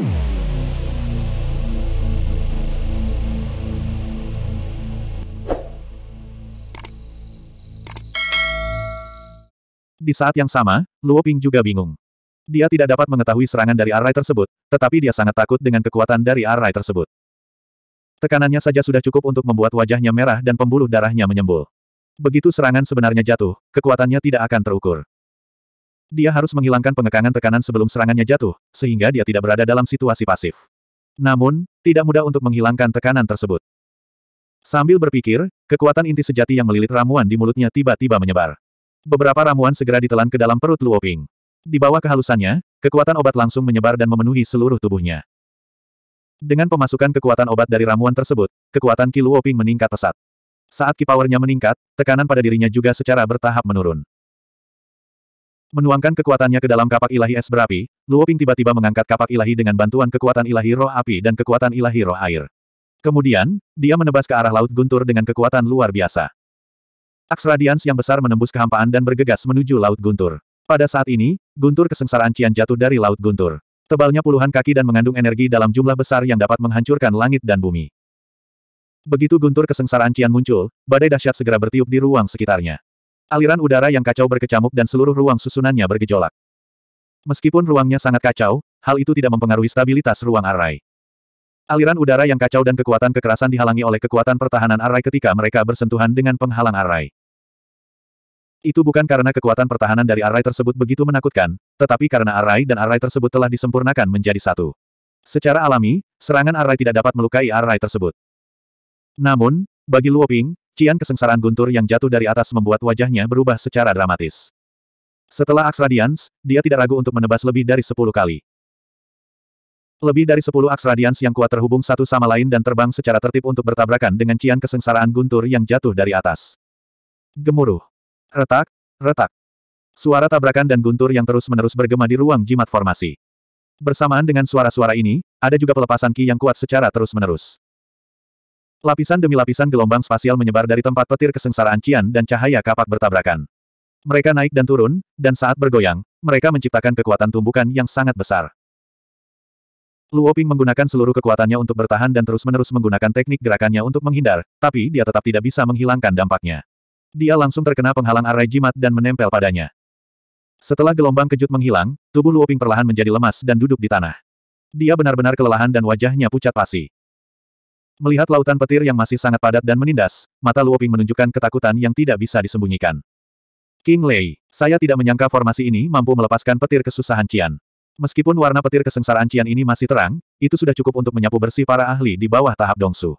Di saat yang sama, Luo Ping juga bingung. Dia tidak dapat mengetahui serangan dari arai tersebut, tetapi dia sangat takut dengan kekuatan dari arai tersebut. Tekanannya saja sudah cukup untuk membuat wajahnya merah dan pembuluh darahnya menyembul. Begitu serangan sebenarnya jatuh, kekuatannya tidak akan terukur. Dia harus menghilangkan pengekangan tekanan sebelum serangannya jatuh, sehingga dia tidak berada dalam situasi pasif. Namun, tidak mudah untuk menghilangkan tekanan tersebut. Sambil berpikir, kekuatan inti sejati yang melilit ramuan di mulutnya tiba-tiba menyebar. Beberapa ramuan segera ditelan ke dalam perut Luoping. Di bawah kehalusannya, kekuatan obat langsung menyebar dan memenuhi seluruh tubuhnya. Dengan pemasukan kekuatan obat dari ramuan tersebut, kekuatan Ki Luoping meningkat pesat. Saat ki powernya meningkat, tekanan pada dirinya juga secara bertahap menurun. Menuangkan kekuatannya ke dalam kapak ilahi es berapi, Luo Ping tiba-tiba mengangkat kapak ilahi dengan bantuan kekuatan ilahi roh api dan kekuatan ilahi roh air. Kemudian, dia menebas ke arah laut guntur dengan kekuatan luar biasa. Aks radians yang besar menembus kehampaan dan bergegas menuju laut guntur. Pada saat ini, guntur kesengsaraan Cian jatuh dari laut guntur. Tebalnya puluhan kaki dan mengandung energi dalam jumlah besar yang dapat menghancurkan langit dan bumi. Begitu guntur kesengsaraan Cian muncul, badai dahsyat segera bertiup di ruang sekitarnya. Aliran udara yang kacau berkecamuk dan seluruh ruang susunannya bergejolak. Meskipun ruangnya sangat kacau, hal itu tidak mempengaruhi stabilitas ruang arai. Aliran udara yang kacau dan kekuatan kekerasan dihalangi oleh kekuatan pertahanan arai ketika mereka bersentuhan dengan penghalang arai. Itu bukan karena kekuatan pertahanan dari arai tersebut begitu menakutkan, tetapi karena arai dan arai tersebut telah disempurnakan menjadi satu. Secara alami, serangan arai tidak dapat melukai arai tersebut. Namun, bagi Luoping, Cian kesengsaraan guntur yang jatuh dari atas membuat wajahnya berubah secara dramatis. Setelah Aks Radiance, dia tidak ragu untuk menebas lebih dari sepuluh kali. Lebih dari sepuluh Aks Radiance yang kuat terhubung satu sama lain dan terbang secara tertib untuk bertabrakan dengan Cian kesengsaraan guntur yang jatuh dari atas. Gemuruh. Retak, retak. Suara tabrakan dan guntur yang terus-menerus bergema di ruang jimat formasi. Bersamaan dengan suara-suara ini, ada juga pelepasan ki yang kuat secara terus-menerus. Lapisan demi lapisan gelombang spasial menyebar dari tempat petir kesengsaraan Cian dan cahaya kapak bertabrakan. Mereka naik dan turun, dan saat bergoyang, mereka menciptakan kekuatan tumbukan yang sangat besar. Luoping menggunakan seluruh kekuatannya untuk bertahan dan terus-menerus menggunakan teknik gerakannya untuk menghindar, tapi dia tetap tidak bisa menghilangkan dampaknya. Dia langsung terkena penghalang arai jimat dan menempel padanya. Setelah gelombang kejut menghilang, tubuh Luoping perlahan menjadi lemas dan duduk di tanah. Dia benar-benar kelelahan dan wajahnya pucat pasi. Melihat lautan petir yang masih sangat padat dan menindas, mata Luoping menunjukkan ketakutan yang tidak bisa disembunyikan. King Lei, saya tidak menyangka formasi ini mampu melepaskan petir kesusahan Cian. Meskipun warna petir kesengsaraan Cian ini masih terang, itu sudah cukup untuk menyapu bersih para ahli di bawah tahap Dongsu.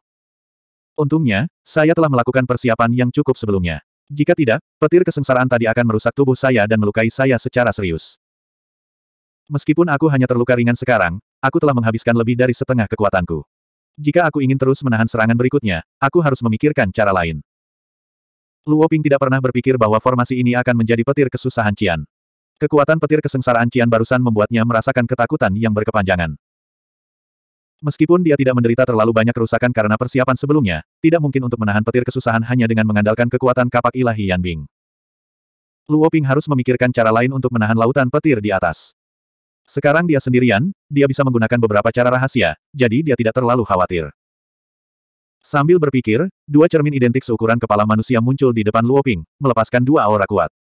Untungnya, saya telah melakukan persiapan yang cukup sebelumnya. Jika tidak, petir kesengsaraan tadi akan merusak tubuh saya dan melukai saya secara serius. Meskipun aku hanya terluka ringan sekarang, aku telah menghabiskan lebih dari setengah kekuatanku. Jika aku ingin terus menahan serangan berikutnya, aku harus memikirkan cara lain. Luo Ping tidak pernah berpikir bahwa formasi ini akan menjadi petir kesusahan Cian. Kekuatan petir kesengsaraan Cian barusan membuatnya merasakan ketakutan yang berkepanjangan. Meskipun dia tidak menderita terlalu banyak kerusakan karena persiapan sebelumnya, tidak mungkin untuk menahan petir kesusahan hanya dengan mengandalkan kekuatan kapak ilahi Yanbing. Luo Ping harus memikirkan cara lain untuk menahan lautan petir di atas. Sekarang dia sendirian, dia bisa menggunakan beberapa cara rahasia, jadi dia tidak terlalu khawatir. Sambil berpikir, dua cermin identik seukuran kepala manusia muncul di depan Luoping, melepaskan dua aura kuat.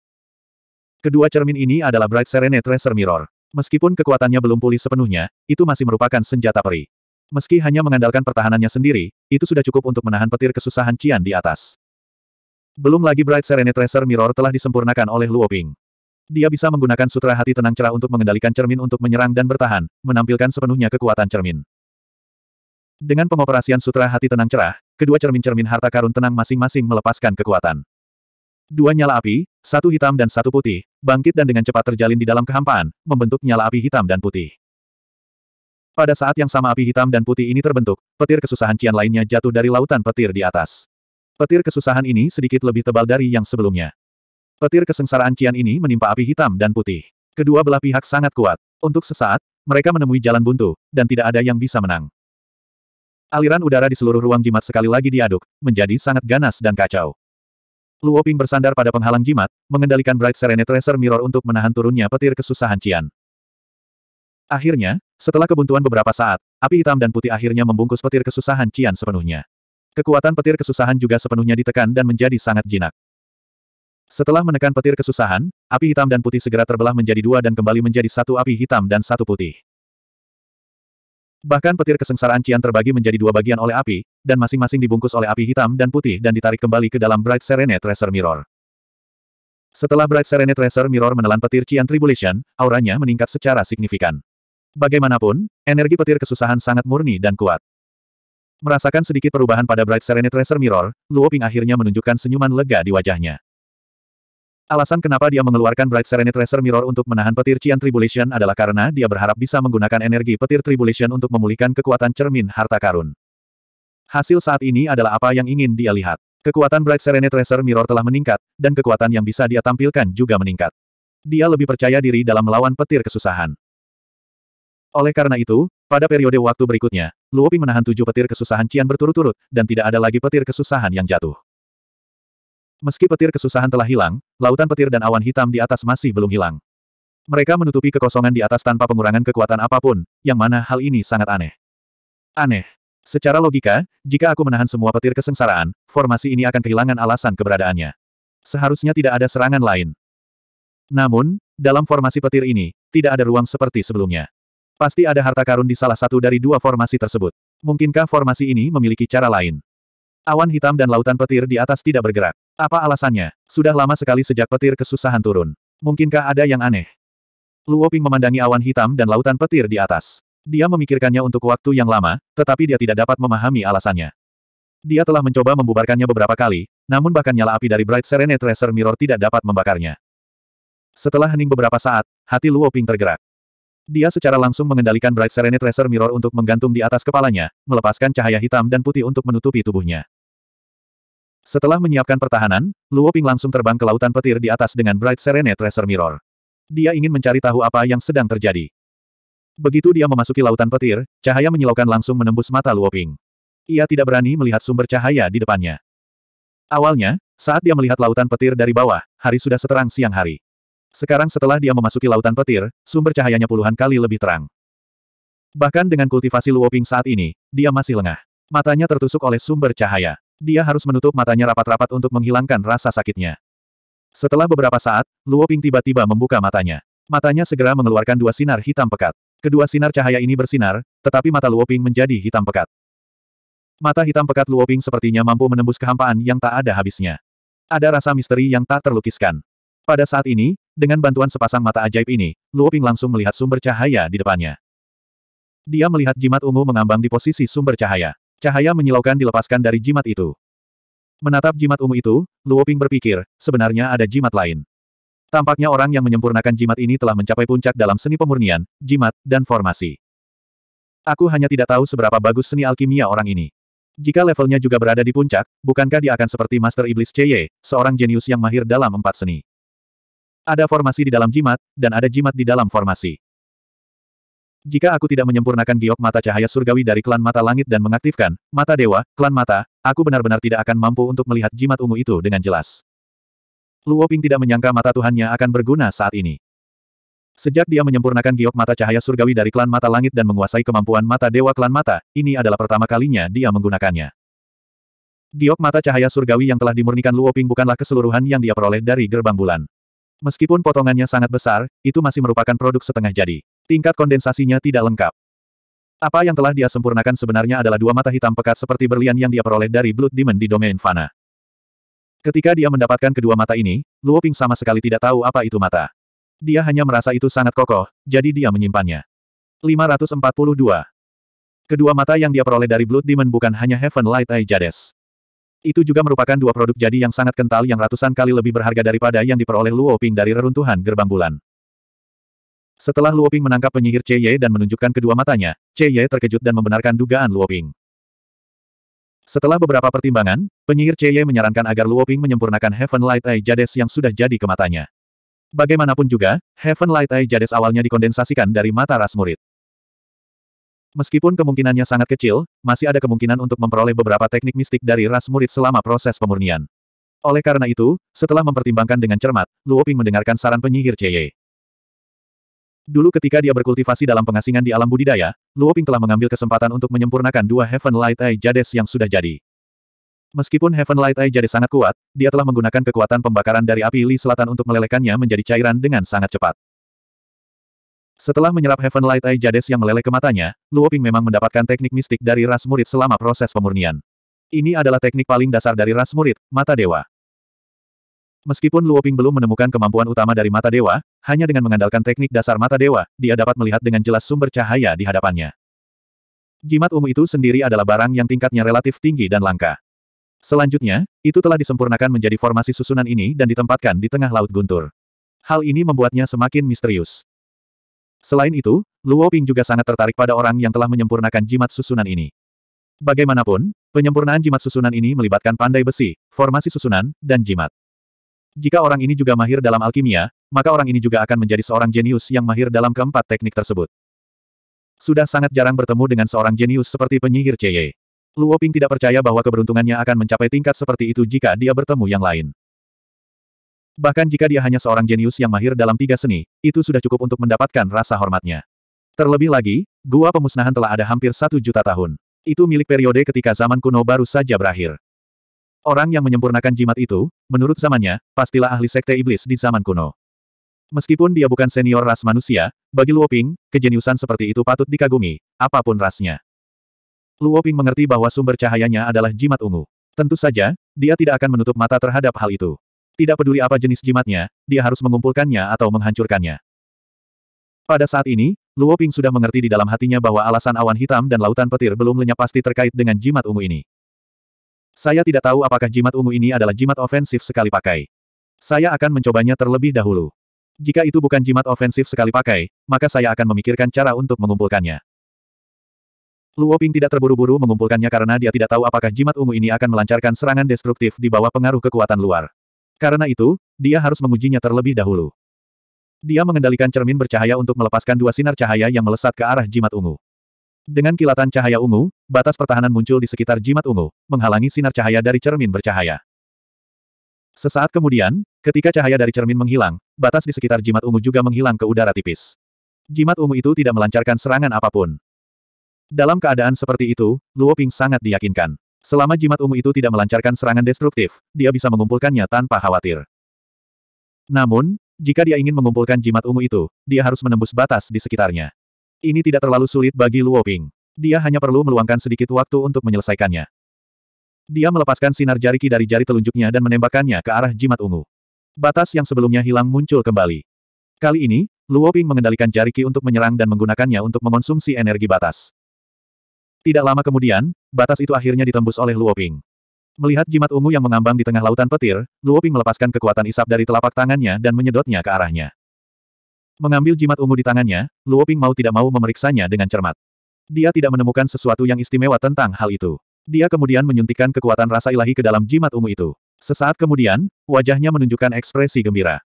Kedua cermin ini adalah Bright Serene Tracer Mirror. Meskipun kekuatannya belum pulih sepenuhnya, itu masih merupakan senjata peri. Meski hanya mengandalkan pertahanannya sendiri, itu sudah cukup untuk menahan petir kesusahan Cian di atas. Belum lagi Bright Serene Tracer Mirror telah disempurnakan oleh Luoping. Dia bisa menggunakan sutra hati tenang cerah untuk mengendalikan cermin untuk menyerang dan bertahan, menampilkan sepenuhnya kekuatan cermin. Dengan pengoperasian sutra hati tenang cerah, kedua cermin-cermin harta karun tenang masing-masing melepaskan kekuatan. Dua nyala api, satu hitam dan satu putih, bangkit dan dengan cepat terjalin di dalam kehampaan, membentuk nyala api hitam dan putih. Pada saat yang sama api hitam dan putih ini terbentuk, petir kesusahan Cian lainnya jatuh dari lautan petir di atas. Petir kesusahan ini sedikit lebih tebal dari yang sebelumnya. Petir kesengsaraan cian ini menimpa api hitam dan putih. Kedua belah pihak sangat kuat. Untuk sesaat, mereka menemui jalan buntu, dan tidak ada yang bisa menang. Aliran udara di seluruh ruang jimat sekali lagi diaduk, menjadi sangat ganas dan kacau. Luo Ping bersandar pada penghalang jimat, mengendalikan Bright Serenity Tracer Mirror untuk menahan turunnya petir kesusahan cian. Akhirnya, setelah kebuntuan beberapa saat, api hitam dan putih akhirnya membungkus petir kesusahan cian sepenuhnya. Kekuatan petir kesusahan juga sepenuhnya ditekan dan menjadi sangat jinak. Setelah menekan petir kesusahan, api hitam dan putih segera terbelah menjadi dua dan kembali menjadi satu api hitam dan satu putih. Bahkan petir kesengsaraan Cian terbagi menjadi dua bagian oleh api, dan masing-masing dibungkus oleh api hitam dan putih dan ditarik kembali ke dalam Bright Serene Tracer Mirror. Setelah Bright Serene Tracer Mirror menelan petir Cian Tribulation, auranya meningkat secara signifikan. Bagaimanapun, energi petir kesusahan sangat murni dan kuat. Merasakan sedikit perubahan pada Bright Serene Tracer Mirror, Luo Ping akhirnya menunjukkan senyuman lega di wajahnya. Alasan kenapa dia mengeluarkan Bright Serenity Tracer Mirror untuk menahan petir Cian Tribulation adalah karena dia berharap bisa menggunakan energi petir Tribulation untuk memulihkan kekuatan cermin harta karun. Hasil saat ini adalah apa yang ingin dia lihat. Kekuatan Bright Serenity Tracer Mirror telah meningkat, dan kekuatan yang bisa dia tampilkan juga meningkat. Dia lebih percaya diri dalam melawan petir kesusahan. Oleh karena itu, pada periode waktu berikutnya, Luoping menahan tujuh petir kesusahan Cian berturut-turut, dan tidak ada lagi petir kesusahan yang jatuh. Meski petir kesusahan telah hilang, lautan petir dan awan hitam di atas masih belum hilang. Mereka menutupi kekosongan di atas tanpa pengurangan kekuatan apapun, yang mana hal ini sangat aneh. Aneh. Secara logika, jika aku menahan semua petir kesengsaraan, formasi ini akan kehilangan alasan keberadaannya. Seharusnya tidak ada serangan lain. Namun, dalam formasi petir ini, tidak ada ruang seperti sebelumnya. Pasti ada harta karun di salah satu dari dua formasi tersebut. Mungkinkah formasi ini memiliki cara lain? Awan hitam dan lautan petir di atas tidak bergerak. Apa alasannya? Sudah lama sekali sejak petir kesusahan turun. Mungkinkah ada yang aneh? Luo Ping memandangi awan hitam dan lautan petir di atas. Dia memikirkannya untuk waktu yang lama, tetapi dia tidak dapat memahami alasannya. Dia telah mencoba membubarkannya beberapa kali, namun bahkan nyala api dari Bright Serene Tracer Mirror tidak dapat membakarnya. Setelah hening beberapa saat, hati Luo Ping tergerak. Dia secara langsung mengendalikan Bright Serene Tracer Mirror untuk menggantung di atas kepalanya, melepaskan cahaya hitam dan putih untuk menutupi tubuhnya. Setelah menyiapkan pertahanan, Luo Ping langsung terbang ke lautan petir di atas dengan Bright Serene Tracer Mirror. Dia ingin mencari tahu apa yang sedang terjadi. Begitu dia memasuki lautan petir, cahaya menyilaukan langsung menembus mata Luo Ping. Ia tidak berani melihat sumber cahaya di depannya. Awalnya, saat dia melihat lautan petir dari bawah, hari sudah seterang siang hari. Sekarang setelah dia memasuki lautan petir, sumber cahayanya puluhan kali lebih terang. Bahkan dengan kultivasi Luoping saat ini, dia masih lengah. Matanya tertusuk oleh sumber cahaya. Dia harus menutup matanya rapat-rapat untuk menghilangkan rasa sakitnya. Setelah beberapa saat, Luo Ping tiba-tiba membuka matanya. Matanya segera mengeluarkan dua sinar hitam pekat. Kedua sinar cahaya ini bersinar, tetapi mata Luo Ping menjadi hitam pekat. Mata hitam pekat Luo Ping sepertinya mampu menembus kehampaan yang tak ada habisnya. Ada rasa misteri yang tak terlukiskan. Pada saat ini, dengan bantuan sepasang mata ajaib ini, Luo Ping langsung melihat sumber cahaya di depannya. Dia melihat jimat ungu mengambang di posisi sumber cahaya. Cahaya menyilaukan dilepaskan dari jimat itu. Menatap jimat ungu itu, Luoping berpikir, sebenarnya ada jimat lain. Tampaknya orang yang menyempurnakan jimat ini telah mencapai puncak dalam seni pemurnian, jimat, dan formasi. Aku hanya tidak tahu seberapa bagus seni alkimia orang ini. Jika levelnya juga berada di puncak, bukankah dia akan seperti Master Iblis Cheye, seorang jenius yang mahir dalam empat seni? Ada formasi di dalam jimat, dan ada jimat di dalam formasi. Jika aku tidak menyempurnakan giok mata cahaya surgawi dari klan mata langit dan mengaktifkan, mata dewa, klan mata, aku benar-benar tidak akan mampu untuk melihat jimat ungu itu dengan jelas. Luo Ping tidak menyangka mata Tuhannya akan berguna saat ini. Sejak dia menyempurnakan giok mata cahaya surgawi dari klan mata langit dan menguasai kemampuan mata dewa klan mata, ini adalah pertama kalinya dia menggunakannya. Giok mata cahaya surgawi yang telah dimurnikan Luo Ping bukanlah keseluruhan yang dia peroleh dari gerbang bulan. Meskipun potongannya sangat besar, itu masih merupakan produk setengah jadi. Tingkat kondensasinya tidak lengkap. Apa yang telah dia sempurnakan sebenarnya adalah dua mata hitam pekat seperti berlian yang dia peroleh dari Blood Demon di domain Fana. Ketika dia mendapatkan kedua mata ini, Luo Ping sama sekali tidak tahu apa itu mata. Dia hanya merasa itu sangat kokoh, jadi dia menyimpannya. 542. Kedua mata yang dia peroleh dari Blood Demon bukan hanya Heaven Light Eye Jades. Itu juga merupakan dua produk jadi yang sangat kental yang ratusan kali lebih berharga daripada yang diperoleh Luo Ping dari reruntuhan gerbang bulan. Setelah Luoping menangkap penyihir Ye dan menunjukkan kedua matanya, Ye terkejut dan membenarkan dugaan Luoping. Setelah beberapa pertimbangan, penyihir Ye menyarankan agar Luoping menyempurnakan Heaven Light Eye Jades yang sudah jadi ke matanya. Bagaimanapun juga, Heaven Light Eye Jades awalnya dikondensasikan dari mata ras murid. Meskipun kemungkinannya sangat kecil, masih ada kemungkinan untuk memperoleh beberapa teknik mistik dari ras murid selama proses pemurnian. Oleh karena itu, setelah mempertimbangkan dengan cermat, Luoping mendengarkan saran penyihir Ye. Dulu ketika dia berkultivasi dalam pengasingan di alam budidaya, Luoping telah mengambil kesempatan untuk menyempurnakan dua Heaven Light Eye Jades yang sudah jadi. Meskipun Heaven Light Eye Jade sangat kuat, dia telah menggunakan kekuatan pembakaran dari api Li Selatan untuk melelehkannya menjadi cairan dengan sangat cepat. Setelah menyerap Heaven Light Eye Jades yang meleleh ke matanya, Luoping memang mendapatkan teknik mistik dari ras murid selama proses pemurnian. Ini adalah teknik paling dasar dari ras murid, Mata Dewa. Meskipun Luoping belum menemukan kemampuan utama dari Mata Dewa, hanya dengan mengandalkan teknik dasar mata dewa, dia dapat melihat dengan jelas sumber cahaya di hadapannya. Jimat ungu itu sendiri adalah barang yang tingkatnya relatif tinggi dan langka. Selanjutnya, itu telah disempurnakan menjadi formasi susunan ini dan ditempatkan di tengah Laut Guntur. Hal ini membuatnya semakin misterius. Selain itu, Luo Ping juga sangat tertarik pada orang yang telah menyempurnakan jimat susunan ini. Bagaimanapun, penyempurnaan jimat susunan ini melibatkan pandai besi, formasi susunan, dan jimat. Jika orang ini juga mahir dalam alkimia, maka orang ini juga akan menjadi seorang jenius yang mahir dalam keempat teknik tersebut. Sudah sangat jarang bertemu dengan seorang jenius seperti penyihir CY. Luo Ping tidak percaya bahwa keberuntungannya akan mencapai tingkat seperti itu jika dia bertemu yang lain. Bahkan jika dia hanya seorang jenius yang mahir dalam tiga seni, itu sudah cukup untuk mendapatkan rasa hormatnya. Terlebih lagi, gua pemusnahan telah ada hampir satu juta tahun. Itu milik periode ketika zaman kuno baru saja berakhir. Orang yang menyempurnakan jimat itu, menurut zamannya, pastilah ahli sekte iblis di zaman kuno. Meskipun dia bukan senior ras manusia, bagi Luoping, kejeniusan seperti itu patut dikagumi, apapun rasnya. Luoping mengerti bahwa sumber cahayanya adalah jimat ungu. Tentu saja, dia tidak akan menutup mata terhadap hal itu. Tidak peduli apa jenis jimatnya, dia harus mengumpulkannya atau menghancurkannya. Pada saat ini, Luoping sudah mengerti di dalam hatinya bahwa alasan awan hitam dan lautan petir belum lenyap pasti terkait dengan jimat ungu ini. Saya tidak tahu apakah jimat ungu ini adalah jimat ofensif sekali pakai. Saya akan mencobanya terlebih dahulu. Jika itu bukan jimat ofensif sekali pakai, maka saya akan memikirkan cara untuk mengumpulkannya. Luo Ping tidak terburu-buru mengumpulkannya karena dia tidak tahu apakah jimat ungu ini akan melancarkan serangan destruktif di bawah pengaruh kekuatan luar. Karena itu, dia harus mengujinya terlebih dahulu. Dia mengendalikan cermin bercahaya untuk melepaskan dua sinar cahaya yang melesat ke arah jimat ungu. Dengan kilatan cahaya ungu, batas pertahanan muncul di sekitar jimat ungu, menghalangi sinar cahaya dari cermin bercahaya. Sesaat kemudian, ketika cahaya dari cermin menghilang, batas di sekitar jimat ungu juga menghilang ke udara tipis. Jimat ungu itu tidak melancarkan serangan apapun. Dalam keadaan seperti itu, Luo Ping sangat diyakinkan. Selama jimat ungu itu tidak melancarkan serangan destruktif, dia bisa mengumpulkannya tanpa khawatir. Namun, jika dia ingin mengumpulkan jimat ungu itu, dia harus menembus batas di sekitarnya. Ini tidak terlalu sulit bagi Luoping. Dia hanya perlu meluangkan sedikit waktu untuk menyelesaikannya. Dia melepaskan sinar jariki dari jari telunjuknya dan menembakkannya ke arah jimat ungu. Batas yang sebelumnya hilang muncul kembali. Kali ini, Luoping mengendalikan jariki untuk menyerang dan menggunakannya untuk mengonsumsi energi batas. Tidak lama kemudian, batas itu akhirnya ditembus oleh Luoping. Melihat jimat ungu yang mengambang di tengah lautan petir, Luoping melepaskan kekuatan isap dari telapak tangannya dan menyedotnya ke arahnya. Mengambil jimat ungu di tangannya, Luoping mau tidak mau memeriksanya dengan cermat. Dia tidak menemukan sesuatu yang istimewa tentang hal itu. Dia kemudian menyuntikkan kekuatan rasa ilahi ke dalam jimat ungu itu. Sesaat kemudian, wajahnya menunjukkan ekspresi gembira.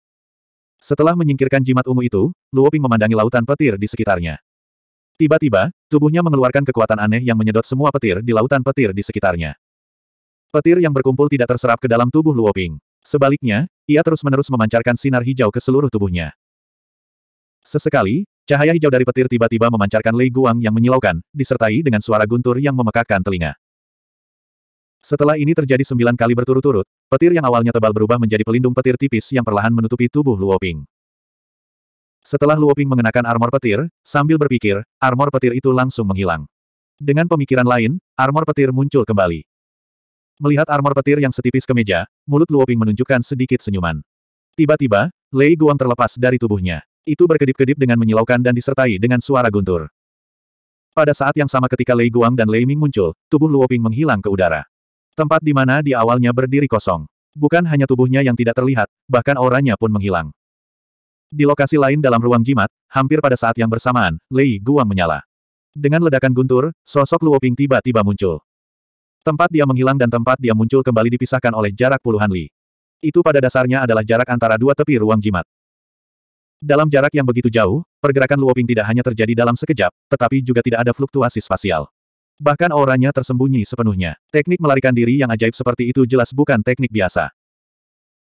Setelah menyingkirkan jimat ungu itu, Luoping memandangi lautan petir di sekitarnya. Tiba-tiba, tubuhnya mengeluarkan kekuatan aneh yang menyedot semua petir di lautan petir di sekitarnya. Petir yang berkumpul tidak terserap ke dalam tubuh Luoping. Sebaliknya, ia terus-menerus memancarkan sinar hijau ke seluruh tubuhnya. Sesekali, cahaya hijau dari petir tiba-tiba memancarkan Lei Guang yang menyilaukan, disertai dengan suara guntur yang memekakkan telinga. Setelah ini terjadi sembilan kali berturut-turut, petir yang awalnya tebal berubah menjadi pelindung petir tipis yang perlahan menutupi tubuh Luoping. Setelah Luoping mengenakan armor petir, sambil berpikir, armor petir itu langsung menghilang. Dengan pemikiran lain, armor petir muncul kembali. Melihat armor petir yang setipis kemeja, mulut Luoping menunjukkan sedikit senyuman. Tiba-tiba, Lei Guang terlepas dari tubuhnya. Itu berkedip-kedip dengan menyilaukan dan disertai dengan suara guntur. Pada saat yang sama ketika Lei Guang dan Lei Ming muncul, tubuh Luoping menghilang ke udara. Tempat di mana di awalnya berdiri kosong. Bukan hanya tubuhnya yang tidak terlihat, bahkan auranya pun menghilang. Di lokasi lain dalam ruang jimat, hampir pada saat yang bersamaan, Lei Guang menyala. Dengan ledakan guntur, sosok Luoping tiba-tiba muncul. Tempat dia menghilang dan tempat dia muncul kembali dipisahkan oleh jarak puluhan li. Itu pada dasarnya adalah jarak antara dua tepi ruang jimat. Dalam jarak yang begitu jauh, pergerakan Luoping tidak hanya terjadi dalam sekejap, tetapi juga tidak ada fluktuasi spasial. Bahkan auranya tersembunyi sepenuhnya. Teknik melarikan diri yang ajaib seperti itu jelas bukan teknik biasa.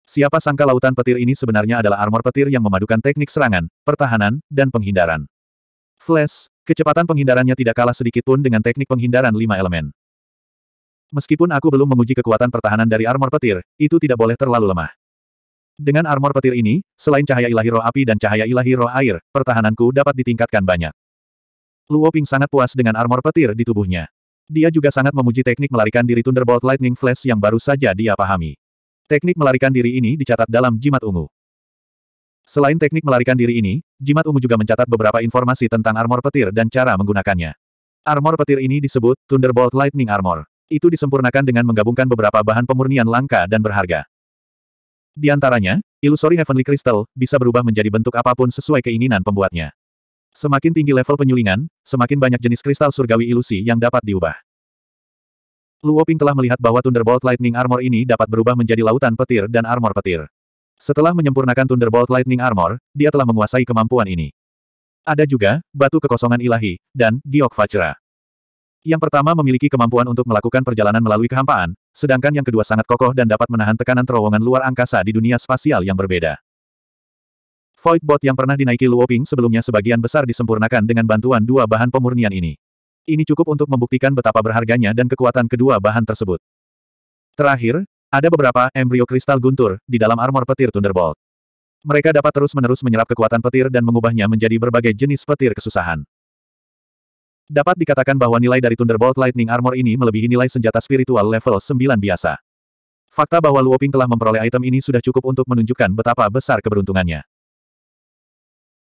Siapa sangka lautan petir ini sebenarnya adalah armor petir yang memadukan teknik serangan, pertahanan, dan penghindaran. Flash, kecepatan penghindarannya tidak kalah sedikit pun dengan teknik penghindaran lima elemen. Meskipun aku belum menguji kekuatan pertahanan dari armor petir, itu tidak boleh terlalu lemah. Dengan armor petir ini, selain cahaya ilahi roh api dan cahaya ilahi roh air, pertahananku dapat ditingkatkan banyak. Luo Ping sangat puas dengan armor petir di tubuhnya. Dia juga sangat memuji teknik melarikan diri Thunderbolt Lightning Flash yang baru saja dia pahami. Teknik melarikan diri ini dicatat dalam jimat ungu. Selain teknik melarikan diri ini, jimat ungu juga mencatat beberapa informasi tentang armor petir dan cara menggunakannya. Armor petir ini disebut Thunderbolt Lightning Armor. Itu disempurnakan dengan menggabungkan beberapa bahan pemurnian langka dan berharga. Di antaranya, Illusory Heavenly Crystal, bisa berubah menjadi bentuk apapun sesuai keinginan pembuatnya. Semakin tinggi level penyulingan, semakin banyak jenis kristal surgawi ilusi yang dapat diubah. Luo Ping telah melihat bahwa Thunderbolt Lightning Armor ini dapat berubah menjadi lautan petir dan armor petir. Setelah menyempurnakan Thunderbolt Lightning Armor, dia telah menguasai kemampuan ini. Ada juga, Batu Kekosongan Ilahi, dan Giok Vajra. Yang pertama memiliki kemampuan untuk melakukan perjalanan melalui kehampaan, sedangkan yang kedua sangat kokoh dan dapat menahan tekanan terowongan luar angkasa di dunia spasial yang berbeda. Void Bot yang pernah dinaiki Luoping sebelumnya sebagian besar disempurnakan dengan bantuan dua bahan pemurnian ini. Ini cukup untuk membuktikan betapa berharganya dan kekuatan kedua bahan tersebut. Terakhir, ada beberapa embrio kristal guntur di dalam armor petir Thunderbolt. Mereka dapat terus-menerus menyerap kekuatan petir dan mengubahnya menjadi berbagai jenis petir kesusahan. Dapat dikatakan bahwa nilai dari Thunderbolt Lightning Armor ini melebihi nilai senjata spiritual level 9 biasa. Fakta bahwa Luoping telah memperoleh item ini sudah cukup untuk menunjukkan betapa besar keberuntungannya.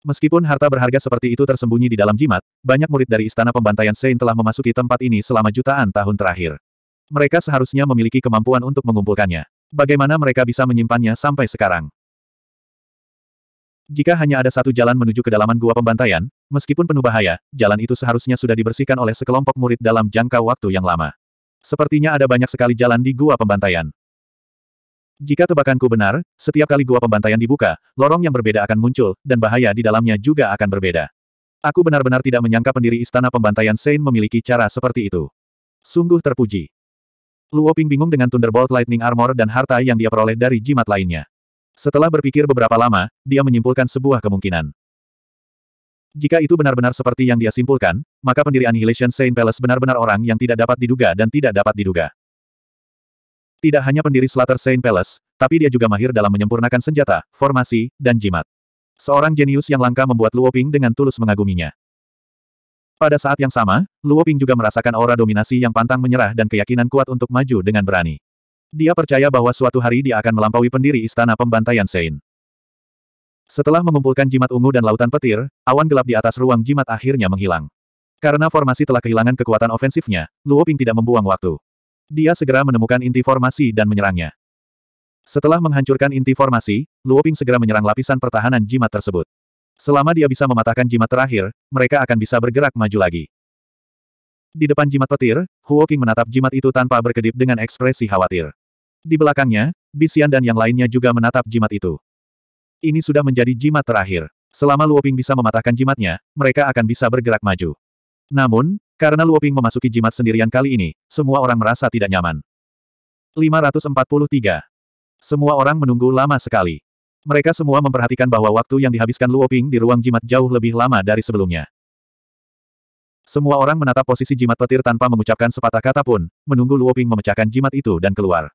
Meskipun harta berharga seperti itu tersembunyi di dalam jimat, banyak murid dari Istana Pembantaian Sein telah memasuki tempat ini selama jutaan tahun terakhir. Mereka seharusnya memiliki kemampuan untuk mengumpulkannya. Bagaimana mereka bisa menyimpannya sampai sekarang? Jika hanya ada satu jalan menuju kedalaman gua pembantaian, meskipun penuh bahaya, jalan itu seharusnya sudah dibersihkan oleh sekelompok murid dalam jangka waktu yang lama. Sepertinya ada banyak sekali jalan di gua pembantaian. Jika tebakanku benar, setiap kali gua pembantaian dibuka, lorong yang berbeda akan muncul, dan bahaya di dalamnya juga akan berbeda. Aku benar-benar tidak menyangka pendiri istana pembantaian Sein memiliki cara seperti itu. Sungguh terpuji. Luo Ping bingung dengan Thunderbolt Lightning Armor dan harta yang dia peroleh dari jimat lainnya. Setelah berpikir beberapa lama, dia menyimpulkan sebuah kemungkinan. Jika itu benar-benar seperti yang dia simpulkan, maka pendiri Annihilation Saint Palace benar-benar orang yang tidak dapat diduga dan tidak dapat diduga. Tidak hanya pendiri Slater Saint Palace, tapi dia juga mahir dalam menyempurnakan senjata, formasi, dan jimat. Seorang jenius yang langka membuat Luo Ping dengan tulus mengaguminya. Pada saat yang sama, Luo Ping juga merasakan aura dominasi yang pantang menyerah dan keyakinan kuat untuk maju dengan berani. Dia percaya bahwa suatu hari dia akan melampaui pendiri istana pembantaian Sein. Setelah mengumpulkan jimat ungu dan lautan petir, awan gelap di atas ruang jimat akhirnya menghilang. Karena formasi telah kehilangan kekuatan ofensifnya, Luo Ping tidak membuang waktu. Dia segera menemukan inti formasi dan menyerangnya. Setelah menghancurkan inti formasi, Luo Ping segera menyerang lapisan pertahanan jimat tersebut. Selama dia bisa mematahkan jimat terakhir, mereka akan bisa bergerak maju lagi. Di depan jimat petir, Huo Qing menatap jimat itu tanpa berkedip dengan ekspresi khawatir. Di belakangnya, Bisian dan yang lainnya juga menatap jimat itu. Ini sudah menjadi jimat terakhir. Selama Luoping bisa mematahkan jimatnya, mereka akan bisa bergerak maju. Namun, karena Luoping memasuki jimat sendirian kali ini, semua orang merasa tidak nyaman. 543. Semua orang menunggu lama sekali. Mereka semua memperhatikan bahwa waktu yang dihabiskan Luoping di ruang jimat jauh lebih lama dari sebelumnya. Semua orang menatap posisi jimat petir tanpa mengucapkan sepatah kata pun, menunggu Luoping memecahkan jimat itu dan keluar.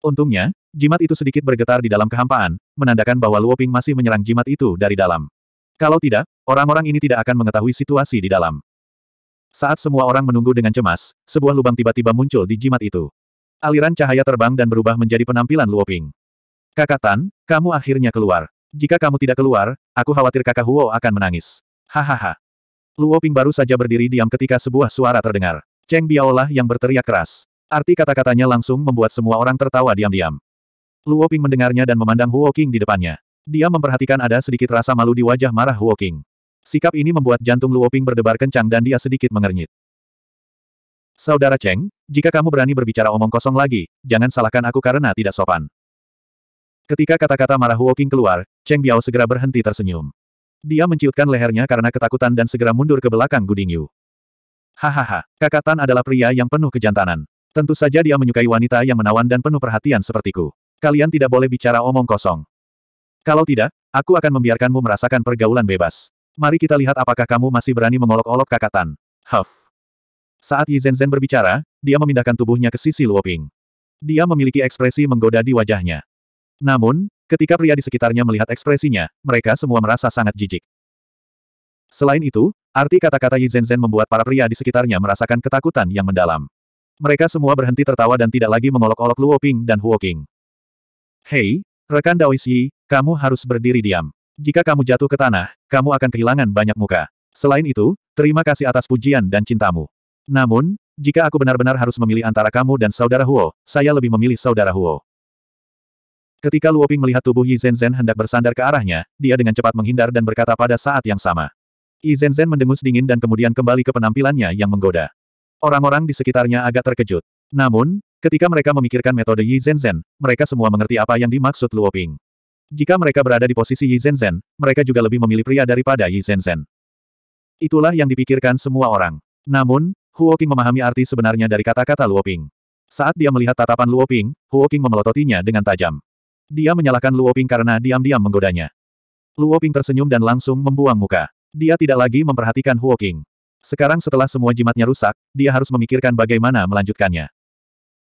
Untungnya, jimat itu sedikit bergetar di dalam kehampaan, menandakan bahwa Luoping masih menyerang jimat itu dari dalam. Kalau tidak, orang-orang ini tidak akan mengetahui situasi di dalam. Saat semua orang menunggu dengan cemas, sebuah lubang tiba-tiba muncul di jimat itu. Aliran cahaya terbang dan berubah menjadi penampilan Luoping. Kakak Tan, kamu akhirnya keluar. Jika kamu tidak keluar, aku khawatir kakak Huo akan menangis. Hahaha. Luo Ping baru saja berdiri diam ketika sebuah suara terdengar. Cheng Biaolah yang berteriak keras. Arti kata-katanya langsung membuat semua orang tertawa diam-diam. Luo Ping mendengarnya dan memandang Huo Qing di depannya. Dia memperhatikan ada sedikit rasa malu di wajah marah Huo King. Sikap ini membuat jantung Luo Ping berdebar kencang dan dia sedikit mengernyit. Saudara Cheng, jika kamu berani berbicara omong kosong lagi, jangan salahkan aku karena tidak sopan. Ketika kata-kata marah Huo Qing keluar, Cheng Biao segera berhenti tersenyum. Dia menciutkan lehernya karena ketakutan dan segera mundur ke belakang Guding Hahaha, Kakatan adalah pria yang penuh kejantanan. Tentu saja dia menyukai wanita yang menawan dan penuh perhatian sepertiku. Kalian tidak boleh bicara omong kosong. Kalau tidak, aku akan membiarkanmu merasakan pergaulan bebas. Mari kita lihat apakah kamu masih berani mengolok-olok Kakatan. Tan. Huff. Saat Yi Zenzen berbicara, dia memindahkan tubuhnya ke sisi Luoping. Dia memiliki ekspresi menggoda di wajahnya. Namun, Ketika pria di sekitarnya melihat ekspresinya, mereka semua merasa sangat jijik. Selain itu, arti kata-kata Yi Zenzen membuat para pria di sekitarnya merasakan ketakutan yang mendalam. Mereka semua berhenti tertawa dan tidak lagi mengolok-olok Luo Ping dan Huo Qing. Hei, rekan Daois Yi, kamu harus berdiri diam. Jika kamu jatuh ke tanah, kamu akan kehilangan banyak muka. Selain itu, terima kasih atas pujian dan cintamu. Namun, jika aku benar-benar harus memilih antara kamu dan saudara Huo, saya lebih memilih saudara Huo. Ketika Luoping melihat tubuh Yi Zhen hendak bersandar ke arahnya, dia dengan cepat menghindar dan berkata pada saat yang sama. Yi Zhen mendengus dingin dan kemudian kembali ke penampilannya yang menggoda. Orang-orang di sekitarnya agak terkejut. Namun, ketika mereka memikirkan metode Yi Zhen, mereka semua mengerti apa yang dimaksud Luoping. Jika mereka berada di posisi Yi Zhen, mereka juga lebih memilih pria daripada Yi Zhen. Itulah yang dipikirkan semua orang. Namun, Huoqing memahami arti sebenarnya dari kata-kata Luoping. Saat dia melihat tatapan Luoping, Huoqing memelototinya dengan tajam. Dia menyalahkan Luoping karena diam-diam menggodanya. Luoping tersenyum dan langsung membuang muka. Dia tidak lagi memperhatikan Huoking. Sekarang setelah semua jimatnya rusak, dia harus memikirkan bagaimana melanjutkannya.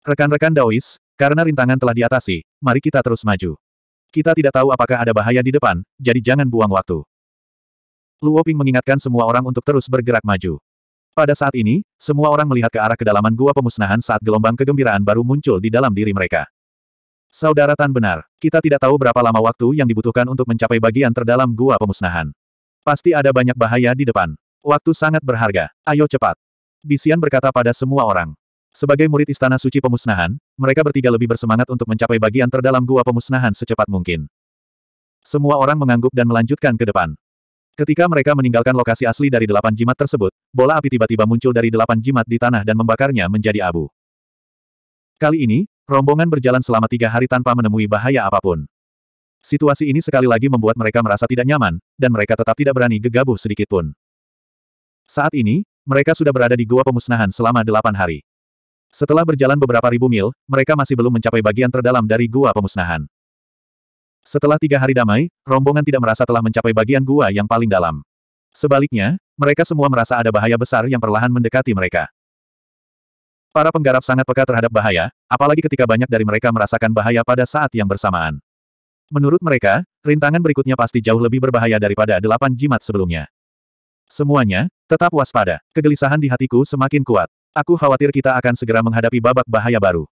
Rekan-rekan Daois, karena rintangan telah diatasi, mari kita terus maju. Kita tidak tahu apakah ada bahaya di depan, jadi jangan buang waktu. Luoping mengingatkan semua orang untuk terus bergerak maju. Pada saat ini, semua orang melihat ke arah kedalaman gua pemusnahan saat gelombang kegembiraan baru muncul di dalam diri mereka. Saudara Tan benar, kita tidak tahu berapa lama waktu yang dibutuhkan untuk mencapai bagian terdalam gua pemusnahan. Pasti ada banyak bahaya di depan. Waktu sangat berharga, ayo cepat. Bisian berkata pada semua orang. Sebagai murid Istana Suci Pemusnahan, mereka bertiga lebih bersemangat untuk mencapai bagian terdalam gua pemusnahan secepat mungkin. Semua orang mengangguk dan melanjutkan ke depan. Ketika mereka meninggalkan lokasi asli dari delapan jimat tersebut, bola api tiba-tiba muncul dari delapan jimat di tanah dan membakarnya menjadi abu. Kali ini, Rombongan berjalan selama tiga hari tanpa menemui bahaya apapun. Situasi ini sekali lagi membuat mereka merasa tidak nyaman, dan mereka tetap tidak berani gegabah sedikitpun. Saat ini, mereka sudah berada di gua pemusnahan selama delapan hari. Setelah berjalan beberapa ribu mil, mereka masih belum mencapai bagian terdalam dari gua pemusnahan. Setelah tiga hari damai, rombongan tidak merasa telah mencapai bagian gua yang paling dalam. Sebaliknya, mereka semua merasa ada bahaya besar yang perlahan mendekati mereka. Para penggarap sangat peka terhadap bahaya, apalagi ketika banyak dari mereka merasakan bahaya pada saat yang bersamaan. Menurut mereka, rintangan berikutnya pasti jauh lebih berbahaya daripada delapan jimat sebelumnya. Semuanya, tetap waspada. Kegelisahan di hatiku semakin kuat. Aku khawatir kita akan segera menghadapi babak bahaya baru.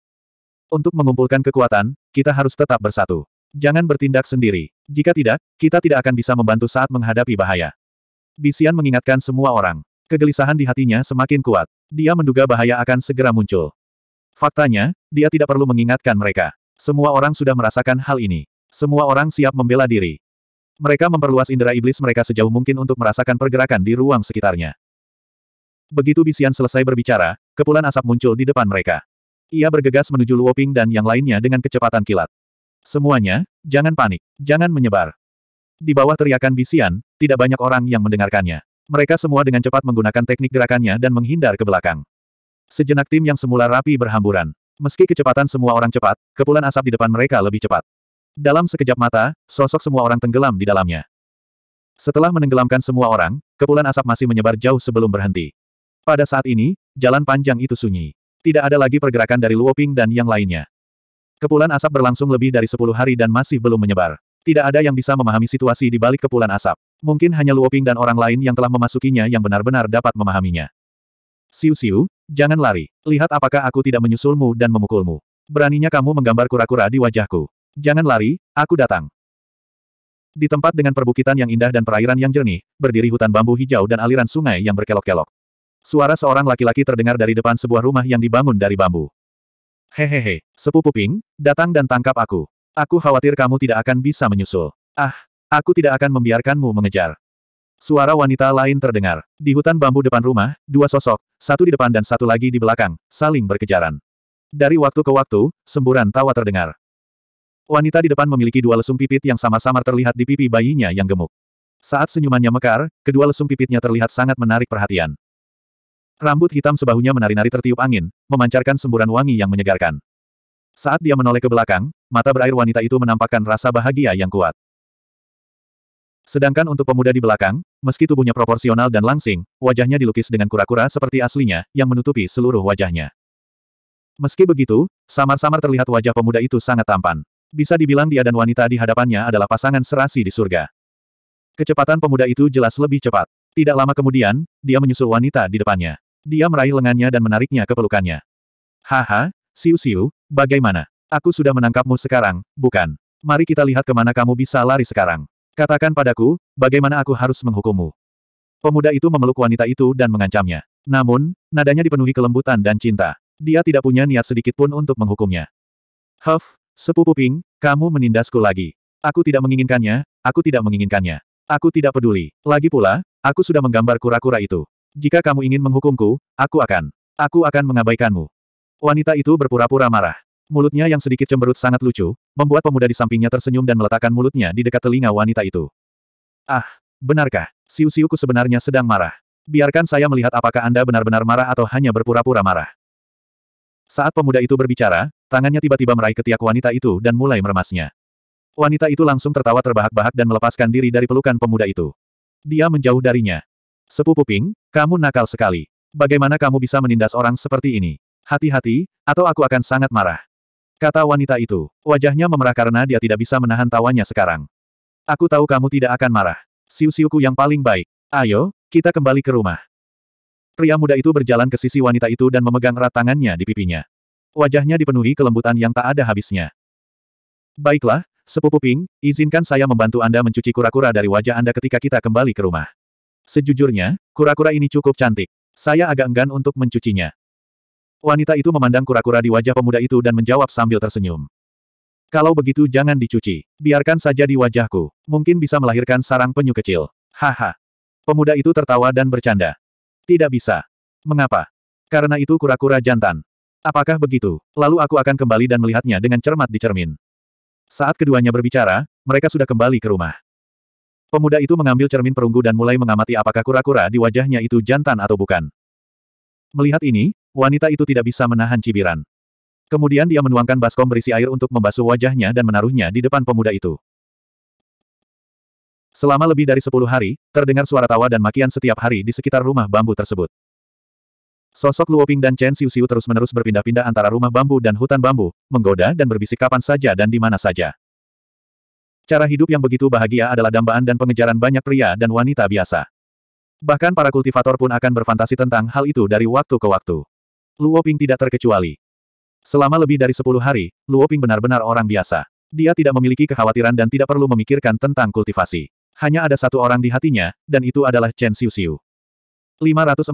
Untuk mengumpulkan kekuatan, kita harus tetap bersatu. Jangan bertindak sendiri. Jika tidak, kita tidak akan bisa membantu saat menghadapi bahaya. Bisian mengingatkan semua orang. Kegelisahan di hatinya semakin kuat. Dia menduga bahaya akan segera muncul. Faktanya, dia tidak perlu mengingatkan mereka. Semua orang sudah merasakan hal ini. Semua orang siap membela diri. Mereka memperluas indera iblis mereka sejauh mungkin untuk merasakan pergerakan di ruang sekitarnya. Begitu Bisian selesai berbicara, kepulan asap muncul di depan mereka. Ia bergegas menuju Luoping dan yang lainnya dengan kecepatan kilat. Semuanya, jangan panik, jangan menyebar. Di bawah teriakan Bisian, tidak banyak orang yang mendengarkannya. Mereka semua dengan cepat menggunakan teknik gerakannya dan menghindar ke belakang. Sejenak tim yang semula rapi berhamburan. Meski kecepatan semua orang cepat, kepulan asap di depan mereka lebih cepat. Dalam sekejap mata, sosok semua orang tenggelam di dalamnya. Setelah menenggelamkan semua orang, kepulan asap masih menyebar jauh sebelum berhenti. Pada saat ini, jalan panjang itu sunyi. Tidak ada lagi pergerakan dari Luoping dan yang lainnya. Kepulan asap berlangsung lebih dari 10 hari dan masih belum menyebar. Tidak ada yang bisa memahami situasi di balik kepulan asap. Mungkin hanya Luoping dan orang lain yang telah memasukinya yang benar-benar dapat memahaminya. Siu-siu, jangan lari. Lihat apakah aku tidak menyusulmu dan memukulmu. Beraninya kamu menggambar kura-kura di wajahku. Jangan lari, aku datang. Di tempat dengan perbukitan yang indah dan perairan yang jernih, berdiri hutan bambu hijau dan aliran sungai yang berkelok-kelok. Suara seorang laki-laki terdengar dari depan sebuah rumah yang dibangun dari bambu. Hehehe, sepupu Ping, datang dan tangkap aku. Aku khawatir kamu tidak akan bisa menyusul. Ah, Aku tidak akan membiarkanmu mengejar. Suara wanita lain terdengar. Di hutan bambu depan rumah, dua sosok, satu di depan dan satu lagi di belakang, saling berkejaran. Dari waktu ke waktu, semburan tawa terdengar. Wanita di depan memiliki dua lesung pipit yang sama-sama terlihat di pipi bayinya yang gemuk. Saat senyumannya mekar, kedua lesung pipitnya terlihat sangat menarik perhatian. Rambut hitam sebahunya menari-nari tertiup angin, memancarkan semburan wangi yang menyegarkan. Saat dia menoleh ke belakang, mata berair wanita itu menampakkan rasa bahagia yang kuat. Sedangkan untuk pemuda di belakang, meski tubuhnya proporsional dan langsing, wajahnya dilukis dengan kura-kura seperti aslinya, yang menutupi seluruh wajahnya. Meski begitu, samar-samar terlihat wajah pemuda itu sangat tampan. Bisa dibilang dia dan wanita di hadapannya adalah pasangan serasi di surga. Kecepatan pemuda itu jelas lebih cepat. Tidak lama kemudian, dia menyusul wanita di depannya. Dia meraih lengannya dan menariknya ke pelukannya. Haha, siu-siu, bagaimana? Aku sudah menangkapmu sekarang, bukan? Mari kita lihat kemana kamu bisa lari sekarang. Katakan padaku, bagaimana aku harus menghukummu? Pemuda itu memeluk wanita itu dan mengancamnya. Namun, nadanya dipenuhi kelembutan dan cinta. Dia tidak punya niat sedikit pun untuk menghukumnya. Huff, sepupu Ping, kamu menindasku lagi. Aku tidak menginginkannya, aku tidak menginginkannya. Aku tidak peduli. Lagi pula, aku sudah menggambar kura-kura itu. Jika kamu ingin menghukumku, aku akan. Aku akan mengabaikanmu. Wanita itu berpura-pura marah. Mulutnya yang sedikit cemberut sangat lucu, membuat pemuda di sampingnya tersenyum dan meletakkan mulutnya di dekat telinga wanita itu. Ah, benarkah? Siu-siuku sebenarnya sedang marah. Biarkan saya melihat apakah Anda benar-benar marah atau hanya berpura-pura marah. Saat pemuda itu berbicara, tangannya tiba-tiba meraih ketiak wanita itu dan mulai meremasnya. Wanita itu langsung tertawa terbahak-bahak dan melepaskan diri dari pelukan pemuda itu. Dia menjauh darinya. Sepupu Ping, kamu nakal sekali. Bagaimana kamu bisa menindas orang seperti ini? Hati-hati, atau aku akan sangat marah. Kata wanita itu. Wajahnya memerah karena dia tidak bisa menahan tawanya sekarang. Aku tahu kamu tidak akan marah. Siu-siuku yang paling baik. Ayo, kita kembali ke rumah. Pria muda itu berjalan ke sisi wanita itu dan memegang erat tangannya di pipinya. Wajahnya dipenuhi kelembutan yang tak ada habisnya. Baiklah, sepupu Ping, izinkan saya membantu Anda mencuci kura-kura dari wajah Anda ketika kita kembali ke rumah. Sejujurnya, kura-kura ini cukup cantik. Saya agak enggan untuk mencucinya. Wanita itu memandang kura-kura di wajah pemuda itu dan menjawab sambil tersenyum. Kalau begitu jangan dicuci. Biarkan saja di wajahku. Mungkin bisa melahirkan sarang penyu kecil. Haha. Pemuda itu tertawa dan bercanda. Tidak bisa. Mengapa? Karena itu kura-kura jantan. Apakah begitu? Lalu aku akan kembali dan melihatnya dengan cermat di cermin. Saat keduanya berbicara, mereka sudah kembali ke rumah. Pemuda itu mengambil cermin perunggu dan mulai mengamati apakah kura-kura di wajahnya itu jantan atau bukan. Melihat ini, wanita itu tidak bisa menahan cibiran. Kemudian dia menuangkan baskom berisi air untuk membasuh wajahnya dan menaruhnya di depan pemuda itu. Selama lebih dari sepuluh hari, terdengar suara tawa dan makian setiap hari di sekitar rumah bambu tersebut. Sosok Luoping dan Chen Xiuxiu Siu terus-menerus berpindah-pindah antara rumah bambu dan hutan bambu, menggoda dan berbisik kapan saja dan di mana saja. Cara hidup yang begitu bahagia adalah dambaan dan pengejaran banyak pria dan wanita biasa. Bahkan para kultivator pun akan berfantasi tentang hal itu dari waktu ke waktu. Luo Ping tidak terkecuali. Selama lebih dari sepuluh hari, Luo Ping benar-benar orang biasa. Dia tidak memiliki kekhawatiran dan tidak perlu memikirkan tentang kultivasi. Hanya ada satu orang di hatinya, dan itu adalah Chen Xiu Xiu. 544.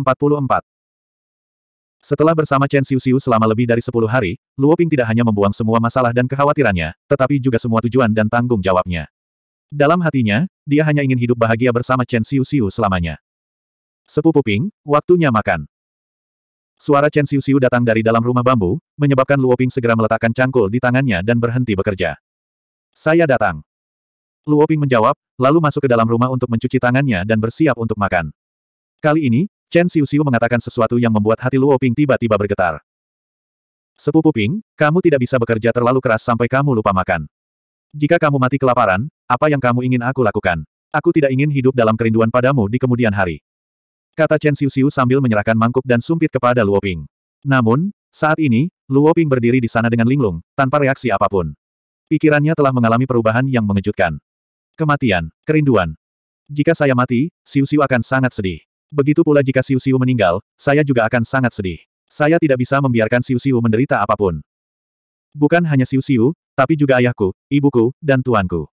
Setelah bersama Chen Xiu Xiu selama lebih dari sepuluh hari, Luo Ping tidak hanya membuang semua masalah dan kekhawatirannya, tetapi juga semua tujuan dan tanggung jawabnya. Dalam hatinya, dia hanya ingin hidup bahagia bersama Chen Xiu Xiu selamanya. Sepupu Ping, waktunya makan. Suara Chen Xiu Xiu datang dari dalam rumah bambu, menyebabkan Luo Ping segera meletakkan cangkul di tangannya dan berhenti bekerja. Saya datang. Luo Ping menjawab, lalu masuk ke dalam rumah untuk mencuci tangannya dan bersiap untuk makan. Kali ini, Chen Xiu Xiu mengatakan sesuatu yang membuat hati Luo Ping tiba-tiba bergetar. Sepupu Ping, kamu tidak bisa bekerja terlalu keras sampai kamu lupa makan. Jika kamu mati kelaparan, apa yang kamu ingin aku lakukan? Aku tidak ingin hidup dalam kerinduan padamu di kemudian hari kata Chen Xiuxiu sambil menyerahkan mangkuk dan sumpit kepada Luo Ping. Namun, saat ini, Luo Ping berdiri di sana dengan linglung, tanpa reaksi apapun. Pikirannya telah mengalami perubahan yang mengejutkan. Kematian, kerinduan. Jika saya mati, Xiuxiu akan sangat sedih. Begitu pula jika Xiuxiu meninggal, saya juga akan sangat sedih. Saya tidak bisa membiarkan Xiuxiu menderita apapun. Bukan hanya Xiuxiu, tapi juga ayahku, ibuku, dan tuanku.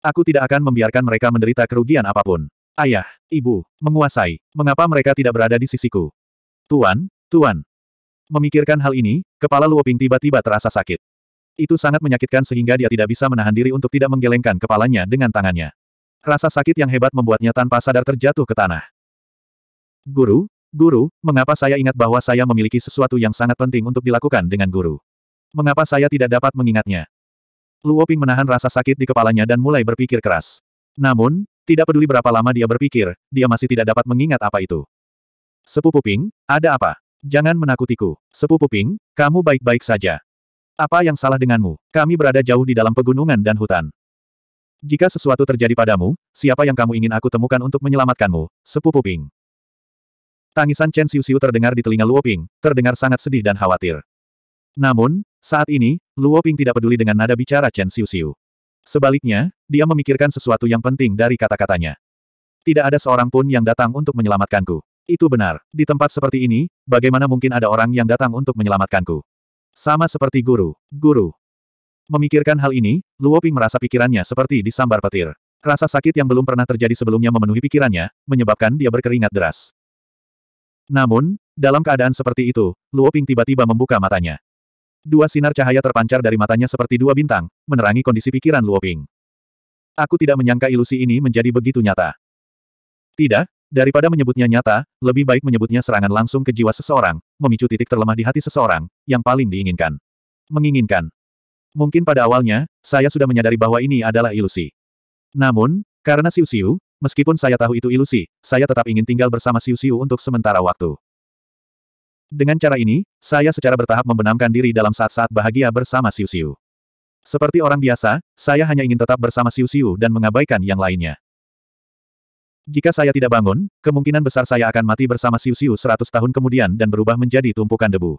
Aku tidak akan membiarkan mereka menderita kerugian apapun. Ayah, ibu, menguasai, mengapa mereka tidak berada di sisiku? Tuan, tuan. Memikirkan hal ini, kepala Luoping tiba-tiba terasa sakit. Itu sangat menyakitkan sehingga dia tidak bisa menahan diri untuk tidak menggelengkan kepalanya dengan tangannya. Rasa sakit yang hebat membuatnya tanpa sadar terjatuh ke tanah. Guru, guru, mengapa saya ingat bahwa saya memiliki sesuatu yang sangat penting untuk dilakukan dengan guru? Mengapa saya tidak dapat mengingatnya? Luoping menahan rasa sakit di kepalanya dan mulai berpikir keras. Namun, tidak peduli berapa lama dia berpikir, dia masih tidak dapat mengingat apa itu. Sepupu Ping, ada apa? Jangan menakutiku. Sepupu Ping, kamu baik-baik saja. Apa yang salah denganmu? Kami berada jauh di dalam pegunungan dan hutan. Jika sesuatu terjadi padamu, siapa yang kamu ingin aku temukan untuk menyelamatkanmu? Sepupu Ping. Tangisan Chen Xiu Xiu terdengar di telinga Luo Ping, terdengar sangat sedih dan khawatir. Namun, saat ini, Luo Ping tidak peduli dengan nada bicara Chen Xiu Xiu. Sebaliknya, dia memikirkan sesuatu yang penting dari kata-katanya. Tidak ada seorang pun yang datang untuk menyelamatkanku. Itu benar. Di tempat seperti ini, bagaimana mungkin ada orang yang datang untuk menyelamatkanku? Sama seperti guru. Guru. Memikirkan hal ini, Luoping merasa pikirannya seperti disambar petir. Rasa sakit yang belum pernah terjadi sebelumnya memenuhi pikirannya, menyebabkan dia berkeringat deras. Namun, dalam keadaan seperti itu, Luoping tiba-tiba membuka matanya. Dua sinar cahaya terpancar dari matanya seperti dua bintang, menerangi kondisi pikiran Luoping. Aku tidak menyangka ilusi ini menjadi begitu nyata. Tidak, daripada menyebutnya nyata, lebih baik menyebutnya serangan langsung ke jiwa seseorang, memicu titik terlemah di hati seseorang, yang paling diinginkan. Menginginkan. Mungkin pada awalnya, saya sudah menyadari bahwa ini adalah ilusi. Namun, karena Siu Siu, meskipun saya tahu itu ilusi, saya tetap ingin tinggal bersama Siu Siu untuk sementara waktu. Dengan cara ini, saya secara bertahap membenamkan diri dalam saat-saat bahagia bersama Siu Siu. Seperti orang biasa, saya hanya ingin tetap bersama Siu Siu dan mengabaikan yang lainnya. Jika saya tidak bangun, kemungkinan besar saya akan mati bersama Siu Siu 100 tahun kemudian dan berubah menjadi tumpukan debu.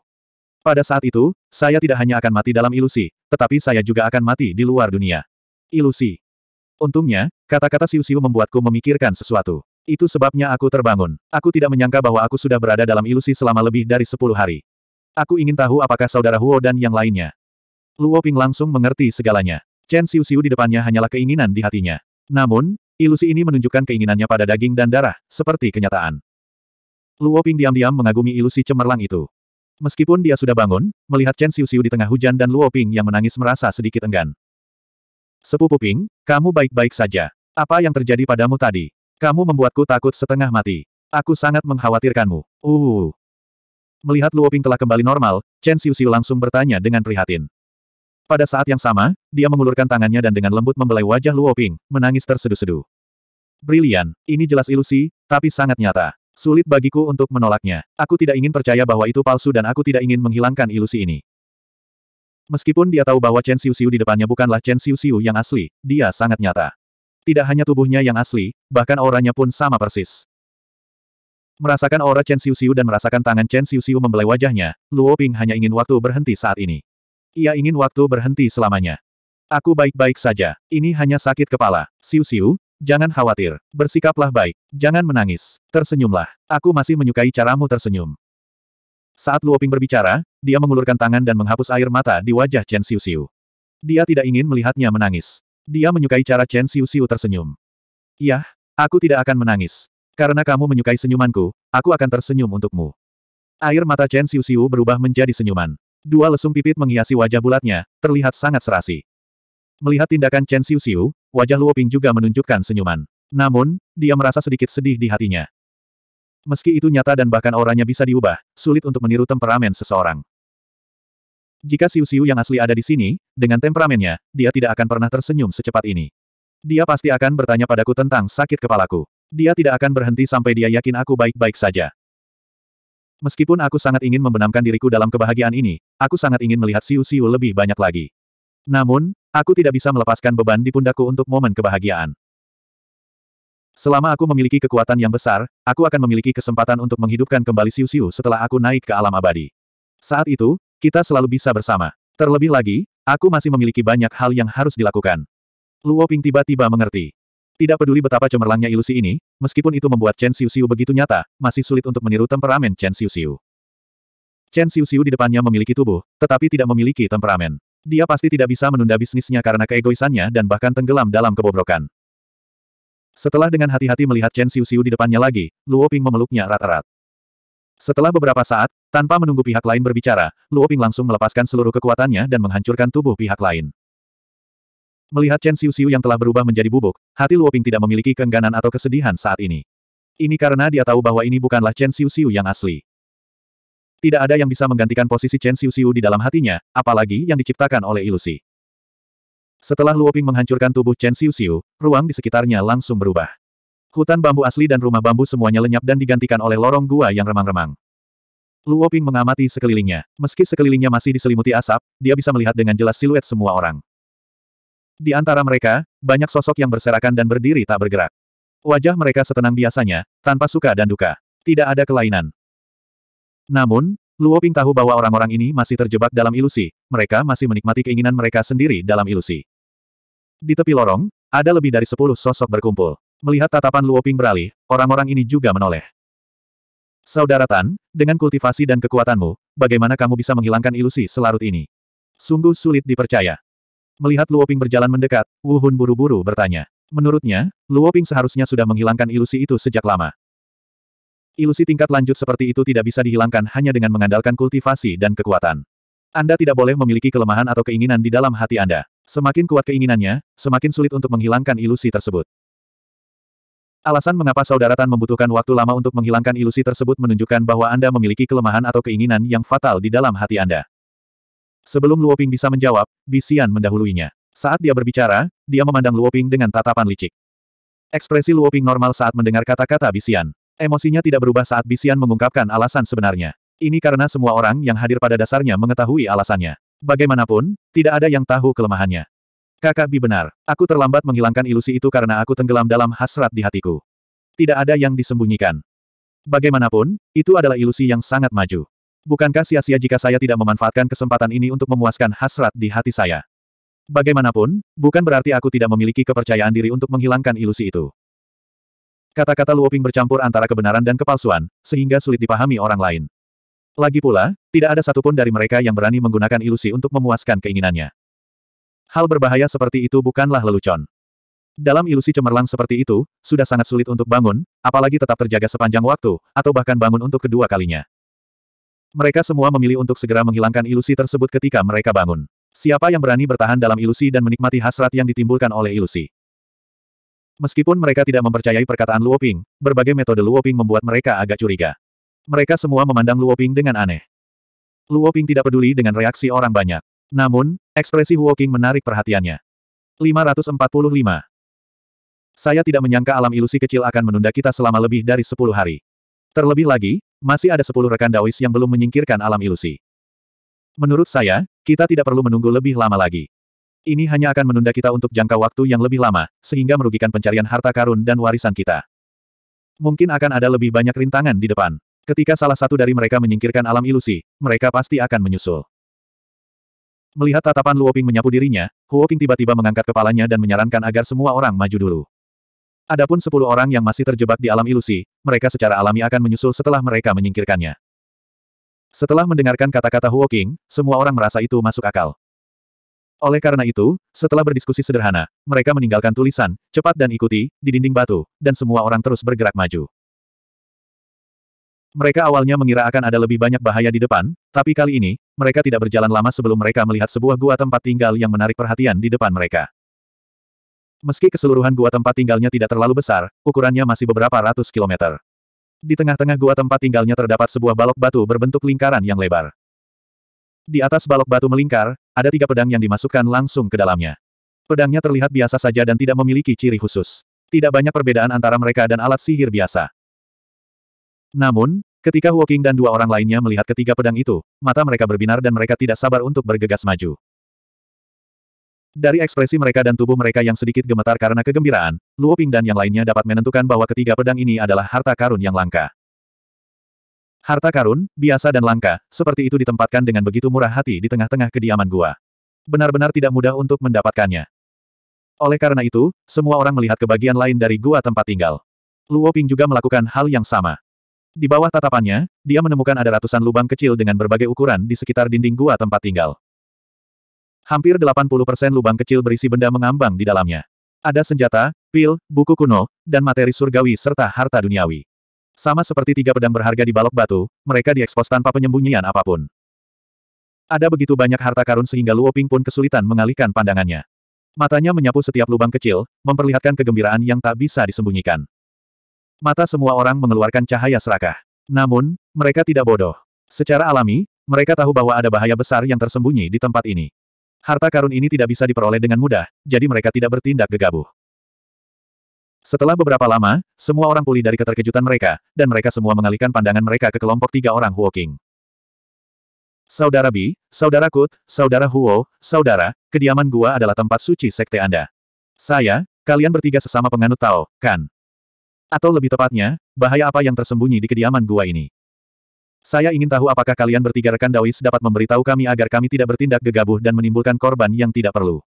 Pada saat itu, saya tidak hanya akan mati dalam ilusi, tetapi saya juga akan mati di luar dunia. Ilusi. Untungnya, kata-kata Siu Siu membuatku memikirkan sesuatu. Itu sebabnya aku terbangun. Aku tidak menyangka bahwa aku sudah berada dalam ilusi selama lebih dari sepuluh hari. Aku ingin tahu apakah saudara Huo dan yang lainnya. Luo Ping langsung mengerti segalanya. Chen Xiu Xiu di depannya hanyalah keinginan di hatinya. Namun, ilusi ini menunjukkan keinginannya pada daging dan darah, seperti kenyataan. Luo Ping diam-diam mengagumi ilusi cemerlang itu. Meskipun dia sudah bangun, melihat Chen Xiu Xiu di tengah hujan dan Luo Ping yang menangis merasa sedikit enggan. Sepupu Ping, kamu baik-baik saja. Apa yang terjadi padamu tadi? Kamu membuatku takut setengah mati. Aku sangat mengkhawatirkanmu. Uh. Melihat Luoping telah kembali normal, Chen Xiu Xiu langsung bertanya dengan prihatin. Pada saat yang sama, dia mengulurkan tangannya dan dengan lembut membelai wajah Luoping, menangis terseduh-seduh. Brilian, ini jelas ilusi, tapi sangat nyata. Sulit bagiku untuk menolaknya. Aku tidak ingin percaya bahwa itu palsu dan aku tidak ingin menghilangkan ilusi ini. Meskipun dia tahu bahwa Chen Xiu Xiu di depannya bukanlah Chen Xiu Xiu yang asli, dia sangat nyata. Tidak hanya tubuhnya yang asli, bahkan auranya pun sama persis. Merasakan aura Chen Xiuxiu dan merasakan tangan Chen Xiuxiu membelai wajahnya, Luo Ping hanya ingin waktu berhenti saat ini. Ia ingin waktu berhenti selamanya. Aku baik-baik saja. Ini hanya sakit kepala. Xiuxiu, jangan khawatir. Bersikaplah baik. Jangan menangis. Tersenyumlah. Aku masih menyukai caramu tersenyum. Saat Luo Ping berbicara, dia mengulurkan tangan dan menghapus air mata di wajah Chen Xiuxiu. Dia tidak ingin melihatnya menangis. Dia menyukai cara Chen Xiu Xiu tersenyum. Yah, aku tidak akan menangis. Karena kamu menyukai senyumanku, aku akan tersenyum untukmu. Air mata Chen Xiu Xiu berubah menjadi senyuman. Dua lesung pipit menghiasi wajah bulatnya, terlihat sangat serasi. Melihat tindakan Chen Xiu Xiu, wajah Luo Ping juga menunjukkan senyuman. Namun, dia merasa sedikit sedih di hatinya. Meski itu nyata dan bahkan auranya bisa diubah, sulit untuk meniru temperamen seseorang. Jika Siu-Siu yang asli ada di sini, dengan temperamennya, dia tidak akan pernah tersenyum secepat ini. Dia pasti akan bertanya padaku tentang sakit kepalaku. Dia tidak akan berhenti sampai dia yakin aku baik-baik saja. Meskipun aku sangat ingin membenamkan diriku dalam kebahagiaan ini, aku sangat ingin melihat Siu-Siu lebih banyak lagi. Namun, aku tidak bisa melepaskan beban di pundakku untuk momen kebahagiaan. Selama aku memiliki kekuatan yang besar, aku akan memiliki kesempatan untuk menghidupkan kembali Siu-Siu setelah aku naik ke alam abadi. Saat itu, kita selalu bisa bersama. Terlebih lagi, aku masih memiliki banyak hal yang harus dilakukan. Luo Ping tiba-tiba mengerti. Tidak peduli betapa cemerlangnya ilusi ini, meskipun itu membuat Chen Xiu Xiu begitu nyata, masih sulit untuk meniru temperamen Chen Xiu Xiu. Chen Xiu Xiu di depannya memiliki tubuh, tetapi tidak memiliki temperamen. Dia pasti tidak bisa menunda bisnisnya karena keegoisannya dan bahkan tenggelam dalam kebobrokan. Setelah dengan hati-hati melihat Chen Xiu Xiu di depannya lagi, Luo Ping memeluknya erat-erat. Setelah beberapa saat, tanpa menunggu pihak lain berbicara, Luo Ping langsung melepaskan seluruh kekuatannya dan menghancurkan tubuh pihak lain. Melihat Chen Xiu Xiu yang telah berubah menjadi bubuk, hati Luo Ping tidak memiliki kengganan atau kesedihan saat ini. Ini karena dia tahu bahwa ini bukanlah Chen Xiu Xiu yang asli. Tidak ada yang bisa menggantikan posisi Chen Xiu Xiu di dalam hatinya, apalagi yang diciptakan oleh ilusi. Setelah Luo Ping menghancurkan tubuh Chen Xiu Xiu, ruang di sekitarnya langsung berubah. Hutan bambu asli dan rumah bambu semuanya lenyap dan digantikan oleh lorong gua yang remang-remang. Luo Ping mengamati sekelilingnya. Meski sekelilingnya masih diselimuti asap, dia bisa melihat dengan jelas siluet semua orang. Di antara mereka, banyak sosok yang berserakan dan berdiri tak bergerak. Wajah mereka setenang biasanya, tanpa suka dan duka. Tidak ada kelainan. Namun, Luo Ping tahu bahwa orang-orang ini masih terjebak dalam ilusi, mereka masih menikmati keinginan mereka sendiri dalam ilusi. Di tepi lorong, ada lebih dari sepuluh sosok berkumpul. Melihat tatapan Luoping beralih, orang-orang ini juga menoleh. Saudara Tan, dengan kultivasi dan kekuatanmu, bagaimana kamu bisa menghilangkan ilusi selarut ini? Sungguh sulit dipercaya. Melihat Luoping berjalan mendekat, Wuhun buru-buru bertanya. Menurutnya, Luoping seharusnya sudah menghilangkan ilusi itu sejak lama. Ilusi tingkat lanjut seperti itu tidak bisa dihilangkan hanya dengan mengandalkan kultivasi dan kekuatan. Anda tidak boleh memiliki kelemahan atau keinginan di dalam hati Anda. Semakin kuat keinginannya, semakin sulit untuk menghilangkan ilusi tersebut. Alasan mengapa saudara Tan membutuhkan waktu lama untuk menghilangkan ilusi tersebut menunjukkan bahwa Anda memiliki kelemahan atau keinginan yang fatal di dalam hati Anda. Sebelum Luoping bisa menjawab, Bisian mendahuluinya. Saat dia berbicara, dia memandang Luoping dengan tatapan licik. Ekspresi Luoping normal saat mendengar kata-kata Bisian. Emosinya tidak berubah saat Bisian mengungkapkan alasan sebenarnya. Ini karena semua orang yang hadir pada dasarnya mengetahui alasannya. Bagaimanapun, tidak ada yang tahu kelemahannya. Kakak Bi benar, aku terlambat menghilangkan ilusi itu karena aku tenggelam dalam hasrat di hatiku. Tidak ada yang disembunyikan. Bagaimanapun, itu adalah ilusi yang sangat maju. Bukankah sia-sia jika saya tidak memanfaatkan kesempatan ini untuk memuaskan hasrat di hati saya? Bagaimanapun, bukan berarti aku tidak memiliki kepercayaan diri untuk menghilangkan ilusi itu. Kata-kata Luoping bercampur antara kebenaran dan kepalsuan, sehingga sulit dipahami orang lain. Lagi pula, tidak ada satupun dari mereka yang berani menggunakan ilusi untuk memuaskan keinginannya hal berbahaya seperti itu bukanlah lelucon. Dalam ilusi cemerlang seperti itu, sudah sangat sulit untuk bangun, apalagi tetap terjaga sepanjang waktu, atau bahkan bangun untuk kedua kalinya. Mereka semua memilih untuk segera menghilangkan ilusi tersebut ketika mereka bangun. Siapa yang berani bertahan dalam ilusi dan menikmati hasrat yang ditimbulkan oleh ilusi? Meskipun mereka tidak mempercayai perkataan Luoping, berbagai metode Luoping membuat mereka agak curiga. Mereka semua memandang Luoping dengan aneh. Luoping tidak peduli dengan reaksi orang banyak. Namun, ekspresi Huoking menarik perhatiannya. 545. Saya tidak menyangka alam ilusi kecil akan menunda kita selama lebih dari 10 hari. Terlebih lagi, masih ada 10 rekan Daois yang belum menyingkirkan alam ilusi. Menurut saya, kita tidak perlu menunggu lebih lama lagi. Ini hanya akan menunda kita untuk jangka waktu yang lebih lama, sehingga merugikan pencarian harta karun dan warisan kita. Mungkin akan ada lebih banyak rintangan di depan. Ketika salah satu dari mereka menyingkirkan alam ilusi, mereka pasti akan menyusul. Melihat tatapan Luoping menyapu dirinya, Huo tiba-tiba mengangkat kepalanya dan menyarankan agar semua orang maju dulu. Adapun sepuluh orang yang masih terjebak di alam ilusi, mereka secara alami akan menyusul setelah mereka menyingkirkannya. Setelah mendengarkan kata-kata Huo semua orang merasa itu masuk akal. Oleh karena itu, setelah berdiskusi sederhana, mereka meninggalkan tulisan, cepat dan ikuti, di dinding batu, dan semua orang terus bergerak maju. Mereka awalnya mengira akan ada lebih banyak bahaya di depan, tapi kali ini, mereka tidak berjalan lama sebelum mereka melihat sebuah gua tempat tinggal yang menarik perhatian di depan mereka. Meski keseluruhan gua tempat tinggalnya tidak terlalu besar, ukurannya masih beberapa ratus kilometer. Di tengah-tengah gua tempat tinggalnya terdapat sebuah balok batu berbentuk lingkaran yang lebar. Di atas balok batu melingkar, ada tiga pedang yang dimasukkan langsung ke dalamnya. Pedangnya terlihat biasa saja dan tidak memiliki ciri khusus. Tidak banyak perbedaan antara mereka dan alat sihir biasa. Namun, ketika Huoking dan dua orang lainnya melihat ketiga pedang itu, mata mereka berbinar dan mereka tidak sabar untuk bergegas maju. Dari ekspresi mereka dan tubuh mereka yang sedikit gemetar karena kegembiraan, Luo Ping dan yang lainnya dapat menentukan bahwa ketiga pedang ini adalah harta karun yang langka. Harta karun, biasa dan langka, seperti itu ditempatkan dengan begitu murah hati di tengah-tengah kediaman gua. Benar-benar tidak mudah untuk mendapatkannya. Oleh karena itu, semua orang melihat kebagian lain dari gua tempat tinggal. Luo Ping juga melakukan hal yang sama. Di bawah tatapannya, dia menemukan ada ratusan lubang kecil dengan berbagai ukuran di sekitar dinding gua tempat tinggal. Hampir 80% lubang kecil berisi benda mengambang di dalamnya. Ada senjata, pil, buku kuno, dan materi surgawi serta harta duniawi. Sama seperti tiga pedang berharga di balok batu, mereka diekspos tanpa penyembunyian apapun. Ada begitu banyak harta karun sehingga Luo Ping pun kesulitan mengalihkan pandangannya. Matanya menyapu setiap lubang kecil, memperlihatkan kegembiraan yang tak bisa disembunyikan. Mata semua orang mengeluarkan cahaya serakah. Namun, mereka tidak bodoh. Secara alami, mereka tahu bahwa ada bahaya besar yang tersembunyi di tempat ini. Harta karun ini tidak bisa diperoleh dengan mudah, jadi mereka tidak bertindak gegabah. Setelah beberapa lama, semua orang pulih dari keterkejutan mereka, dan mereka semua mengalihkan pandangan mereka ke kelompok tiga orang Huo King. Saudara Bi, Saudara Kut, Saudara Huo, Saudara, kediaman gua adalah tempat suci sekte Anda. Saya, kalian bertiga sesama penganut Tao, kan? Atau lebih tepatnya, bahaya apa yang tersembunyi di kediaman gua ini. Saya ingin tahu apakah kalian bertiga rekan Daois dapat memberitahu kami agar kami tidak bertindak gegabah dan menimbulkan korban yang tidak perlu.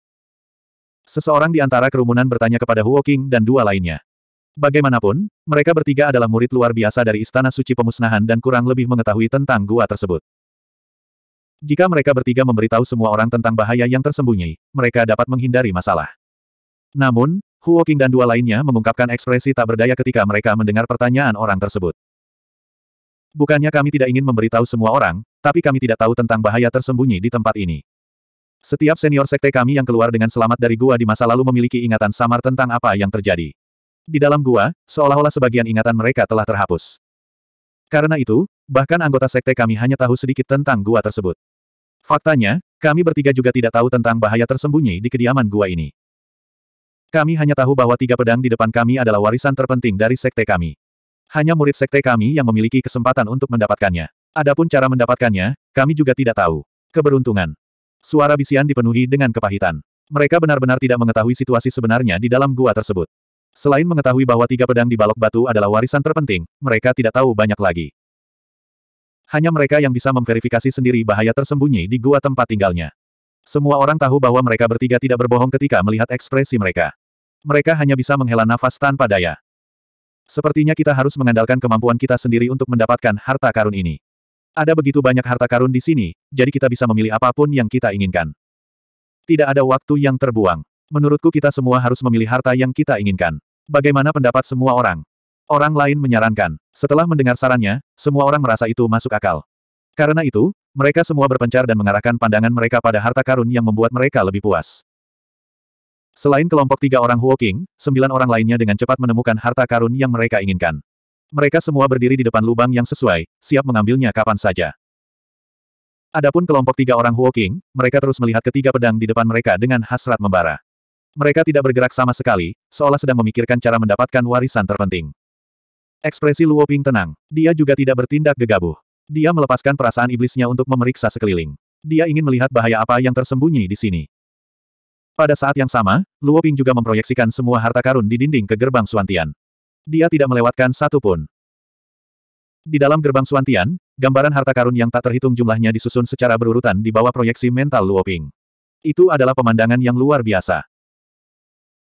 Seseorang di antara kerumunan bertanya kepada Huo King dan dua lainnya. Bagaimanapun, mereka bertiga adalah murid luar biasa dari Istana Suci Pemusnahan dan kurang lebih mengetahui tentang gua tersebut. Jika mereka bertiga memberitahu semua orang tentang bahaya yang tersembunyi, mereka dapat menghindari masalah. Namun, Huoking dan dua lainnya mengungkapkan ekspresi tak berdaya ketika mereka mendengar pertanyaan orang tersebut. Bukannya kami tidak ingin memberitahu semua orang, tapi kami tidak tahu tentang bahaya tersembunyi di tempat ini. Setiap senior sekte kami yang keluar dengan selamat dari gua di masa lalu memiliki ingatan samar tentang apa yang terjadi. Di dalam gua, seolah-olah sebagian ingatan mereka telah terhapus. Karena itu, bahkan anggota sekte kami hanya tahu sedikit tentang gua tersebut. Faktanya, kami bertiga juga tidak tahu tentang bahaya tersembunyi di kediaman gua ini. Kami hanya tahu bahwa tiga pedang di depan kami adalah warisan terpenting dari sekte kami. Hanya murid sekte kami yang memiliki kesempatan untuk mendapatkannya. Adapun cara mendapatkannya, kami juga tidak tahu. Keberuntungan. Suara bisian dipenuhi dengan kepahitan. Mereka benar-benar tidak mengetahui situasi sebenarnya di dalam gua tersebut. Selain mengetahui bahwa tiga pedang di balok batu adalah warisan terpenting, mereka tidak tahu banyak lagi. Hanya mereka yang bisa memverifikasi sendiri bahaya tersembunyi di gua tempat tinggalnya. Semua orang tahu bahwa mereka bertiga tidak berbohong ketika melihat ekspresi mereka. Mereka hanya bisa menghela nafas tanpa daya. Sepertinya kita harus mengandalkan kemampuan kita sendiri untuk mendapatkan harta karun ini. Ada begitu banyak harta karun di sini, jadi kita bisa memilih apapun yang kita inginkan. Tidak ada waktu yang terbuang. Menurutku kita semua harus memilih harta yang kita inginkan. Bagaimana pendapat semua orang? Orang lain menyarankan. Setelah mendengar sarannya, semua orang merasa itu masuk akal. Karena itu, mereka semua berpencar dan mengarahkan pandangan mereka pada harta karun yang membuat mereka lebih puas. Selain kelompok tiga orang Huoking, sembilan orang lainnya dengan cepat menemukan harta karun yang mereka inginkan. Mereka semua berdiri di depan lubang yang sesuai, siap mengambilnya kapan saja. Adapun kelompok tiga orang Huoking, mereka terus melihat ketiga pedang di depan mereka dengan hasrat membara. Mereka tidak bergerak sama sekali, seolah sedang memikirkan cara mendapatkan warisan terpenting. Ekspresi Luoping tenang, dia juga tidak bertindak gegabah. Dia melepaskan perasaan iblisnya untuk memeriksa sekeliling. Dia ingin melihat bahaya apa yang tersembunyi di sini. Pada saat yang sama, Luo Ping juga memproyeksikan semua harta karun di dinding ke gerbang Suantian. Dia tidak melewatkan satu pun. Di dalam gerbang Suantian, gambaran harta karun yang tak terhitung jumlahnya disusun secara berurutan di bawah proyeksi mental Luo Ping. Itu adalah pemandangan yang luar biasa.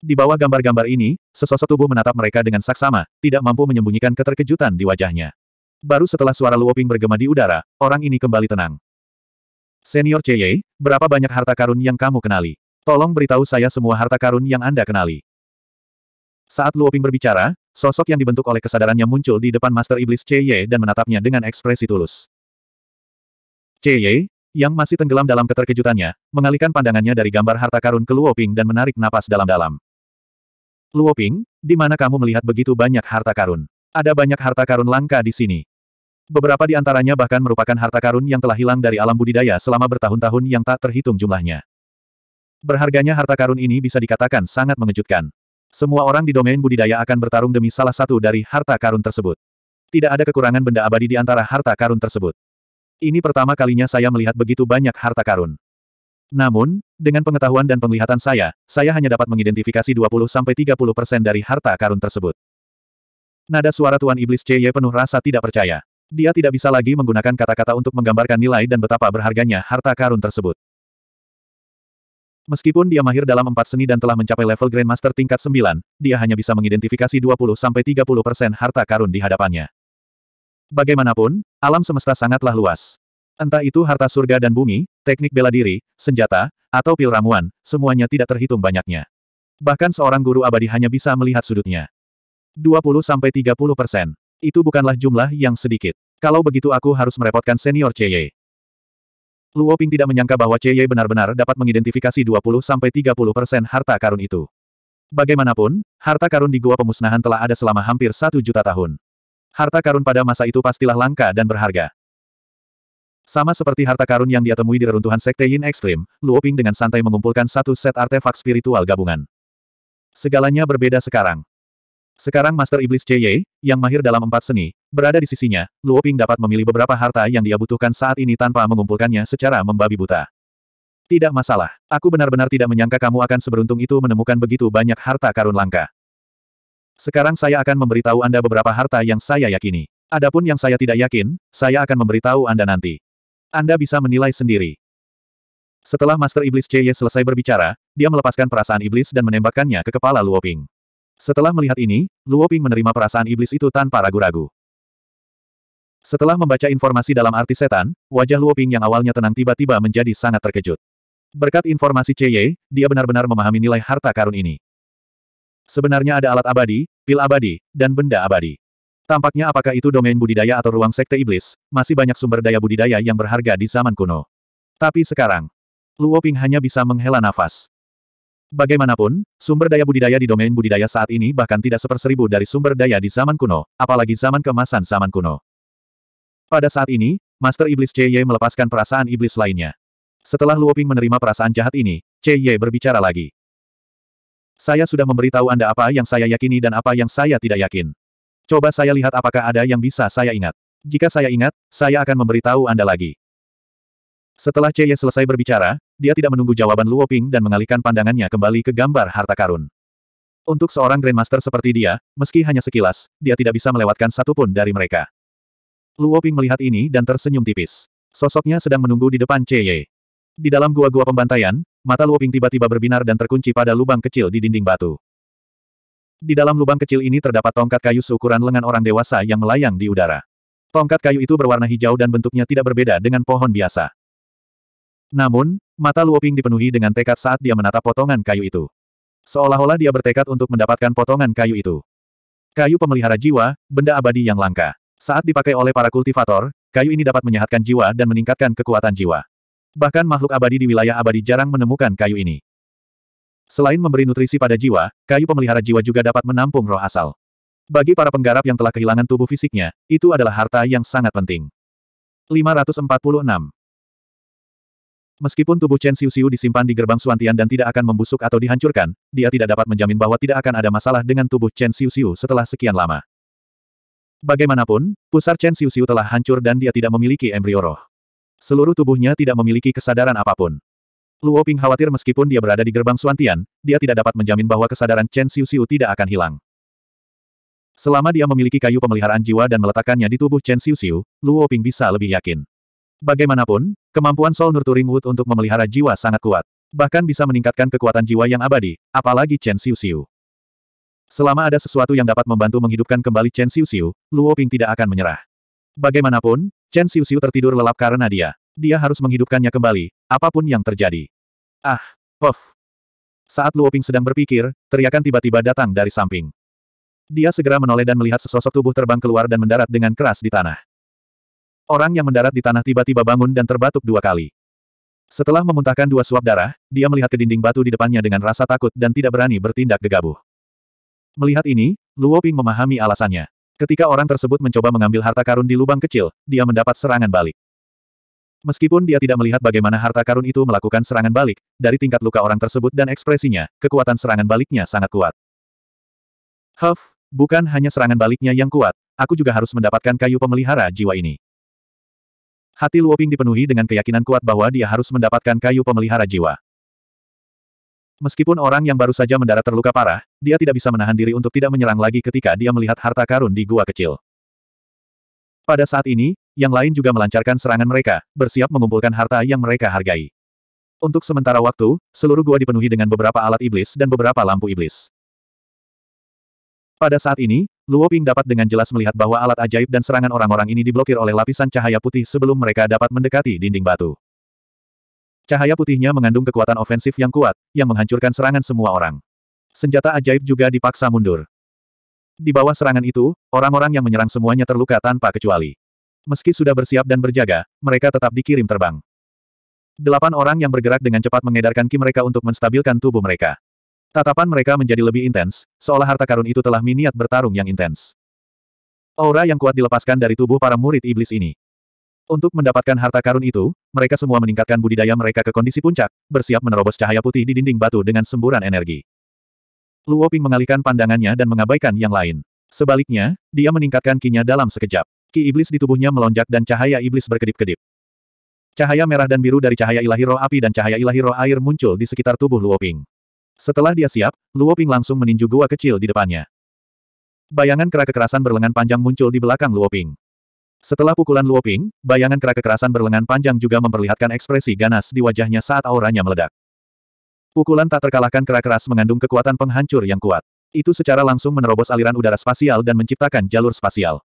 Di bawah gambar-gambar ini, sesosok tubuh menatap mereka dengan saksama, tidak mampu menyembunyikan keterkejutan di wajahnya. Baru setelah suara Luoping bergema di udara, orang ini kembali tenang. Senior Cheye, berapa banyak harta karun yang kamu kenali? Tolong beritahu saya semua harta karun yang Anda kenali. Saat Luoping berbicara, sosok yang dibentuk oleh kesadarannya muncul di depan Master Iblis Cheye dan menatapnya dengan ekspresi tulus. Cheye, yang masih tenggelam dalam keterkejutannya, mengalihkan pandangannya dari gambar harta karun ke Luoping dan menarik napas dalam-dalam. Luoping, di mana kamu melihat begitu banyak harta karun? Ada banyak harta karun langka di sini. Beberapa di antaranya bahkan merupakan harta karun yang telah hilang dari alam budidaya selama bertahun-tahun yang tak terhitung jumlahnya. Berharganya harta karun ini bisa dikatakan sangat mengejutkan. Semua orang di domain budidaya akan bertarung demi salah satu dari harta karun tersebut. Tidak ada kekurangan benda abadi di antara harta karun tersebut. Ini pertama kalinya saya melihat begitu banyak harta karun. Namun, dengan pengetahuan dan penglihatan saya, saya hanya dapat mengidentifikasi 20-30% dari harta karun tersebut. Nada suara Tuan Iblis C.Y. penuh rasa tidak percaya. Dia tidak bisa lagi menggunakan kata-kata untuk menggambarkan nilai dan betapa berharganya harta karun tersebut. Meskipun dia mahir dalam empat seni dan telah mencapai level Grandmaster tingkat 9, dia hanya bisa mengidentifikasi 20-30 harta karun di hadapannya. Bagaimanapun, alam semesta sangatlah luas. Entah itu harta surga dan bumi, teknik bela diri, senjata, atau pil ramuan, semuanya tidak terhitung banyaknya. Bahkan seorang guru abadi hanya bisa melihat sudutnya. 20-30 persen. Itu bukanlah jumlah yang sedikit. Kalau begitu aku harus merepotkan senior Cheye. Luo Ping tidak menyangka bahwa Cheye benar-benar dapat mengidentifikasi 20-30 persen harta karun itu. Bagaimanapun, harta karun di Gua Pemusnahan telah ada selama hampir satu juta tahun. Harta karun pada masa itu pastilah langka dan berharga. Sama seperti harta karun yang dia temui di reruntuhan Sekte Yin Ekstrim, Luo Ping dengan santai mengumpulkan satu set artefak spiritual gabungan. Segalanya berbeda sekarang. Sekarang Master Iblis Ye, yang mahir dalam empat seni, berada di sisinya, Luo Ping dapat memilih beberapa harta yang dia butuhkan saat ini tanpa mengumpulkannya secara membabi buta. Tidak masalah, aku benar-benar tidak menyangka kamu akan seberuntung itu menemukan begitu banyak harta karun langka. Sekarang saya akan memberitahu Anda beberapa harta yang saya yakini. Adapun yang saya tidak yakin, saya akan memberitahu Anda nanti. Anda bisa menilai sendiri. Setelah Master Iblis Ye selesai berbicara, dia melepaskan perasaan iblis dan menembakkannya ke kepala Luoping. Setelah melihat ini, Luo Ping menerima perasaan iblis itu tanpa ragu-ragu. Setelah membaca informasi dalam arti setan, wajah Luo Ping yang awalnya tenang tiba-tiba menjadi sangat terkejut. Berkat informasi Cheye, dia benar-benar memahami nilai harta karun ini. Sebenarnya ada alat abadi, pil abadi, dan benda abadi. Tampaknya apakah itu domain budidaya atau ruang sekte iblis, masih banyak sumber daya budidaya yang berharga di zaman kuno. Tapi sekarang, Luo Ping hanya bisa menghela nafas. Bagaimanapun, sumber daya budidaya di domain budidaya saat ini bahkan tidak seperseribu dari sumber daya di zaman kuno, apalagi zaman kemasan zaman kuno. Pada saat ini, Master Iblis Cheye melepaskan perasaan iblis lainnya. Setelah Luoping menerima perasaan jahat ini, Cheye berbicara lagi. Saya sudah memberitahu Anda apa yang saya yakini dan apa yang saya tidak yakin. Coba saya lihat apakah ada yang bisa saya ingat. Jika saya ingat, saya akan memberitahu Anda lagi. Setelah Ye selesai berbicara, dia tidak menunggu jawaban Luo Ping dan mengalihkan pandangannya kembali ke gambar harta karun. Untuk seorang Grandmaster seperti dia, meski hanya sekilas, dia tidak bisa melewatkan satu pun dari mereka. Luo Ping melihat ini dan tersenyum tipis. Sosoknya sedang menunggu di depan Ye. Di dalam gua-gua pembantaian, mata Luo Ping tiba-tiba berbinar dan terkunci pada lubang kecil di dinding batu. Di dalam lubang kecil ini terdapat tongkat kayu seukuran lengan orang dewasa yang melayang di udara. Tongkat kayu itu berwarna hijau dan bentuknya tidak berbeda dengan pohon biasa. Namun, mata Luoping dipenuhi dengan tekad saat dia menatap potongan kayu itu. Seolah-olah dia bertekad untuk mendapatkan potongan kayu itu. Kayu pemelihara jiwa, benda abadi yang langka. Saat dipakai oleh para kultivator, kayu ini dapat menyehatkan jiwa dan meningkatkan kekuatan jiwa. Bahkan makhluk abadi di wilayah abadi jarang menemukan kayu ini. Selain memberi nutrisi pada jiwa, kayu pemelihara jiwa juga dapat menampung roh asal. Bagi para penggarap yang telah kehilangan tubuh fisiknya, itu adalah harta yang sangat penting. 546 Meskipun tubuh Chen Xiuxiu disimpan di gerbang Suantian dan tidak akan membusuk atau dihancurkan, dia tidak dapat menjamin bahwa tidak akan ada masalah dengan tubuh Chen Xiuxiu setelah sekian lama. Bagaimanapun, pusar Chen Xiuxiu telah hancur dan dia tidak memiliki embrio roh. Seluruh tubuhnya tidak memiliki kesadaran apapun. Luo Ping khawatir meskipun dia berada di gerbang Suantian, dia tidak dapat menjamin bahwa kesadaran Chen Xiuxiu tidak akan hilang. Selama dia memiliki kayu pemeliharaan jiwa dan meletakkannya di tubuh Chen Xiuxiu, Luo Ping bisa lebih yakin. Bagaimanapun, kemampuan Soul Nurturing Wood untuk memelihara jiwa sangat kuat. Bahkan bisa meningkatkan kekuatan jiwa yang abadi, apalagi Chen Xiu Xiu. Selama ada sesuatu yang dapat membantu menghidupkan kembali Chen Xiu Xiu, Luo Ping tidak akan menyerah. Bagaimanapun, Chen Xiu Xiu tertidur lelap karena dia. Dia harus menghidupkannya kembali, apapun yang terjadi. Ah, puff. Saat Luo Ping sedang berpikir, teriakan tiba-tiba datang dari samping. Dia segera menoleh dan melihat sesosok tubuh terbang keluar dan mendarat dengan keras di tanah. Orang yang mendarat di tanah tiba-tiba bangun dan terbatuk dua kali. Setelah memuntahkan dua suap darah, dia melihat ke dinding batu di depannya dengan rasa takut dan tidak berani bertindak gegabah. Melihat ini, Luo Ping memahami alasannya. Ketika orang tersebut mencoba mengambil harta karun di lubang kecil, dia mendapat serangan balik. Meskipun dia tidak melihat bagaimana harta karun itu melakukan serangan balik, dari tingkat luka orang tersebut dan ekspresinya, kekuatan serangan baliknya sangat kuat. Huff, bukan hanya serangan baliknya yang kuat, aku juga harus mendapatkan kayu pemelihara jiwa ini. Hati Luoping dipenuhi dengan keyakinan kuat bahwa dia harus mendapatkan kayu pemelihara jiwa. Meskipun orang yang baru saja mendarat terluka parah, dia tidak bisa menahan diri untuk tidak menyerang lagi ketika dia melihat harta karun di gua kecil. Pada saat ini, yang lain juga melancarkan serangan mereka, bersiap mengumpulkan harta yang mereka hargai. Untuk sementara waktu, seluruh gua dipenuhi dengan beberapa alat iblis dan beberapa lampu iblis. Pada saat ini, Luo Ping dapat dengan jelas melihat bahwa alat ajaib dan serangan orang-orang ini diblokir oleh lapisan cahaya putih sebelum mereka dapat mendekati dinding batu. Cahaya putihnya mengandung kekuatan ofensif yang kuat, yang menghancurkan serangan semua orang. Senjata ajaib juga dipaksa mundur. Di bawah serangan itu, orang-orang yang menyerang semuanya terluka tanpa kecuali. Meski sudah bersiap dan berjaga, mereka tetap dikirim terbang. Delapan orang yang bergerak dengan cepat mengedarkan ki mereka untuk menstabilkan tubuh mereka. Tatapan mereka menjadi lebih intens, seolah harta karun itu telah miniat bertarung yang intens. Aura yang kuat dilepaskan dari tubuh para murid iblis ini. Untuk mendapatkan harta karun itu, mereka semua meningkatkan budidaya mereka ke kondisi puncak, bersiap menerobos cahaya putih di dinding batu dengan semburan energi. Luo Ping mengalihkan pandangannya dan mengabaikan yang lain. Sebaliknya, dia meningkatkan kinya dalam sekejap. Ki iblis di tubuhnya melonjak dan cahaya iblis berkedip-kedip. Cahaya merah dan biru dari cahaya ilahi roh api dan cahaya ilahi roh air muncul di sekitar tubuh Luo Ping. Setelah dia siap, Luo Ping langsung meninju gua kecil di depannya. Bayangan kera kekerasan berlengan panjang muncul di belakang Luo Ping. Setelah pukulan Luo Ping, bayangan kera kekerasan berlengan panjang juga memperlihatkan ekspresi ganas di wajahnya saat auranya meledak. Pukulan tak terkalahkan kera keras mengandung kekuatan penghancur yang kuat. Itu secara langsung menerobos aliran udara spasial dan menciptakan jalur spasial.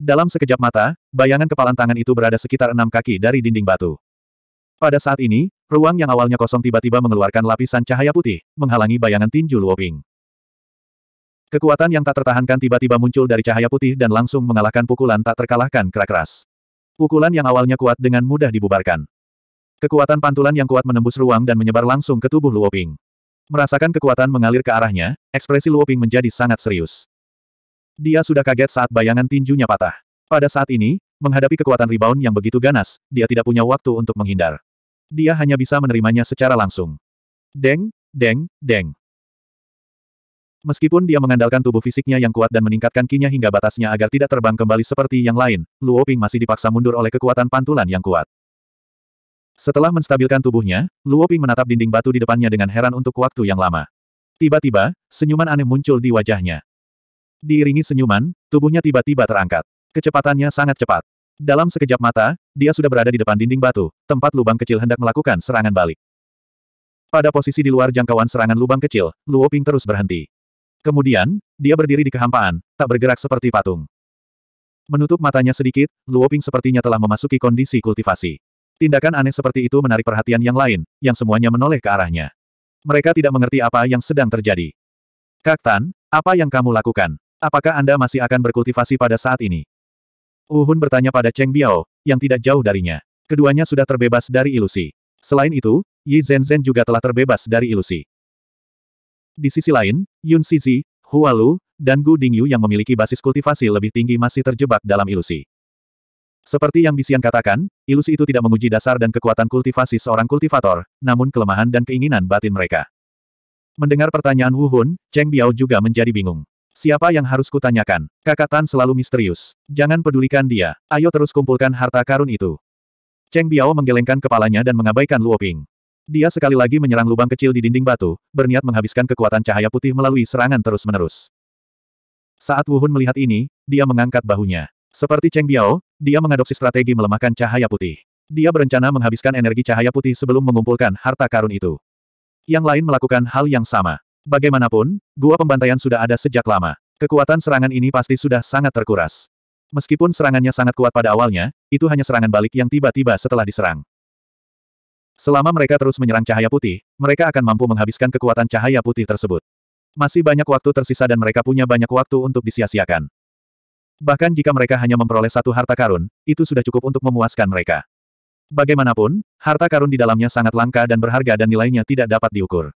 Dalam sekejap mata, bayangan kepalan tangan itu berada sekitar enam kaki dari dinding batu. Pada saat ini, Ruang yang awalnya kosong tiba-tiba mengeluarkan lapisan cahaya putih, menghalangi bayangan tinju Luoping. Kekuatan yang tak tertahankan tiba-tiba muncul dari cahaya putih dan langsung mengalahkan pukulan tak terkalahkan keras. Pukulan yang awalnya kuat dengan mudah dibubarkan. Kekuatan pantulan yang kuat menembus ruang dan menyebar langsung ke tubuh Luoping. Merasakan kekuatan mengalir ke arahnya, ekspresi Luoping menjadi sangat serius. Dia sudah kaget saat bayangan tinjunya patah. Pada saat ini, menghadapi kekuatan rebound yang begitu ganas, dia tidak punya waktu untuk menghindar dia hanya bisa menerimanya secara langsung. Deng, deng, deng. Meskipun dia mengandalkan tubuh fisiknya yang kuat dan meningkatkan kinya hingga batasnya agar tidak terbang kembali seperti yang lain, Luo Ping masih dipaksa mundur oleh kekuatan pantulan yang kuat. Setelah menstabilkan tubuhnya, Luo Ping menatap dinding batu di depannya dengan heran untuk waktu yang lama. Tiba-tiba, senyuman aneh muncul di wajahnya. Diiringi senyuman, tubuhnya tiba-tiba terangkat. Kecepatannya sangat cepat. Dalam sekejap mata, dia sudah berada di depan dinding batu, tempat lubang kecil hendak melakukan serangan balik. Pada posisi di luar jangkauan serangan lubang kecil, Luo Ping terus berhenti. Kemudian, dia berdiri di kehampaan, tak bergerak seperti patung. Menutup matanya sedikit, Luo Ping sepertinya telah memasuki kondisi kultivasi. Tindakan aneh seperti itu menarik perhatian yang lain, yang semuanya menoleh ke arahnya. Mereka tidak mengerti apa yang sedang terjadi. Kak Tan, apa yang kamu lakukan? Apakah Anda masih akan berkultivasi pada saat ini? Uhun bertanya pada Cheng Biao, yang tidak jauh darinya. Keduanya sudah terbebas dari ilusi. Selain itu, Yi Zhen Zhen juga telah terbebas dari ilusi. Di sisi lain, Yun Sisi, Hua Lu, dan Gu Dingyu yang memiliki basis kultivasi lebih tinggi masih terjebak dalam ilusi. Seperti yang Bisian katakan, ilusi itu tidak menguji dasar dan kekuatan kultivasi seorang kultivator, namun kelemahan dan keinginan batin mereka. Mendengar pertanyaan Wu Hun, Cheng Biao juga menjadi bingung. Siapa yang harus kutanyakan? Kakak Tan selalu misterius. Jangan pedulikan dia. Ayo terus kumpulkan harta karun itu. Cheng Biao menggelengkan kepalanya dan mengabaikan Luo Ping. Dia sekali lagi menyerang lubang kecil di dinding batu, berniat menghabiskan kekuatan cahaya putih melalui serangan terus-menerus. Saat Wu Hun melihat ini, dia mengangkat bahunya. Seperti Cheng Biao, dia mengadopsi strategi melemahkan cahaya putih. Dia berencana menghabiskan energi cahaya putih sebelum mengumpulkan harta karun itu. Yang lain melakukan hal yang sama. Bagaimanapun, gua pembantaian sudah ada sejak lama. Kekuatan serangan ini pasti sudah sangat terkuras. Meskipun serangannya sangat kuat pada awalnya, itu hanya serangan balik yang tiba-tiba setelah diserang. Selama mereka terus menyerang cahaya putih, mereka akan mampu menghabiskan kekuatan cahaya putih tersebut. Masih banyak waktu tersisa dan mereka punya banyak waktu untuk disia-siakan. Bahkan jika mereka hanya memperoleh satu harta karun, itu sudah cukup untuk memuaskan mereka. Bagaimanapun, harta karun di dalamnya sangat langka dan berharga dan nilainya tidak dapat diukur.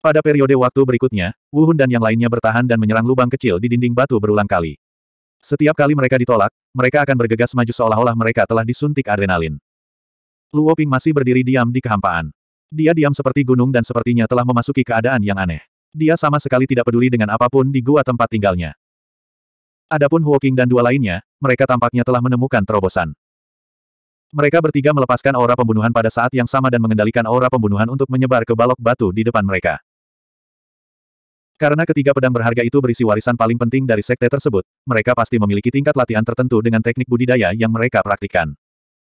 Pada periode waktu berikutnya, Wu Hun dan yang lainnya bertahan dan menyerang lubang kecil di dinding batu berulang kali. Setiap kali mereka ditolak, mereka akan bergegas maju seolah-olah mereka telah disuntik adrenalin. Luo Ping masih berdiri diam di kehampaan. Dia diam seperti gunung dan sepertinya telah memasuki keadaan yang aneh. Dia sama sekali tidak peduli dengan apapun di gua tempat tinggalnya. Adapun Huoking dan dua lainnya, mereka tampaknya telah menemukan terobosan. Mereka bertiga melepaskan aura pembunuhan pada saat yang sama dan mengendalikan aura pembunuhan untuk menyebar ke balok batu di depan mereka. Karena ketiga pedang berharga itu berisi warisan paling penting dari sekte tersebut, mereka pasti memiliki tingkat latihan tertentu dengan teknik budidaya yang mereka praktikkan.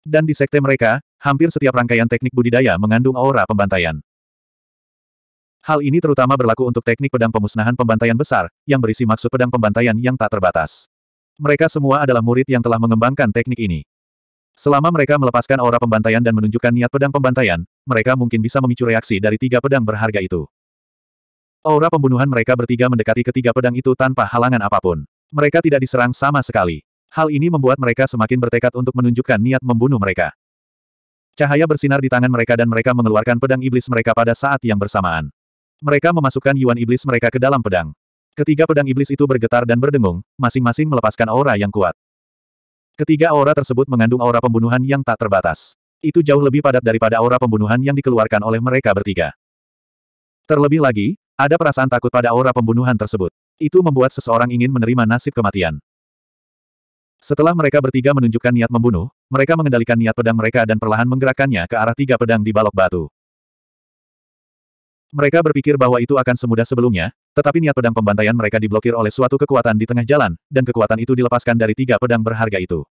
Dan di sekte mereka, hampir setiap rangkaian teknik budidaya mengandung aura pembantaian. Hal ini terutama berlaku untuk teknik pedang pemusnahan pembantaian besar, yang berisi maksud pedang pembantaian yang tak terbatas. Mereka semua adalah murid yang telah mengembangkan teknik ini. Selama mereka melepaskan aura pembantaian dan menunjukkan niat pedang pembantaian, mereka mungkin bisa memicu reaksi dari tiga pedang berharga itu. Aura pembunuhan mereka bertiga mendekati ketiga pedang itu tanpa halangan apapun. Mereka tidak diserang sama sekali. Hal ini membuat mereka semakin bertekad untuk menunjukkan niat membunuh mereka. Cahaya bersinar di tangan mereka dan mereka mengeluarkan pedang iblis mereka pada saat yang bersamaan. Mereka memasukkan yuan iblis mereka ke dalam pedang. Ketiga pedang iblis itu bergetar dan berdengung, masing-masing melepaskan aura yang kuat. Ketiga aura tersebut mengandung aura pembunuhan yang tak terbatas. Itu jauh lebih padat daripada aura pembunuhan yang dikeluarkan oleh mereka bertiga. Terlebih lagi, ada perasaan takut pada aura pembunuhan tersebut. Itu membuat seseorang ingin menerima nasib kematian. Setelah mereka bertiga menunjukkan niat membunuh, mereka mengendalikan niat pedang mereka dan perlahan menggerakkannya ke arah tiga pedang di balok batu. Mereka berpikir bahwa itu akan semudah sebelumnya, tetapi niat pedang pembantaian mereka diblokir oleh suatu kekuatan di tengah jalan, dan kekuatan itu dilepaskan dari tiga pedang berharga itu.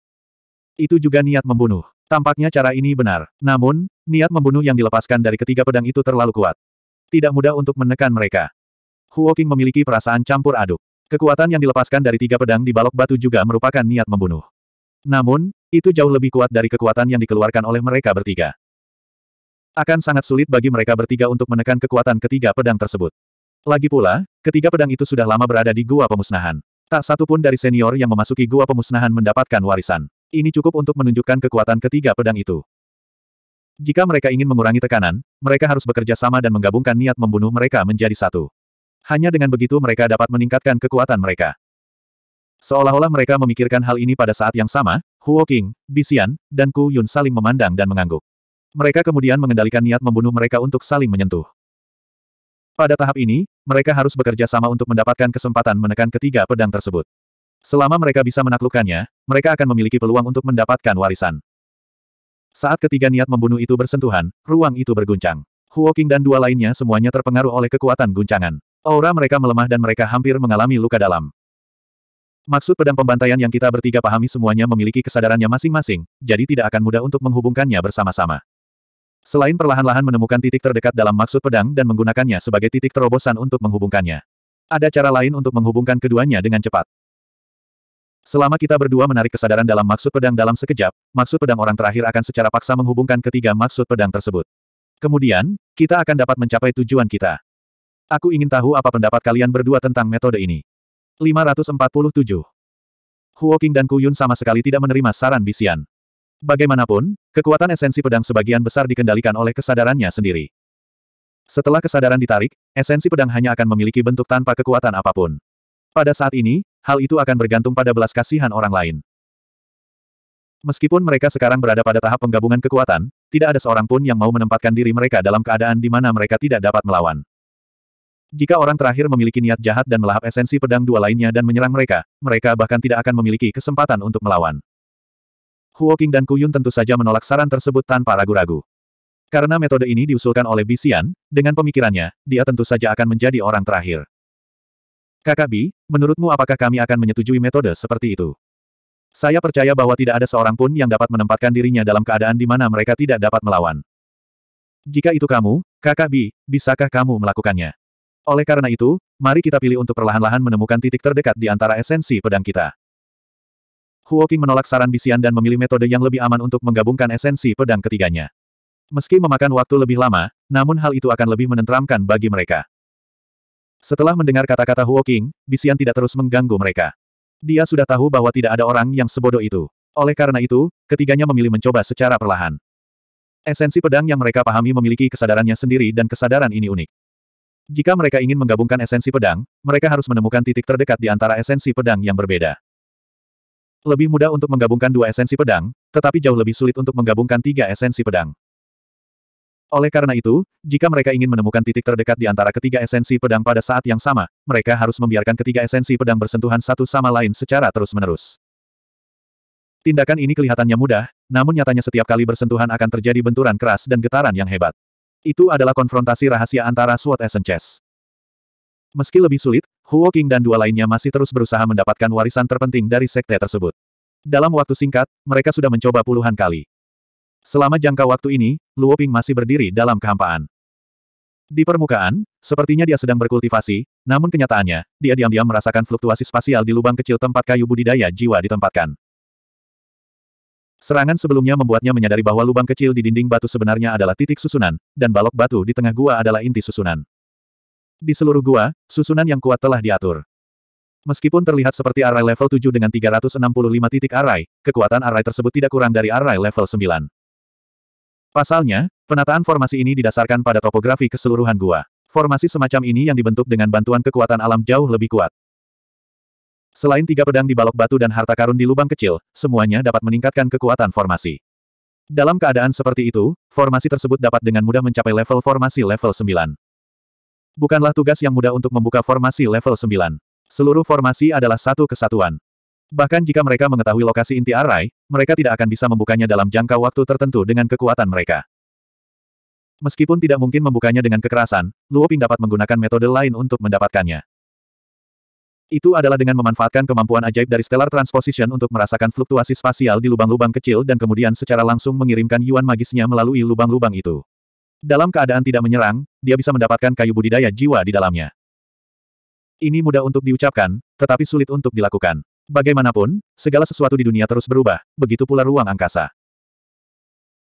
Itu juga niat membunuh. Tampaknya cara ini benar. Namun, niat membunuh yang dilepaskan dari ketiga pedang itu terlalu kuat. Tidak mudah untuk menekan mereka. Huoking memiliki perasaan campur aduk. Kekuatan yang dilepaskan dari tiga pedang di balok batu juga merupakan niat membunuh. Namun, itu jauh lebih kuat dari kekuatan yang dikeluarkan oleh mereka bertiga. Akan sangat sulit bagi mereka bertiga untuk menekan kekuatan ketiga pedang tersebut. Lagi pula, ketiga pedang itu sudah lama berada di gua pemusnahan. Tak satu pun dari senior yang memasuki gua pemusnahan mendapatkan warisan. Ini cukup untuk menunjukkan kekuatan ketiga pedang itu. Jika mereka ingin mengurangi tekanan, mereka harus bekerja sama dan menggabungkan niat membunuh mereka menjadi satu. Hanya dengan begitu mereka dapat meningkatkan kekuatan mereka. Seolah-olah mereka memikirkan hal ini pada saat yang sama, Huo King, Bixian, dan Ku Yun saling memandang dan mengangguk. Mereka kemudian mengendalikan niat membunuh mereka untuk saling menyentuh. Pada tahap ini, mereka harus bekerja sama untuk mendapatkan kesempatan menekan ketiga pedang tersebut. Selama mereka bisa menaklukkannya, mereka akan memiliki peluang untuk mendapatkan warisan. Saat ketiga niat membunuh itu bersentuhan, ruang itu berguncang. Huoking dan dua lainnya semuanya terpengaruh oleh kekuatan guncangan. Aura mereka melemah dan mereka hampir mengalami luka dalam. Maksud pedang pembantaian yang kita bertiga pahami semuanya memiliki kesadarannya masing-masing, jadi tidak akan mudah untuk menghubungkannya bersama-sama. Selain perlahan-lahan menemukan titik terdekat dalam maksud pedang dan menggunakannya sebagai titik terobosan untuk menghubungkannya. Ada cara lain untuk menghubungkan keduanya dengan cepat. Selama kita berdua menarik kesadaran dalam maksud pedang dalam sekejap, maksud pedang orang terakhir akan secara paksa menghubungkan ketiga maksud pedang tersebut. Kemudian, kita akan dapat mencapai tujuan kita. Aku ingin tahu apa pendapat kalian berdua tentang metode ini. 547. Huoking dan Kuyun sama sekali tidak menerima saran Bisian. Bagaimanapun, kekuatan esensi pedang sebagian besar dikendalikan oleh kesadarannya sendiri. Setelah kesadaran ditarik, esensi pedang hanya akan memiliki bentuk tanpa kekuatan apapun. Pada saat ini, hal itu akan bergantung pada belas kasihan orang lain. Meskipun mereka sekarang berada pada tahap penggabungan kekuatan, tidak ada seorang pun yang mau menempatkan diri mereka dalam keadaan di mana mereka tidak dapat melawan. Jika orang terakhir memiliki niat jahat dan melahap esensi pedang dua lainnya dan menyerang mereka, mereka bahkan tidak akan memiliki kesempatan untuk melawan. Huoking dan Kuyun tentu saja menolak saran tersebut tanpa ragu-ragu. Karena metode ini diusulkan oleh Bisian, dengan pemikirannya, dia tentu saja akan menjadi orang terakhir. Kakak Bi, menurutmu apakah kami akan menyetujui metode seperti itu? Saya percaya bahwa tidak ada seorang pun yang dapat menempatkan dirinya dalam keadaan di mana mereka tidak dapat melawan. Jika itu kamu, kakak Bi, bisakah kamu melakukannya? Oleh karena itu, mari kita pilih untuk perlahan-lahan menemukan titik terdekat di antara esensi pedang kita. Huoking menolak saran Bisian dan memilih metode yang lebih aman untuk menggabungkan esensi pedang ketiganya. Meski memakan waktu lebih lama, namun hal itu akan lebih menenteramkan bagi mereka. Setelah mendengar kata-kata Huoking, Bisian tidak terus mengganggu mereka. Dia sudah tahu bahwa tidak ada orang yang sebodoh itu. Oleh karena itu, ketiganya memilih mencoba secara perlahan. Esensi pedang yang mereka pahami memiliki kesadarannya sendiri dan kesadaran ini unik. Jika mereka ingin menggabungkan esensi pedang, mereka harus menemukan titik terdekat di antara esensi pedang yang berbeda. Lebih mudah untuk menggabungkan dua esensi pedang, tetapi jauh lebih sulit untuk menggabungkan tiga esensi pedang. Oleh karena itu, jika mereka ingin menemukan titik terdekat di antara ketiga esensi pedang pada saat yang sama, mereka harus membiarkan ketiga esensi pedang bersentuhan satu sama lain secara terus-menerus. Tindakan ini kelihatannya mudah, namun nyatanya setiap kali bersentuhan akan terjadi benturan keras dan getaran yang hebat. Itu adalah konfrontasi rahasia antara SWOT Essences. Meski lebih sulit, Huo Qing dan dua lainnya masih terus berusaha mendapatkan warisan terpenting dari sekte tersebut. Dalam waktu singkat, mereka sudah mencoba puluhan kali. Selama jangka waktu ini, Luo Ping masih berdiri dalam kehampaan. Di permukaan, sepertinya dia sedang berkultivasi, namun kenyataannya, dia diam-diam merasakan fluktuasi spasial di lubang kecil tempat kayu budidaya jiwa ditempatkan. Serangan sebelumnya membuatnya menyadari bahwa lubang kecil di dinding batu sebenarnya adalah titik susunan, dan balok batu di tengah gua adalah inti susunan. Di seluruh gua, susunan yang kuat telah diatur. Meskipun terlihat seperti array level 7 dengan 365 titik array, kekuatan array tersebut tidak kurang dari array level 9. Pasalnya, penataan formasi ini didasarkan pada topografi keseluruhan gua. Formasi semacam ini yang dibentuk dengan bantuan kekuatan alam jauh lebih kuat. Selain tiga pedang di balok batu dan harta karun di lubang kecil, semuanya dapat meningkatkan kekuatan formasi. Dalam keadaan seperti itu, formasi tersebut dapat dengan mudah mencapai level formasi level 9. Bukanlah tugas yang mudah untuk membuka formasi level 9. Seluruh formasi adalah satu kesatuan. Bahkan jika mereka mengetahui lokasi inti arai, mereka tidak akan bisa membukanya dalam jangka waktu tertentu dengan kekuatan mereka. Meskipun tidak mungkin membukanya dengan kekerasan, Luo Ping dapat menggunakan metode lain untuk mendapatkannya. Itu adalah dengan memanfaatkan kemampuan ajaib dari Stellar Transposition untuk merasakan fluktuasi spasial di lubang-lubang kecil dan kemudian secara langsung mengirimkan yuan magisnya melalui lubang-lubang itu. Dalam keadaan tidak menyerang, dia bisa mendapatkan kayu budidaya jiwa di dalamnya. Ini mudah untuk diucapkan, tetapi sulit untuk dilakukan. Bagaimanapun, segala sesuatu di dunia terus berubah, begitu pula ruang angkasa.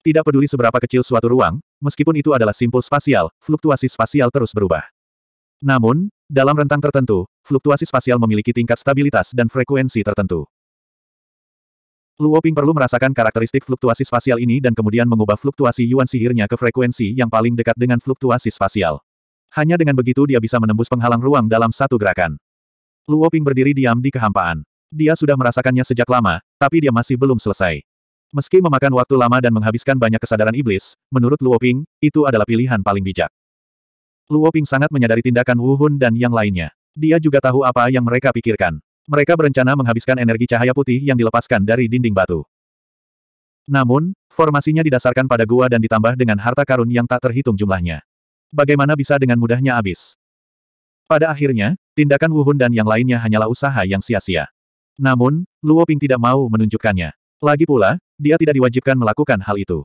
Tidak peduli seberapa kecil suatu ruang, meskipun itu adalah simpul spasial, fluktuasi spasial terus berubah. Namun, dalam rentang tertentu, fluktuasi spasial memiliki tingkat stabilitas dan frekuensi tertentu. Luo Ping perlu merasakan karakteristik fluktuasi spasial ini dan kemudian mengubah fluktuasi yuan sihirnya ke frekuensi yang paling dekat dengan fluktuasi spasial. Hanya dengan begitu dia bisa menembus penghalang ruang dalam satu gerakan. Luo Ping berdiri diam di kehampaan. Dia sudah merasakannya sejak lama, tapi dia masih belum selesai. Meski memakan waktu lama dan menghabiskan banyak kesadaran iblis, menurut Luo Ping, itu adalah pilihan paling bijak. Luo Ping sangat menyadari tindakan Wu Hun dan yang lainnya. Dia juga tahu apa yang mereka pikirkan. Mereka berencana menghabiskan energi cahaya putih yang dilepaskan dari dinding batu. Namun, formasinya didasarkan pada gua dan ditambah dengan harta karun yang tak terhitung jumlahnya. Bagaimana bisa dengan mudahnya habis? Pada akhirnya, tindakan Wuhun dan yang lainnya hanyalah usaha yang sia-sia. Namun, Luo Ping tidak mau menunjukkannya. Lagi pula, dia tidak diwajibkan melakukan hal itu.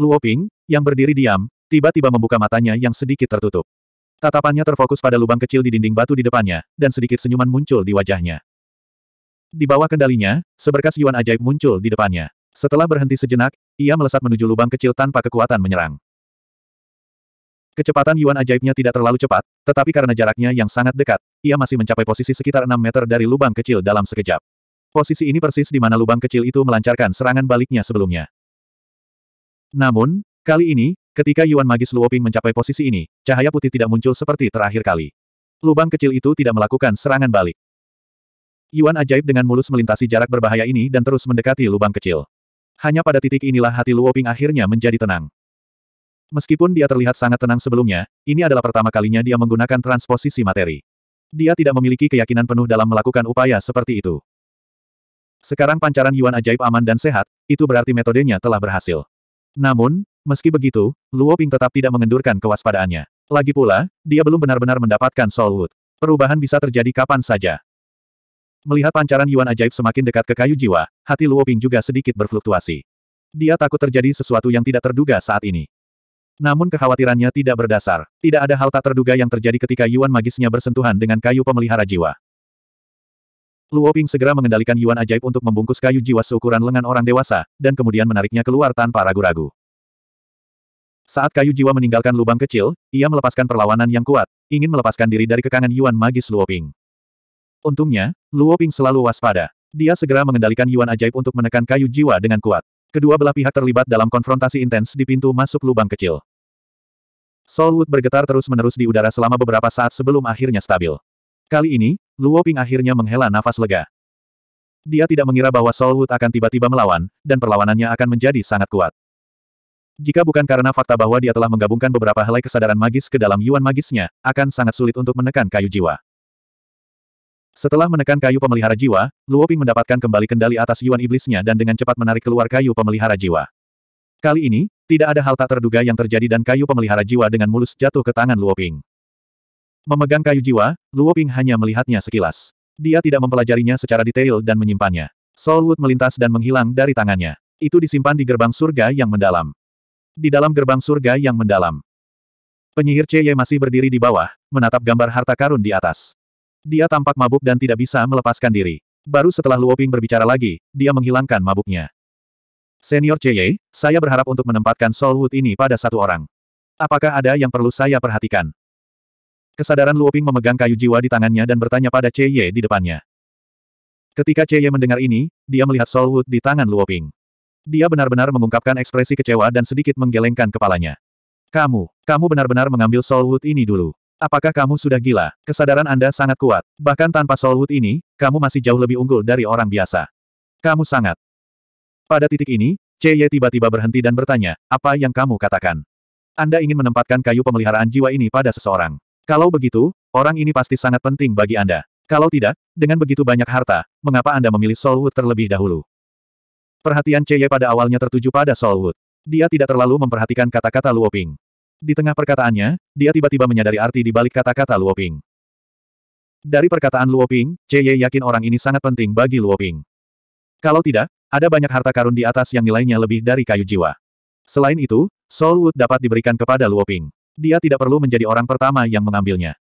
Luo Ping, yang berdiri diam, tiba-tiba membuka matanya yang sedikit tertutup. Tatapannya terfokus pada lubang kecil di dinding batu di depannya, dan sedikit senyuman muncul di wajahnya. Di bawah kendalinya, seberkas Yuan ajaib muncul di depannya. Setelah berhenti sejenak, ia melesat menuju lubang kecil tanpa kekuatan menyerang. Kecepatan Yuan ajaibnya tidak terlalu cepat, tetapi karena jaraknya yang sangat dekat, ia masih mencapai posisi sekitar 6 meter dari lubang kecil dalam sekejap. Posisi ini persis di mana lubang kecil itu melancarkan serangan baliknya sebelumnya. Namun, kali ini, Ketika Yuan Magis Luoping mencapai posisi ini, cahaya putih tidak muncul seperti terakhir kali. Lubang kecil itu tidak melakukan serangan balik. Yuan ajaib dengan mulus melintasi jarak berbahaya ini dan terus mendekati lubang kecil. Hanya pada titik inilah hati Luoping akhirnya menjadi tenang. Meskipun dia terlihat sangat tenang sebelumnya, ini adalah pertama kalinya dia menggunakan transposisi materi. Dia tidak memiliki keyakinan penuh dalam melakukan upaya seperti itu. Sekarang pancaran Yuan ajaib aman dan sehat, itu berarti metodenya telah berhasil. Namun, Meski begitu, Luo Ping tetap tidak mengendurkan kewaspadaannya. Lagi pula, dia belum benar-benar mendapatkan Soulwood. Perubahan bisa terjadi kapan saja. Melihat pancaran Yuan ajaib semakin dekat ke kayu jiwa, hati Luo Ping juga sedikit berfluktuasi. Dia takut terjadi sesuatu yang tidak terduga saat ini. Namun kekhawatirannya tidak berdasar. Tidak ada hal tak terduga yang terjadi ketika Yuan magisnya bersentuhan dengan kayu pemelihara jiwa. Luo Ping segera mengendalikan Yuan ajaib untuk membungkus kayu jiwa seukuran lengan orang dewasa, dan kemudian menariknya keluar tanpa ragu-ragu. Saat kayu jiwa meninggalkan lubang kecil, ia melepaskan perlawanan yang kuat, ingin melepaskan diri dari kekangan Yuan magis Luoping. Untungnya, Luoping selalu waspada. Dia segera mengendalikan Yuan ajaib untuk menekan kayu jiwa dengan kuat. Kedua belah pihak terlibat dalam konfrontasi intens di pintu masuk lubang kecil. Solwood bergetar terus-menerus di udara selama beberapa saat sebelum akhirnya stabil. Kali ini, Luoping akhirnya menghela nafas lega. Dia tidak mengira bahwa Solwood akan tiba-tiba melawan, dan perlawanannya akan menjadi sangat kuat. Jika bukan karena fakta bahwa dia telah menggabungkan beberapa helai kesadaran magis ke dalam yuan magisnya, akan sangat sulit untuk menekan kayu jiwa. Setelah menekan kayu pemelihara jiwa, Luoping mendapatkan kembali kendali atas yuan iblisnya dan dengan cepat menarik keluar kayu pemelihara jiwa. Kali ini, tidak ada hal tak terduga yang terjadi dan kayu pemelihara jiwa dengan mulus jatuh ke tangan Luoping. Memegang kayu jiwa, Luoping hanya melihatnya sekilas. Dia tidak mempelajarinya secara detail dan menyimpannya. Soulwood melintas dan menghilang dari tangannya. Itu disimpan di gerbang surga yang mendalam di dalam gerbang surga yang mendalam. Penyihir Cheye masih berdiri di bawah, menatap gambar harta karun di atas. Dia tampak mabuk dan tidak bisa melepaskan diri. Baru setelah Luoping berbicara lagi, dia menghilangkan mabuknya. Senior Cheye, saya berharap untuk menempatkan Soulwood ini pada satu orang. Apakah ada yang perlu saya perhatikan? Kesadaran Luoping memegang kayu jiwa di tangannya dan bertanya pada Cheye di depannya. Ketika Cheye mendengar ini, dia melihat Soulwood di tangan Luoping. Dia benar-benar mengungkapkan ekspresi kecewa dan sedikit menggelengkan kepalanya. Kamu, kamu benar-benar mengambil Soulwood ini dulu. Apakah kamu sudah gila? Kesadaran Anda sangat kuat. Bahkan tanpa Soulwood ini, kamu masih jauh lebih unggul dari orang biasa. Kamu sangat. Pada titik ini, Ye tiba-tiba berhenti dan bertanya, apa yang kamu katakan? Anda ingin menempatkan kayu pemeliharaan jiwa ini pada seseorang. Kalau begitu, orang ini pasti sangat penting bagi Anda. Kalau tidak, dengan begitu banyak harta, mengapa Anda memilih Soulwood terlebih dahulu? Perhatian Cheye pada awalnya tertuju pada Solwood. Dia tidak terlalu memperhatikan kata-kata Luoping. Di tengah perkataannya, dia tiba-tiba menyadari arti di balik kata-kata Luoping. Dari perkataan Luoping, Cheye yakin orang ini sangat penting bagi Luoping. Kalau tidak, ada banyak harta karun di atas yang nilainya lebih dari kayu jiwa. Selain itu, Solwood dapat diberikan kepada Luoping. Dia tidak perlu menjadi orang pertama yang mengambilnya.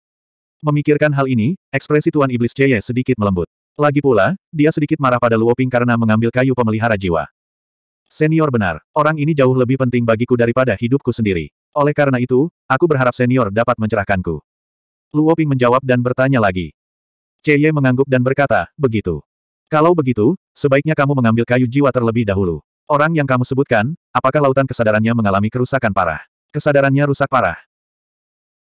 Memikirkan hal ini, ekspresi Tuan Iblis Cheye sedikit melembut. Lagi pula, dia sedikit marah pada Luoping karena mengambil kayu pemelihara jiwa. Senior benar, orang ini jauh lebih penting bagiku daripada hidupku sendiri. Oleh karena itu, aku berharap senior dapat mencerahkanku. Luoping menjawab dan bertanya lagi. Ye mengangguk dan berkata, begitu. Kalau begitu, sebaiknya kamu mengambil kayu jiwa terlebih dahulu. Orang yang kamu sebutkan, apakah lautan kesadarannya mengalami kerusakan parah? Kesadarannya rusak parah.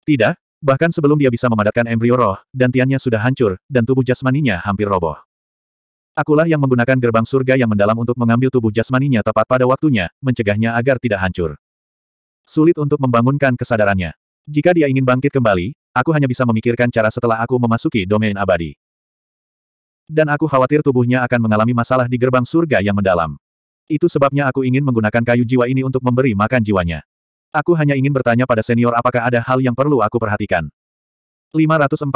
Tidak, Bahkan sebelum dia bisa memadatkan embrio roh, dantiannya sudah hancur, dan tubuh jasmaninya hampir roboh. Akulah yang menggunakan gerbang surga yang mendalam untuk mengambil tubuh jasmaninya tepat pada waktunya, mencegahnya agar tidak hancur. Sulit untuk membangunkan kesadarannya. Jika dia ingin bangkit kembali, aku hanya bisa memikirkan cara setelah aku memasuki domain abadi. Dan aku khawatir tubuhnya akan mengalami masalah di gerbang surga yang mendalam. Itu sebabnya aku ingin menggunakan kayu jiwa ini untuk memberi makan jiwanya. Aku hanya ingin bertanya pada senior apakah ada hal yang perlu aku perhatikan. 548.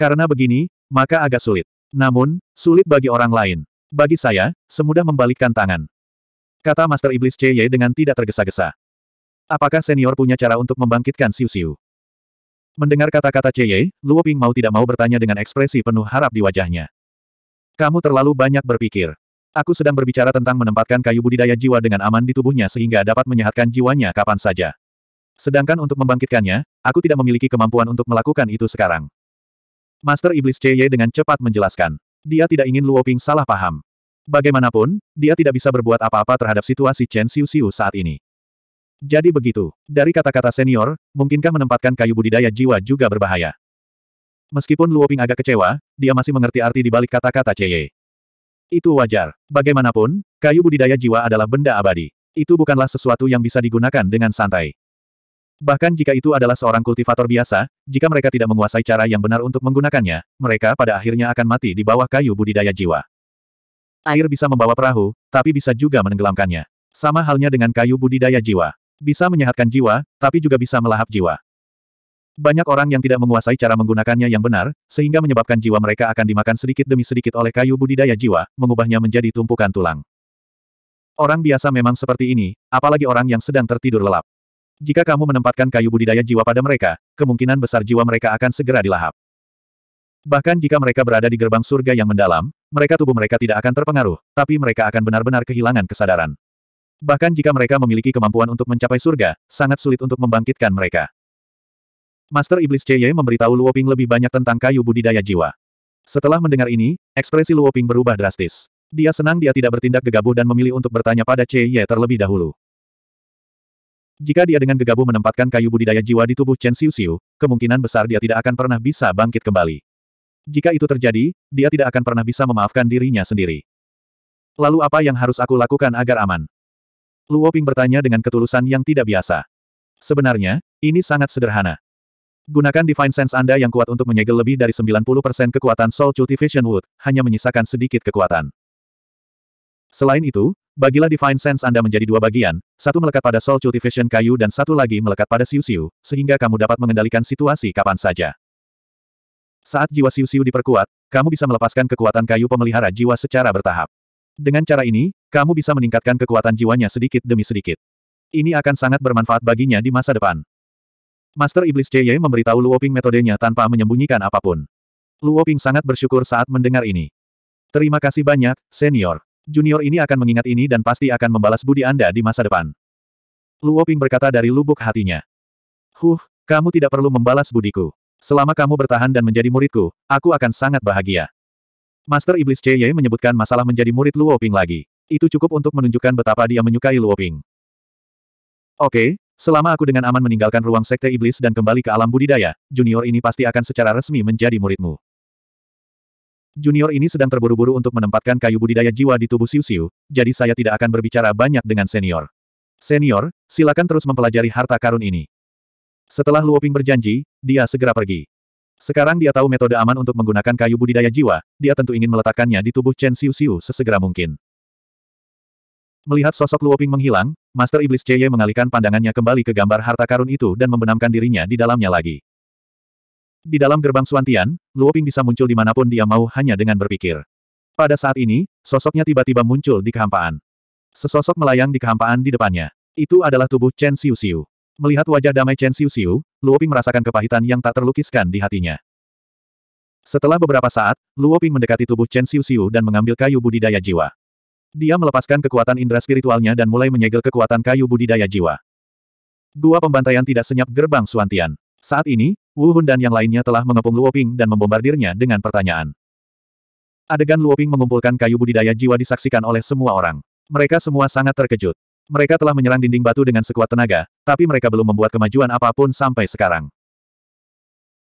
Karena begini, maka agak sulit. Namun, sulit bagi orang lain. Bagi saya, semudah membalikkan tangan. Kata Master Iblis CY dengan tidak tergesa-gesa. Apakah senior punya cara untuk membangkitkan Siu-Siu? Mendengar kata-kata CY, Luo Ping mau tidak mau bertanya dengan ekspresi penuh harap di wajahnya. Kamu terlalu banyak berpikir. Aku sedang berbicara tentang menempatkan kayu budidaya jiwa dengan aman di tubuhnya sehingga dapat menyehatkan jiwanya kapan saja. Sedangkan untuk membangkitkannya, aku tidak memiliki kemampuan untuk melakukan itu sekarang. Master Iblis Ye dengan cepat menjelaskan. Dia tidak ingin Luo Ping salah paham. Bagaimanapun, dia tidak bisa berbuat apa-apa terhadap situasi Chen Xiu Xiu saat ini. Jadi begitu, dari kata-kata senior, mungkinkah menempatkan kayu budidaya jiwa juga berbahaya? Meskipun Luo Ping agak kecewa, dia masih mengerti arti di balik kata-kata Cie Ye. Itu wajar. Bagaimanapun, kayu budidaya jiwa adalah benda abadi. Itu bukanlah sesuatu yang bisa digunakan dengan santai. Bahkan jika itu adalah seorang kultivator biasa, jika mereka tidak menguasai cara yang benar untuk menggunakannya, mereka pada akhirnya akan mati di bawah kayu budidaya jiwa. Air bisa membawa perahu, tapi bisa juga menenggelamkannya. Sama halnya dengan kayu budidaya jiwa. Bisa menyehatkan jiwa, tapi juga bisa melahap jiwa. Banyak orang yang tidak menguasai cara menggunakannya yang benar, sehingga menyebabkan jiwa mereka akan dimakan sedikit demi sedikit oleh kayu budidaya jiwa, mengubahnya menjadi tumpukan tulang. Orang biasa memang seperti ini, apalagi orang yang sedang tertidur lelap. Jika kamu menempatkan kayu budidaya jiwa pada mereka, kemungkinan besar jiwa mereka akan segera dilahap. Bahkan jika mereka berada di gerbang surga yang mendalam, mereka tubuh mereka tidak akan terpengaruh, tapi mereka akan benar-benar kehilangan kesadaran. Bahkan jika mereka memiliki kemampuan untuk mencapai surga, sangat sulit untuk membangkitkan mereka. Master Iblis CY memberitahu Luoping lebih banyak tentang kayu budidaya jiwa. Setelah mendengar ini, ekspresi Luoping berubah drastis. Dia senang dia tidak bertindak gegabah dan memilih untuk bertanya pada CY terlebih dahulu. Jika dia dengan gegabah menempatkan kayu budidaya jiwa di tubuh Chen Xiu Xiu, kemungkinan besar dia tidak akan pernah bisa bangkit kembali. Jika itu terjadi, dia tidak akan pernah bisa memaafkan dirinya sendiri. Lalu apa yang harus aku lakukan agar aman? Luoping bertanya dengan ketulusan yang tidak biasa. Sebenarnya, ini sangat sederhana. Gunakan Divine Sense Anda yang kuat untuk menyegel lebih dari 90% kekuatan Soul Cultivation Wood, hanya menyisakan sedikit kekuatan. Selain itu, bagilah Divine Sense Anda menjadi dua bagian, satu melekat pada Soul Cultivation kayu dan satu lagi melekat pada siu-siu, sehingga kamu dapat mengendalikan situasi kapan saja. Saat jiwa siu-siu diperkuat, kamu bisa melepaskan kekuatan kayu pemelihara jiwa secara bertahap. Dengan cara ini, kamu bisa meningkatkan kekuatan jiwanya sedikit demi sedikit. Ini akan sangat bermanfaat baginya di masa depan. Master Iblis CY memberitahu Luoping metodenya tanpa menyembunyikan apapun. Luoping sangat bersyukur saat mendengar ini. Terima kasih banyak, senior. Junior ini akan mengingat ini dan pasti akan membalas budi Anda di masa depan. Luoping berkata dari lubuk hatinya. Huh, kamu tidak perlu membalas budiku. Selama kamu bertahan dan menjadi muridku, aku akan sangat bahagia. Master Iblis CY menyebutkan masalah menjadi murid Luoping lagi. Itu cukup untuk menunjukkan betapa dia menyukai Luoping. Oke, Selama aku dengan aman meninggalkan ruang sekte iblis dan kembali ke alam budidaya, junior ini pasti akan secara resmi menjadi muridmu. Junior ini sedang terburu-buru untuk menempatkan kayu budidaya jiwa di tubuh Siu-Siu, jadi saya tidak akan berbicara banyak dengan senior. Senior, silakan terus mempelajari harta karun ini. Setelah Luoping berjanji, dia segera pergi. Sekarang dia tahu metode aman untuk menggunakan kayu budidaya jiwa, dia tentu ingin meletakkannya di tubuh Chen Siu Siu sesegera mungkin. Melihat sosok Luoping menghilang, Master Iblis CY mengalihkan pandangannya kembali ke gambar harta karun itu dan membenamkan dirinya di dalamnya lagi. Di dalam gerbang Suantian, Luoping bisa muncul dimanapun dia mau hanya dengan berpikir. Pada saat ini, sosoknya tiba-tiba muncul di kehampaan. Sesosok melayang di kehampaan di depannya. Itu adalah tubuh Chen Xiu Xiu. Melihat wajah damai Chen Xiu Xiu, Luoping merasakan kepahitan yang tak terlukiskan di hatinya. Setelah beberapa saat, Luoping mendekati tubuh Chen Xiu Xiu dan mengambil kayu budidaya jiwa. Dia melepaskan kekuatan indera spiritualnya dan mulai menyegel kekuatan kayu budidaya jiwa. Gua pembantaian tidak senyap gerbang Suantian. Saat ini, Wu Hun dan yang lainnya telah mengepung Luoping dan membombardirnya dengan pertanyaan. Adegan Luoping mengumpulkan kayu budidaya jiwa disaksikan oleh semua orang. Mereka semua sangat terkejut. Mereka telah menyerang dinding batu dengan sekuat tenaga, tapi mereka belum membuat kemajuan apapun sampai sekarang.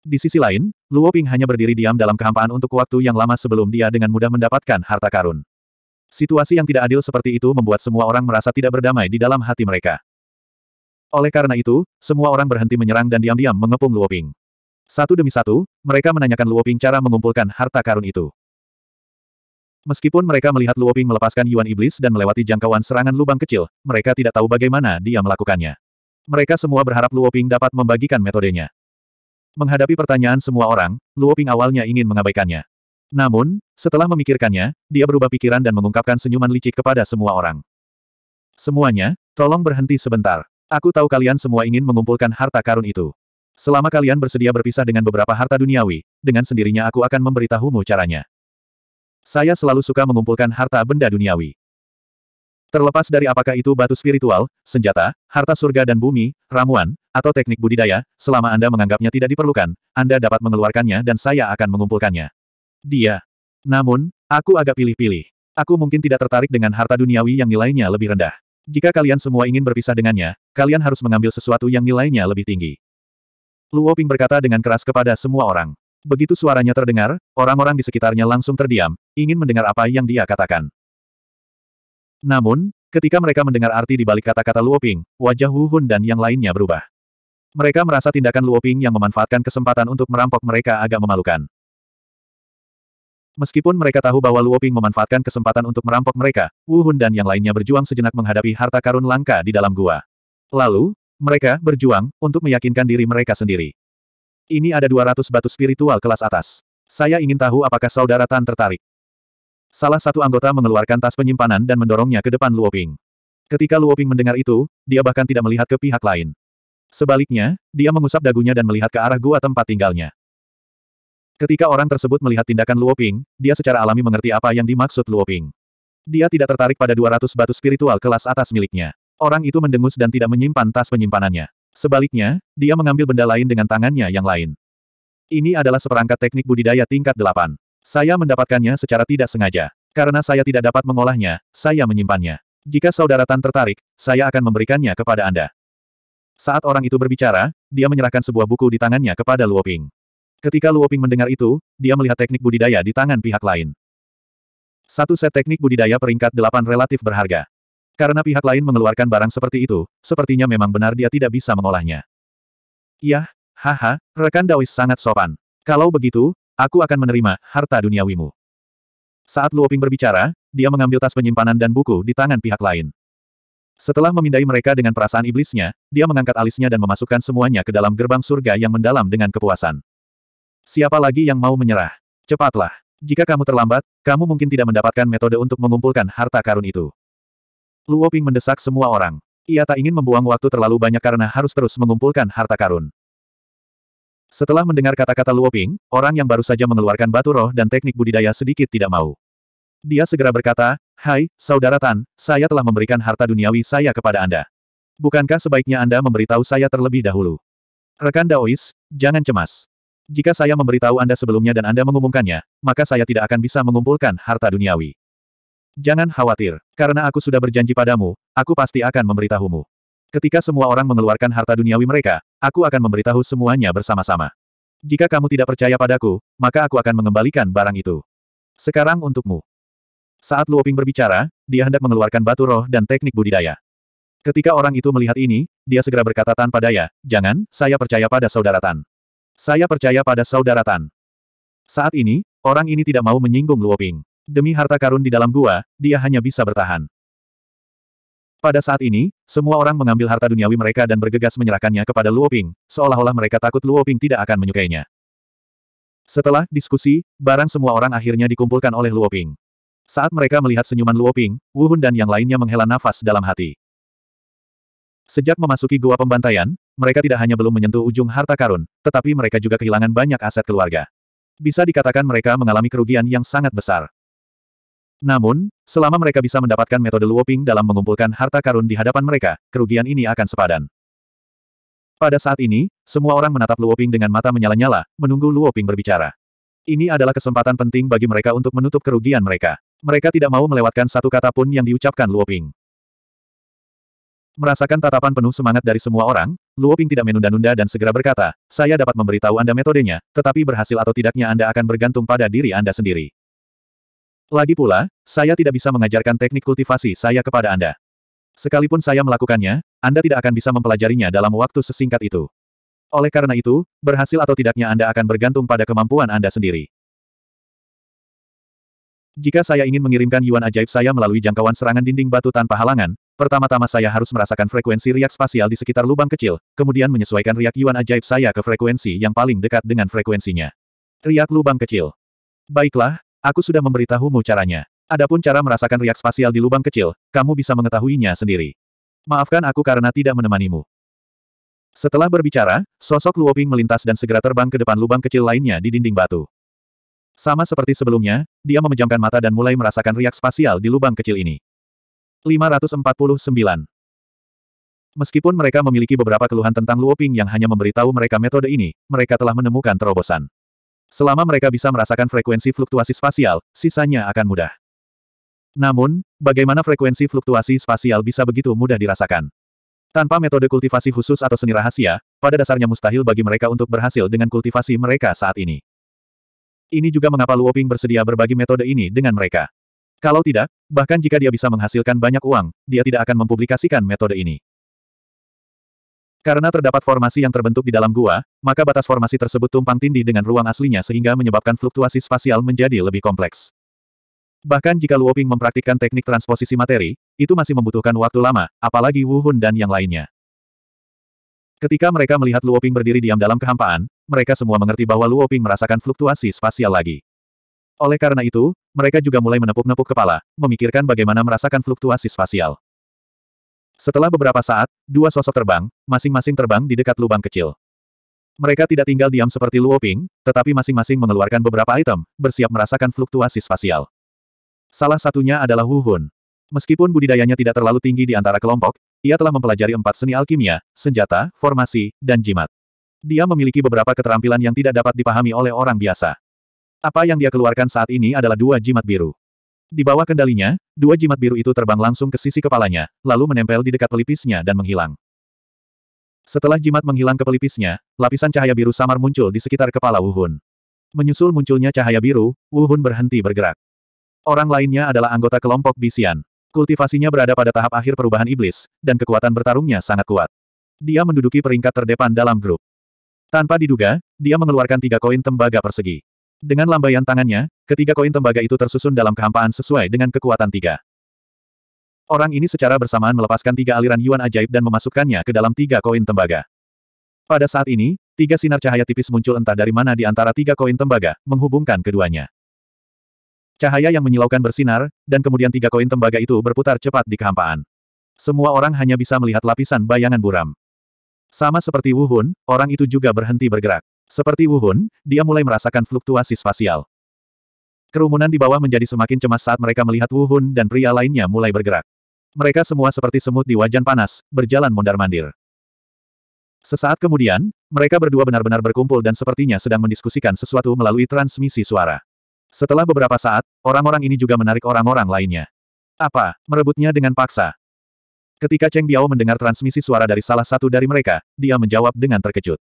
Di sisi lain, Luoping hanya berdiri diam dalam kehampaan untuk waktu yang lama sebelum dia dengan mudah mendapatkan harta karun. Situasi yang tidak adil seperti itu membuat semua orang merasa tidak berdamai di dalam hati mereka. Oleh karena itu, semua orang berhenti menyerang dan diam-diam mengepung Luoping. Satu demi satu, mereka menanyakan Luoping cara mengumpulkan harta karun itu. Meskipun mereka melihat Luoping melepaskan Yuan Iblis dan melewati jangkauan serangan lubang kecil, mereka tidak tahu bagaimana dia melakukannya. Mereka semua berharap Luoping dapat membagikan metodenya. Menghadapi pertanyaan semua orang, Luoping awalnya ingin mengabaikannya. Namun, setelah memikirkannya, dia berubah pikiran dan mengungkapkan senyuman licik kepada semua orang. Semuanya, tolong berhenti sebentar. Aku tahu kalian semua ingin mengumpulkan harta karun itu. Selama kalian bersedia berpisah dengan beberapa harta duniawi, dengan sendirinya aku akan memberitahumu caranya. Saya selalu suka mengumpulkan harta benda duniawi. Terlepas dari apakah itu batu spiritual, senjata, harta surga dan bumi, ramuan, atau teknik budidaya, selama Anda menganggapnya tidak diperlukan, Anda dapat mengeluarkannya dan saya akan mengumpulkannya dia. Namun, aku agak pilih-pilih. Aku mungkin tidak tertarik dengan harta duniawi yang nilainya lebih rendah. Jika kalian semua ingin berpisah dengannya, kalian harus mengambil sesuatu yang nilainya lebih tinggi. Luo Ping berkata dengan keras kepada semua orang. Begitu suaranya terdengar, orang-orang di sekitarnya langsung terdiam, ingin mendengar apa yang dia katakan. Namun, ketika mereka mendengar arti di balik kata-kata Luo Ping, wajah Wu Hun dan yang lainnya berubah. Mereka merasa tindakan Luo Ping yang memanfaatkan kesempatan untuk merampok mereka agak memalukan. Meskipun mereka tahu bahwa Luoping memanfaatkan kesempatan untuk merampok mereka, Wu Hun dan yang lainnya berjuang sejenak menghadapi harta karun langka di dalam gua. Lalu, mereka berjuang untuk meyakinkan diri mereka sendiri. Ini ada 200 batu spiritual kelas atas. Saya ingin tahu apakah saudara Tan tertarik. Salah satu anggota mengeluarkan tas penyimpanan dan mendorongnya ke depan Luoping. Ketika Luoping mendengar itu, dia bahkan tidak melihat ke pihak lain. Sebaliknya, dia mengusap dagunya dan melihat ke arah gua tempat tinggalnya. Ketika orang tersebut melihat tindakan Luoping, dia secara alami mengerti apa yang dimaksud Luoping. Dia tidak tertarik pada 200 batu spiritual kelas atas miliknya. Orang itu mendengus dan tidak menyimpan tas penyimpanannya. Sebaliknya, dia mengambil benda lain dengan tangannya yang lain. Ini adalah seperangkat teknik budidaya tingkat 8. Saya mendapatkannya secara tidak sengaja. Karena saya tidak dapat mengolahnya, saya menyimpannya. Jika saudara Tan tertarik, saya akan memberikannya kepada Anda. Saat orang itu berbicara, dia menyerahkan sebuah buku di tangannya kepada Luoping. Ketika Luoping mendengar itu, dia melihat teknik budidaya di tangan pihak lain. Satu set teknik budidaya peringkat delapan relatif berharga. Karena pihak lain mengeluarkan barang seperti itu, sepertinya memang benar dia tidak bisa mengolahnya. Yah, haha, rekan Daois sangat sopan. Kalau begitu, aku akan menerima harta duniawimu. Saat Luoping berbicara, dia mengambil tas penyimpanan dan buku di tangan pihak lain. Setelah memindai mereka dengan perasaan iblisnya, dia mengangkat alisnya dan memasukkan semuanya ke dalam gerbang surga yang mendalam dengan kepuasan. Siapa lagi yang mau menyerah? Cepatlah. Jika kamu terlambat, kamu mungkin tidak mendapatkan metode untuk mengumpulkan harta karun itu. Luo Ping mendesak semua orang. Ia tak ingin membuang waktu terlalu banyak karena harus terus mengumpulkan harta karun. Setelah mendengar kata-kata Luo Ping, orang yang baru saja mengeluarkan batu roh dan teknik budidaya sedikit tidak mau. Dia segera berkata, Hai, Saudara Tan, saya telah memberikan harta duniawi saya kepada Anda. Bukankah sebaiknya Anda memberitahu saya terlebih dahulu? Rekan Daois, jangan cemas. Jika saya memberitahu Anda sebelumnya dan Anda mengumumkannya, maka saya tidak akan bisa mengumpulkan harta duniawi. Jangan khawatir, karena aku sudah berjanji padamu, aku pasti akan memberitahumu. Ketika semua orang mengeluarkan harta duniawi mereka, aku akan memberitahu semuanya bersama-sama. Jika kamu tidak percaya padaku, maka aku akan mengembalikan barang itu. Sekarang untukmu. Saat Luoping berbicara, dia hendak mengeluarkan batu roh dan teknik budidaya. Ketika orang itu melihat ini, dia segera berkata tanpa daya, jangan, saya percaya pada saudara Tan. Saya percaya pada saudara Tan. Saat ini, orang ini tidak mau menyinggung Luoping. Demi harta karun di dalam gua, dia hanya bisa bertahan. Pada saat ini, semua orang mengambil harta duniawi mereka dan bergegas menyerahkannya kepada Luoping, seolah-olah mereka takut Luoping tidak akan menyukainya. Setelah diskusi, barang semua orang akhirnya dikumpulkan oleh Luoping. Saat mereka melihat senyuman Luoping, Hun dan yang lainnya menghela nafas dalam hati. Sejak memasuki gua pembantaian, mereka tidak hanya belum menyentuh ujung harta karun, tetapi mereka juga kehilangan banyak aset keluarga. Bisa dikatakan mereka mengalami kerugian yang sangat besar. Namun, selama mereka bisa mendapatkan metode Luoping dalam mengumpulkan harta karun di hadapan mereka, kerugian ini akan sepadan. Pada saat ini, semua orang menatap Luoping dengan mata menyala-nyala, menunggu Luoping berbicara. Ini adalah kesempatan penting bagi mereka untuk menutup kerugian mereka. Mereka tidak mau melewatkan satu kata pun yang diucapkan Luoping. Merasakan tatapan penuh semangat dari semua orang, Luo Ping tidak menunda-nunda dan segera berkata, saya dapat memberitahu Anda metodenya, tetapi berhasil atau tidaknya Anda akan bergantung pada diri Anda sendiri. Lagi pula, saya tidak bisa mengajarkan teknik kultivasi saya kepada Anda. Sekalipun saya melakukannya, Anda tidak akan bisa mempelajarinya dalam waktu sesingkat itu. Oleh karena itu, berhasil atau tidaknya Anda akan bergantung pada kemampuan Anda sendiri. Jika saya ingin mengirimkan Yuan ajaib saya melalui jangkauan serangan dinding batu tanpa halangan, pertama-tama saya harus merasakan frekuensi riak spasial di sekitar lubang kecil, kemudian menyesuaikan riak Yuan ajaib saya ke frekuensi yang paling dekat dengan frekuensinya. Riak lubang kecil. Baiklah, aku sudah memberitahumu caranya. Adapun cara merasakan riak spasial di lubang kecil, kamu bisa mengetahuinya sendiri. Maafkan aku karena tidak menemanimu. Setelah berbicara, sosok Luoping melintas dan segera terbang ke depan lubang kecil lainnya di dinding batu. Sama seperti sebelumnya, dia memejamkan mata dan mulai merasakan riak spasial di lubang kecil ini. 549. Meskipun mereka memiliki beberapa keluhan tentang Luoping yang hanya memberitahu mereka metode ini, mereka telah menemukan terobosan. Selama mereka bisa merasakan frekuensi fluktuasi spasial, sisanya akan mudah. Namun, bagaimana frekuensi fluktuasi spasial bisa begitu mudah dirasakan? Tanpa metode kultivasi khusus atau seni rahasia, pada dasarnya mustahil bagi mereka untuk berhasil dengan kultivasi mereka saat ini. Ini juga mengapa Luoping bersedia berbagi metode ini dengan mereka. Kalau tidak, bahkan jika dia bisa menghasilkan banyak uang, dia tidak akan mempublikasikan metode ini. Karena terdapat formasi yang terbentuk di dalam gua, maka batas formasi tersebut tumpang tindih dengan ruang aslinya sehingga menyebabkan fluktuasi spasial menjadi lebih kompleks. Bahkan jika Luoping mempraktikkan teknik transposisi materi, itu masih membutuhkan waktu lama, apalagi Wu Hun dan yang lainnya. Ketika mereka melihat Luoping berdiri diam dalam kehampaan, mereka semua mengerti bahwa Luoping merasakan fluktuasi spasial lagi. Oleh karena itu, mereka juga mulai menepuk-nepuk kepala, memikirkan bagaimana merasakan fluktuasi spasial. Setelah beberapa saat, dua sosok terbang, masing-masing terbang di dekat lubang kecil. Mereka tidak tinggal diam seperti Luoping, tetapi masing-masing mengeluarkan beberapa item, bersiap merasakan fluktuasi spasial. Salah satunya adalah Hu Hun. Meskipun budidayanya tidak terlalu tinggi di antara kelompok, ia telah mempelajari empat seni alkimia, senjata, formasi, dan jimat. Dia memiliki beberapa keterampilan yang tidak dapat dipahami oleh orang biasa. Apa yang dia keluarkan saat ini adalah dua jimat biru. Di bawah kendalinya, dua jimat biru itu terbang langsung ke sisi kepalanya, lalu menempel di dekat pelipisnya dan menghilang. Setelah jimat menghilang ke pelipisnya, lapisan cahaya biru samar muncul di sekitar kepala Wuhun. Menyusul munculnya cahaya biru, Wuhun berhenti bergerak. Orang lainnya adalah anggota kelompok Bisian. Kultivasinya berada pada tahap akhir perubahan iblis, dan kekuatan bertarungnya sangat kuat. Dia menduduki peringkat terdepan dalam grup. Tanpa diduga, dia mengeluarkan tiga koin tembaga persegi. Dengan lambaian tangannya, ketiga koin tembaga itu tersusun dalam kehampaan sesuai dengan kekuatan tiga. Orang ini secara bersamaan melepaskan tiga aliran Yuan ajaib dan memasukkannya ke dalam tiga koin tembaga. Pada saat ini, tiga sinar cahaya tipis muncul entah dari mana di antara tiga koin tembaga, menghubungkan keduanya. Cahaya yang menyilaukan bersinar, dan kemudian tiga koin tembaga itu berputar cepat di kehampaan. Semua orang hanya bisa melihat lapisan bayangan buram. Sama seperti Wuhun, orang itu juga berhenti bergerak. Seperti Wuhun, dia mulai merasakan fluktuasi spasial. Kerumunan di bawah menjadi semakin cemas saat mereka melihat Wuhun dan pria lainnya mulai bergerak. Mereka semua seperti semut di wajan panas, berjalan mondar-mandir. Sesaat kemudian, mereka berdua benar-benar berkumpul dan sepertinya sedang mendiskusikan sesuatu melalui transmisi suara. Setelah beberapa saat, orang-orang ini juga menarik orang-orang lainnya. Apa? Merebutnya dengan paksa. Ketika Cheng Biao mendengar transmisi suara dari salah satu dari mereka, dia menjawab dengan terkejut.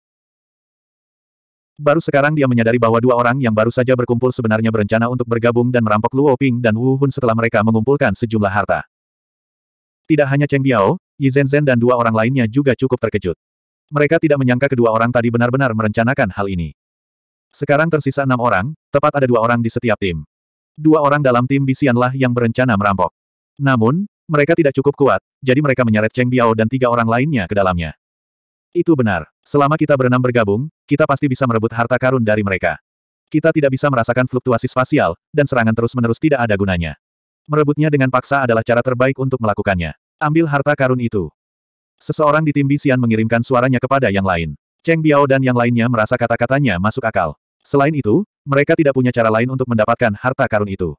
Baru sekarang dia menyadari bahwa dua orang yang baru saja berkumpul sebenarnya berencana untuk bergabung dan merampok Luo Ping dan Wu Hun setelah mereka mengumpulkan sejumlah harta. Tidak hanya Cheng Biao, Yi Zhen dan dua orang lainnya juga cukup terkejut. Mereka tidak menyangka kedua orang tadi benar-benar merencanakan hal ini. Sekarang tersisa enam orang, tepat ada dua orang di setiap tim. Dua orang dalam tim Bisianlah yang berencana merampok. Namun, mereka tidak cukup kuat, jadi mereka menyeret Cheng Biao dan tiga orang lainnya ke dalamnya. Itu benar. Selama kita berenam bergabung, kita pasti bisa merebut harta karun dari mereka. Kita tidak bisa merasakan fluktuasi spasial, dan serangan terus-menerus tidak ada gunanya. Merebutnya dengan paksa adalah cara terbaik untuk melakukannya. Ambil harta karun itu. Seseorang di tim Bisian mengirimkan suaranya kepada yang lain. Cheng Biao dan yang lainnya merasa kata-katanya masuk akal. Selain itu, mereka tidak punya cara lain untuk mendapatkan harta karun itu.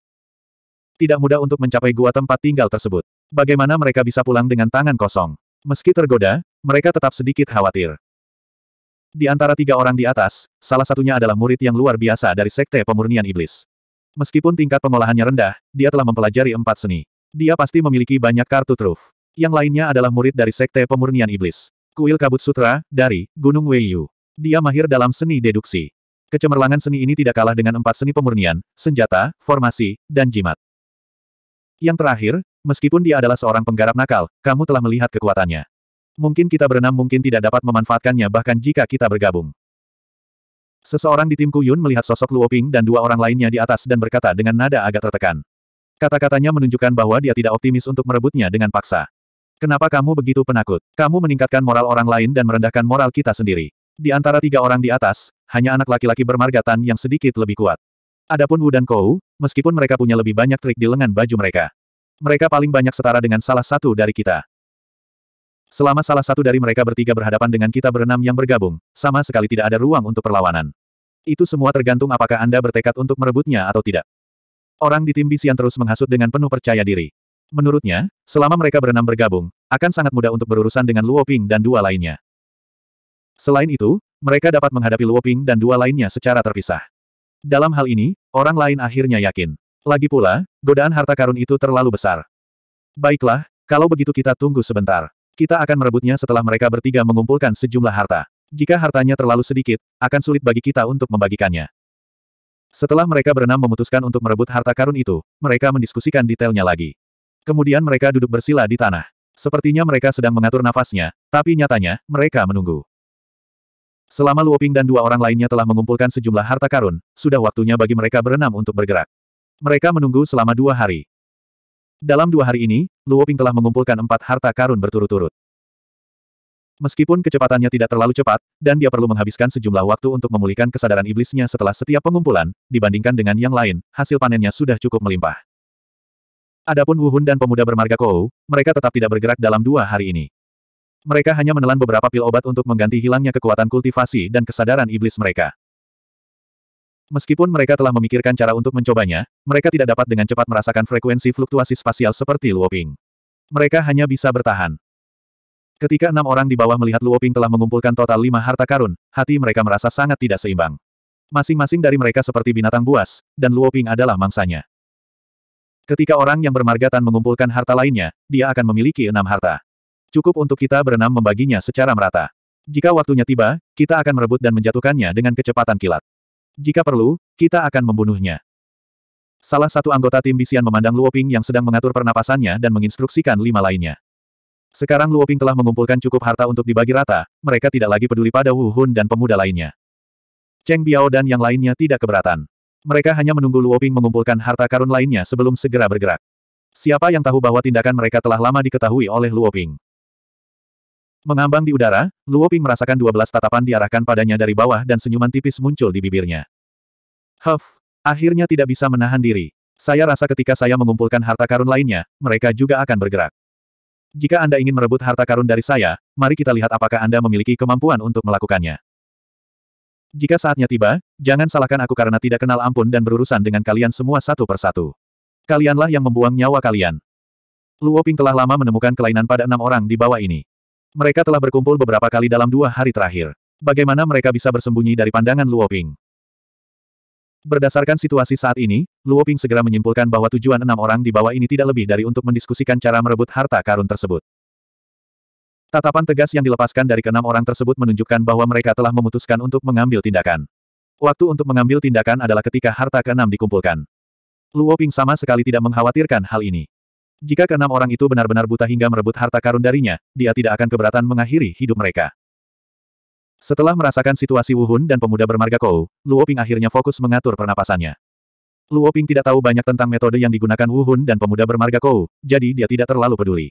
Tidak mudah untuk mencapai gua tempat tinggal tersebut. Bagaimana mereka bisa pulang dengan tangan kosong? Meski tergoda, mereka tetap sedikit khawatir. Di antara tiga orang di atas, salah satunya adalah murid yang luar biasa dari Sekte Pemurnian Iblis. Meskipun tingkat pengolahannya rendah, dia telah mempelajari empat seni. Dia pasti memiliki banyak kartu truf. Yang lainnya adalah murid dari Sekte Pemurnian Iblis. Kuil Kabut Sutra, dari Gunung Weiyu. Dia mahir dalam seni deduksi. Kecemerlangan seni ini tidak kalah dengan empat seni pemurnian, senjata, formasi, dan jimat. Yang terakhir, meskipun dia adalah seorang penggarap nakal, kamu telah melihat kekuatannya. Mungkin kita berenam mungkin tidak dapat memanfaatkannya bahkan jika kita bergabung. Seseorang di tim Kuyun melihat sosok Luoping dan dua orang lainnya di atas dan berkata dengan nada agak tertekan. Kata-katanya menunjukkan bahwa dia tidak optimis untuk merebutnya dengan paksa. Kenapa kamu begitu penakut? Kamu meningkatkan moral orang lain dan merendahkan moral kita sendiri. Di antara tiga orang di atas, hanya anak laki-laki bermargatan yang sedikit lebih kuat. Adapun Wu dan Kou, meskipun mereka punya lebih banyak trik di lengan baju mereka. Mereka paling banyak setara dengan salah satu dari kita. Selama salah satu dari mereka bertiga berhadapan dengan kita berenam yang bergabung, sama sekali tidak ada ruang untuk perlawanan. Itu semua tergantung apakah Anda bertekad untuk merebutnya atau tidak. Orang di tim Bisian terus menghasut dengan penuh percaya diri. Menurutnya, selama mereka berenam bergabung, akan sangat mudah untuk berurusan dengan Luo Ping dan dua lainnya. Selain itu, mereka dapat menghadapi Luo Ping dan dua lainnya secara terpisah. Dalam hal ini, orang lain akhirnya yakin. Lagi pula, godaan harta karun itu terlalu besar. Baiklah, kalau begitu kita tunggu sebentar. Kita akan merebutnya setelah mereka bertiga mengumpulkan sejumlah harta. Jika hartanya terlalu sedikit, akan sulit bagi kita untuk membagikannya. Setelah mereka berenam memutuskan untuk merebut harta karun itu, mereka mendiskusikan detailnya lagi. Kemudian mereka duduk bersila di tanah. Sepertinya mereka sedang mengatur nafasnya, tapi nyatanya, mereka menunggu. Selama Luoping dan dua orang lainnya telah mengumpulkan sejumlah harta karun, sudah waktunya bagi mereka berenam untuk bergerak. Mereka menunggu selama dua hari. Dalam dua hari ini, Luoping telah mengumpulkan empat harta karun berturut-turut. Meskipun kecepatannya tidak terlalu cepat, dan dia perlu menghabiskan sejumlah waktu untuk memulihkan kesadaran iblisnya setelah setiap pengumpulan, dibandingkan dengan yang lain, hasil panennya sudah cukup melimpah. Adapun Wuhun dan pemuda bermarga Kou, mereka tetap tidak bergerak dalam dua hari ini. Mereka hanya menelan beberapa pil obat untuk mengganti hilangnya kekuatan kultivasi dan kesadaran iblis mereka. Meskipun mereka telah memikirkan cara untuk mencobanya, mereka tidak dapat dengan cepat merasakan frekuensi fluktuasi spasial seperti Luoping. Mereka hanya bisa bertahan. Ketika enam orang di bawah melihat Luoping telah mengumpulkan total lima harta karun, hati mereka merasa sangat tidak seimbang. Masing-masing dari mereka seperti binatang buas, dan Luoping adalah mangsanya. Ketika orang yang bermargatan mengumpulkan harta lainnya, dia akan memiliki enam harta. Cukup untuk kita berenam membaginya secara merata. Jika waktunya tiba, kita akan merebut dan menjatuhkannya dengan kecepatan kilat. Jika perlu, kita akan membunuhnya. Salah satu anggota tim Bisian memandang Luoping yang sedang mengatur pernapasannya dan menginstruksikan lima lainnya. Sekarang Luoping telah mengumpulkan cukup harta untuk dibagi rata, mereka tidak lagi peduli pada Wu Hun dan pemuda lainnya. Cheng Biao dan yang lainnya tidak keberatan. Mereka hanya menunggu Luoping mengumpulkan harta karun lainnya sebelum segera bergerak. Siapa yang tahu bahwa tindakan mereka telah lama diketahui oleh Luoping? Mengambang di udara, Luoping merasakan dua belas tatapan diarahkan padanya dari bawah dan senyuman tipis muncul di bibirnya. Huff, akhirnya tidak bisa menahan diri. Saya rasa ketika saya mengumpulkan harta karun lainnya, mereka juga akan bergerak. Jika Anda ingin merebut harta karun dari saya, mari kita lihat apakah Anda memiliki kemampuan untuk melakukannya. Jika saatnya tiba, jangan salahkan aku karena tidak kenal ampun dan berurusan dengan kalian semua satu persatu. Kalianlah yang membuang nyawa kalian. Luoping telah lama menemukan kelainan pada enam orang di bawah ini. Mereka telah berkumpul beberapa kali dalam dua hari terakhir. Bagaimana mereka bisa bersembunyi dari pandangan Luoping? Berdasarkan situasi saat ini, Luoping segera menyimpulkan bahwa tujuan enam orang di bawah ini tidak lebih dari untuk mendiskusikan cara merebut harta karun tersebut. Tatapan tegas yang dilepaskan dari keenam orang tersebut menunjukkan bahwa mereka telah memutuskan untuk mengambil tindakan. Waktu untuk mengambil tindakan adalah ketika harta keenam dikumpulkan. Luo Ping sama sekali tidak mengkhawatirkan hal ini. Jika keenam orang itu benar-benar buta hingga merebut harta karun darinya, dia tidak akan keberatan mengakhiri hidup mereka. Setelah merasakan situasi Wuhun dan pemuda bermarga Kou, Luo Ping akhirnya fokus mengatur pernapasannya. Luo Ping tidak tahu banyak tentang metode yang digunakan Wuhun dan pemuda bermarga Kou, jadi dia tidak terlalu peduli.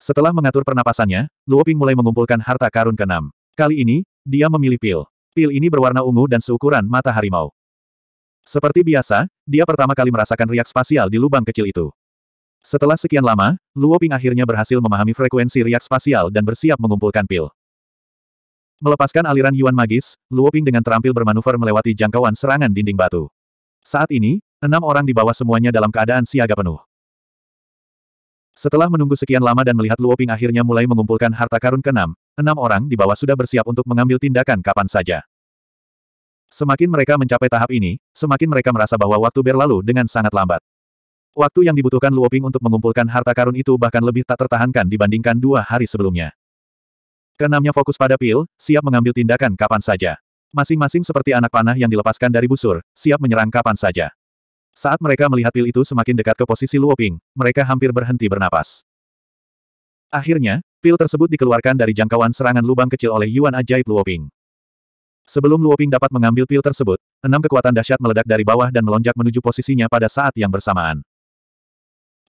Setelah mengatur pernapasannya, Luoping mulai mengumpulkan harta karun ke-6. Kali ini, dia memilih pil. Pil ini berwarna ungu dan seukuran mata harimau. Seperti biasa, dia pertama kali merasakan riak spasial di lubang kecil itu. Setelah sekian lama, Luoping akhirnya berhasil memahami frekuensi riak spasial dan bersiap mengumpulkan pil. Melepaskan aliran Yuan magis, Luoping dengan terampil bermanuver melewati jangkauan serangan dinding batu. Saat ini, enam orang di bawah semuanya dalam keadaan siaga penuh. Setelah menunggu sekian lama dan melihat Luoping akhirnya mulai mengumpulkan harta karun keenam, enam orang di bawah sudah bersiap untuk mengambil tindakan kapan saja. Semakin mereka mencapai tahap ini, semakin mereka merasa bahwa waktu berlalu dengan sangat lambat. Waktu yang dibutuhkan Luoping untuk mengumpulkan harta karun itu bahkan lebih tak tertahankan dibandingkan dua hari sebelumnya. Keenamnya fokus pada pil, siap mengambil tindakan kapan saja. Masing-masing seperti anak panah yang dilepaskan dari busur, siap menyerang kapan saja. Saat mereka melihat pil itu semakin dekat ke posisi Luoping, mereka hampir berhenti bernapas. Akhirnya, pil tersebut dikeluarkan dari jangkauan serangan lubang kecil oleh Yuan ajaib Luoping. Sebelum Luoping dapat mengambil pil tersebut, enam kekuatan dahsyat meledak dari bawah dan melonjak menuju posisinya pada saat yang bersamaan.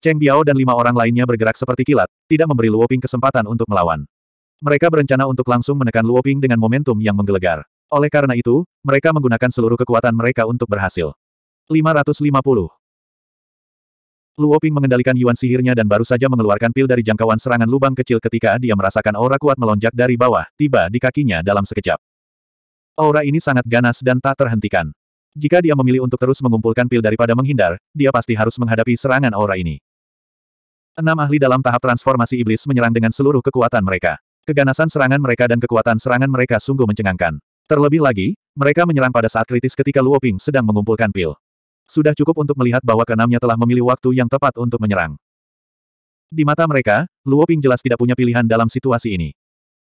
Cheng Biao dan lima orang lainnya bergerak seperti kilat, tidak memberi Luoping kesempatan untuk melawan. Mereka berencana untuk langsung menekan Luoping dengan momentum yang menggelegar. Oleh karena itu, mereka menggunakan seluruh kekuatan mereka untuk berhasil. 550. Luo Ping mengendalikan yuan sihirnya dan baru saja mengeluarkan pil dari jangkauan serangan lubang kecil ketika dia merasakan aura kuat melonjak dari bawah, tiba di kakinya dalam sekejap. Aura ini sangat ganas dan tak terhentikan. Jika dia memilih untuk terus mengumpulkan pil daripada menghindar, dia pasti harus menghadapi serangan aura ini. Enam ahli dalam tahap transformasi iblis menyerang dengan seluruh kekuatan mereka. Keganasan serangan mereka dan kekuatan serangan mereka sungguh mencengangkan. Terlebih lagi, mereka menyerang pada saat kritis ketika Luo Ping sedang mengumpulkan pil sudah cukup untuk melihat bahwa keenamnya telah memilih waktu yang tepat untuk menyerang. Di mata mereka, Luo Ping jelas tidak punya pilihan dalam situasi ini.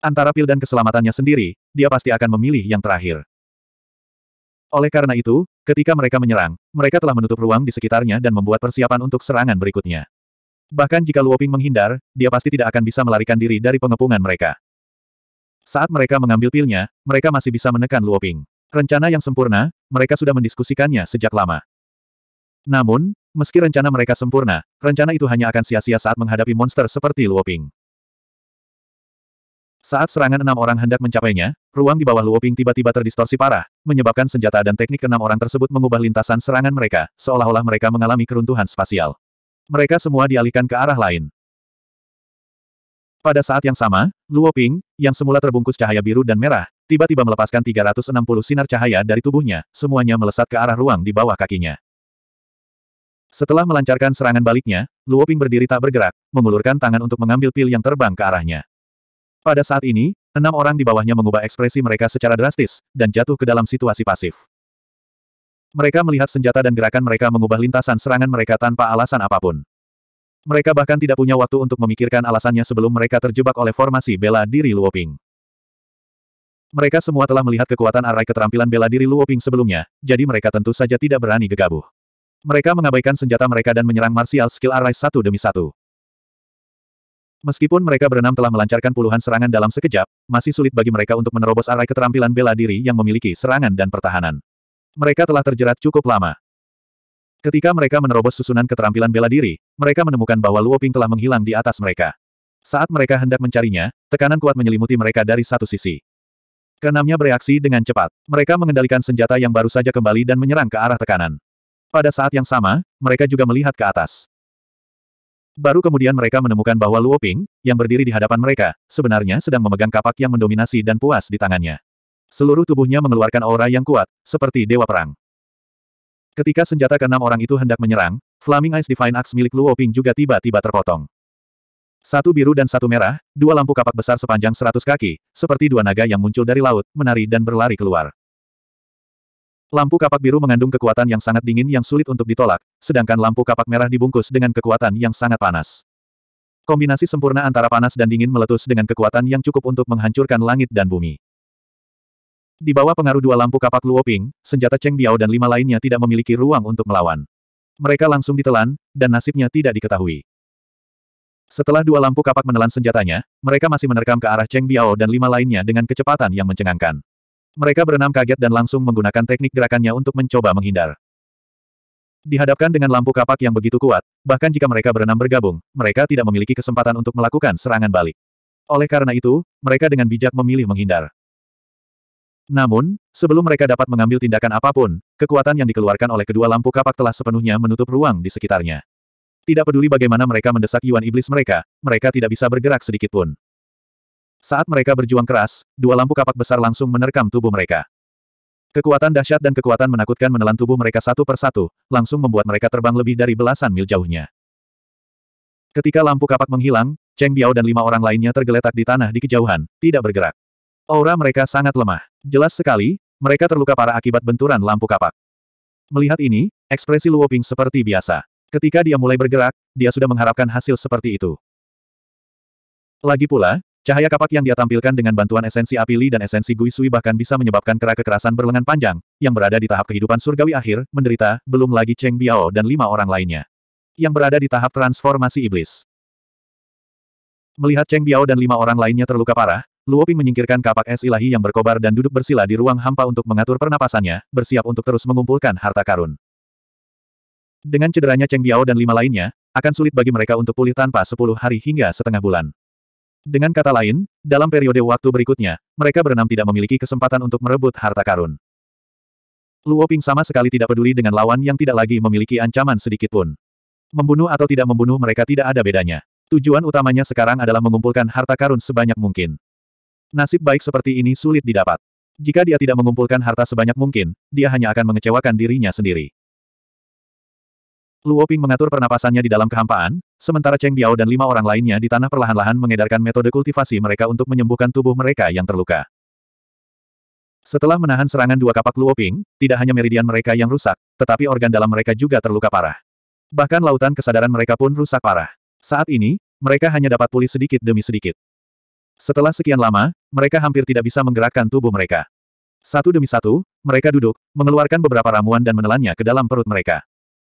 Antara pil dan keselamatannya sendiri, dia pasti akan memilih yang terakhir. Oleh karena itu, ketika mereka menyerang, mereka telah menutup ruang di sekitarnya dan membuat persiapan untuk serangan berikutnya. Bahkan jika Luo Ping menghindar, dia pasti tidak akan bisa melarikan diri dari pengepungan mereka. Saat mereka mengambil pilnya, mereka masih bisa menekan Luo Ping. Rencana yang sempurna, mereka sudah mendiskusikannya sejak lama. Namun, meski rencana mereka sempurna, rencana itu hanya akan sia-sia saat menghadapi monster seperti Luoping. Saat serangan enam orang hendak mencapainya, ruang di bawah Luoping tiba-tiba terdistorsi parah, menyebabkan senjata dan teknik keenam orang tersebut mengubah lintasan serangan mereka, seolah-olah mereka mengalami keruntuhan spasial. Mereka semua dialihkan ke arah lain. Pada saat yang sama, Luoping, yang semula terbungkus cahaya biru dan merah, tiba-tiba melepaskan 360 sinar cahaya dari tubuhnya, semuanya melesat ke arah ruang di bawah kakinya. Setelah melancarkan serangan baliknya, Luo Ping berdiri tak bergerak, mengulurkan tangan untuk mengambil pil yang terbang ke arahnya. Pada saat ini, enam orang di bawahnya mengubah ekspresi mereka secara drastis, dan jatuh ke dalam situasi pasif. Mereka melihat senjata dan gerakan mereka mengubah lintasan serangan mereka tanpa alasan apapun. Mereka bahkan tidak punya waktu untuk memikirkan alasannya sebelum mereka terjebak oleh formasi bela diri Luoping. Mereka semua telah melihat kekuatan arai keterampilan bela diri Luoping sebelumnya, jadi mereka tentu saja tidak berani gegabah. Mereka mengabaikan senjata mereka dan menyerang martial skill Arise satu demi satu. Meskipun mereka berenam telah melancarkan puluhan serangan dalam sekejap, masih sulit bagi mereka untuk menerobos arai keterampilan bela diri yang memiliki serangan dan pertahanan. Mereka telah terjerat cukup lama. Ketika mereka menerobos susunan keterampilan bela diri, mereka menemukan bahwa Luoping telah menghilang di atas mereka. Saat mereka hendak mencarinya, tekanan kuat menyelimuti mereka dari satu sisi. Keenamnya bereaksi dengan cepat. Mereka mengendalikan senjata yang baru saja kembali dan menyerang ke arah tekanan. Pada saat yang sama, mereka juga melihat ke atas. Baru kemudian mereka menemukan bahwa Luo Ping, yang berdiri di hadapan mereka, sebenarnya sedang memegang kapak yang mendominasi dan puas di tangannya. Seluruh tubuhnya mengeluarkan aura yang kuat, seperti dewa perang. Ketika senjata keenam orang itu hendak menyerang, Flaming Ice Divine Axe milik Luo Ping juga tiba-tiba terpotong. Satu biru dan satu merah, dua lampu kapak besar sepanjang seratus kaki, seperti dua naga yang muncul dari laut, menari dan berlari keluar. Lampu kapak biru mengandung kekuatan yang sangat dingin yang sulit untuk ditolak, sedangkan lampu kapak merah dibungkus dengan kekuatan yang sangat panas. Kombinasi sempurna antara panas dan dingin meletus dengan kekuatan yang cukup untuk menghancurkan langit dan bumi. Di bawah pengaruh dua lampu kapak Luoping, senjata Cheng Biao dan lima lainnya tidak memiliki ruang untuk melawan. Mereka langsung ditelan, dan nasibnya tidak diketahui. Setelah dua lampu kapak menelan senjatanya, mereka masih menerkam ke arah Cheng Biao dan lima lainnya dengan kecepatan yang mencengangkan. Mereka berenam kaget dan langsung menggunakan teknik gerakannya untuk mencoba menghindar. Dihadapkan dengan lampu kapak yang begitu kuat, bahkan jika mereka berenam bergabung, mereka tidak memiliki kesempatan untuk melakukan serangan balik. Oleh karena itu, mereka dengan bijak memilih menghindar. Namun, sebelum mereka dapat mengambil tindakan apapun, kekuatan yang dikeluarkan oleh kedua lampu kapak telah sepenuhnya menutup ruang di sekitarnya. Tidak peduli bagaimana mereka mendesak Yuan Iblis mereka, mereka tidak bisa bergerak sedikitpun. Saat mereka berjuang keras, dua lampu kapak besar langsung menerkam tubuh mereka. Kekuatan dahsyat dan kekuatan menakutkan menelan tubuh mereka satu persatu, langsung membuat mereka terbang lebih dari belasan mil jauhnya. Ketika lampu kapak menghilang, Cheng Biao dan lima orang lainnya tergeletak di tanah di kejauhan, tidak bergerak. Aura mereka sangat lemah. Jelas sekali, mereka terluka parah akibat benturan lampu kapak. Melihat ini, ekspresi Luo Ping seperti biasa. Ketika dia mulai bergerak, dia sudah mengharapkan hasil seperti itu. Lagi pula, Cahaya kapak yang dia tampilkan dengan bantuan esensi Api Li dan esensi guisui bahkan bisa menyebabkan kera kekerasan berlengan panjang, yang berada di tahap kehidupan surgawi akhir, menderita, belum lagi Cheng Biao dan lima orang lainnya. Yang berada di tahap transformasi iblis. Melihat Cheng Biao dan lima orang lainnya terluka parah, Luo Ping menyingkirkan kapak es ilahi yang berkobar dan duduk bersila di ruang hampa untuk mengatur pernapasannya, bersiap untuk terus mengumpulkan harta karun. Dengan cederanya Cheng Biao dan lima lainnya, akan sulit bagi mereka untuk pulih tanpa sepuluh hari hingga setengah bulan. Dengan kata lain, dalam periode waktu berikutnya, mereka berenam tidak memiliki kesempatan untuk merebut harta karun. Luo Ping sama sekali tidak peduli dengan lawan yang tidak lagi memiliki ancaman sedikitpun. Membunuh atau tidak membunuh mereka tidak ada bedanya. Tujuan utamanya sekarang adalah mengumpulkan harta karun sebanyak mungkin. Nasib baik seperti ini sulit didapat. Jika dia tidak mengumpulkan harta sebanyak mungkin, dia hanya akan mengecewakan dirinya sendiri. Luo Ping mengatur pernapasannya di dalam kehampaan, sementara Cheng Biao dan lima orang lainnya di tanah perlahan-lahan mengedarkan metode kultivasi mereka untuk menyembuhkan tubuh mereka yang terluka. Setelah menahan serangan dua kapak Luo Ping, tidak hanya meridian mereka yang rusak, tetapi organ dalam mereka juga terluka parah. Bahkan lautan kesadaran mereka pun rusak parah. Saat ini, mereka hanya dapat pulih sedikit demi sedikit. Setelah sekian lama, mereka hampir tidak bisa menggerakkan tubuh mereka. Satu demi satu, mereka duduk, mengeluarkan beberapa ramuan dan menelannya ke dalam perut mereka.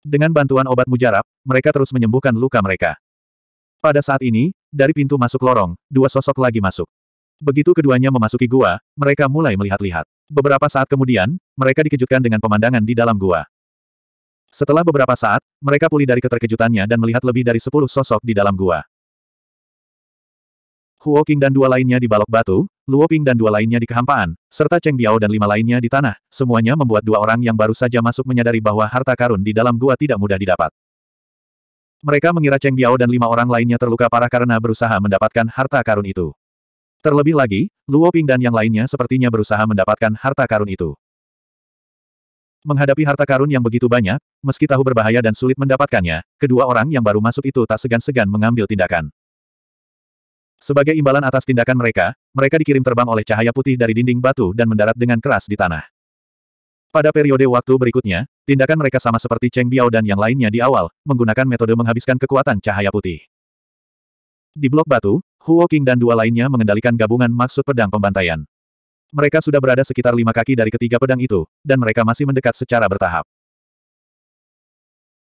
Dengan bantuan obat mujarab, mereka terus menyembuhkan luka mereka. Pada saat ini, dari pintu masuk lorong, dua sosok lagi masuk. Begitu keduanya memasuki gua, mereka mulai melihat-lihat. Beberapa saat kemudian, mereka dikejutkan dengan pemandangan di dalam gua. Setelah beberapa saat, mereka pulih dari keterkejutannya dan melihat lebih dari sepuluh sosok di dalam gua. Huo Qing dan dua lainnya di balok batu, Luo Ping dan dua lainnya di kehampaan, serta Cheng Biao dan lima lainnya di tanah, semuanya membuat dua orang yang baru saja masuk menyadari bahwa harta karun di dalam gua tidak mudah didapat. Mereka mengira Cheng Biao dan lima orang lainnya terluka parah karena berusaha mendapatkan harta karun itu. Terlebih lagi, Luo Ping dan yang lainnya sepertinya berusaha mendapatkan harta karun itu. Menghadapi harta karun yang begitu banyak, meski tahu berbahaya dan sulit mendapatkannya, kedua orang yang baru masuk itu tak segan-segan mengambil tindakan. Sebagai imbalan atas tindakan mereka, mereka dikirim terbang oleh cahaya putih dari dinding batu dan mendarat dengan keras di tanah. Pada periode waktu berikutnya, tindakan mereka sama seperti Cheng Biao dan yang lainnya di awal, menggunakan metode menghabiskan kekuatan cahaya putih. Di blok batu, Huo King dan dua lainnya mengendalikan gabungan maksud pedang pembantaian. Mereka sudah berada sekitar lima kaki dari ketiga pedang itu, dan mereka masih mendekat secara bertahap.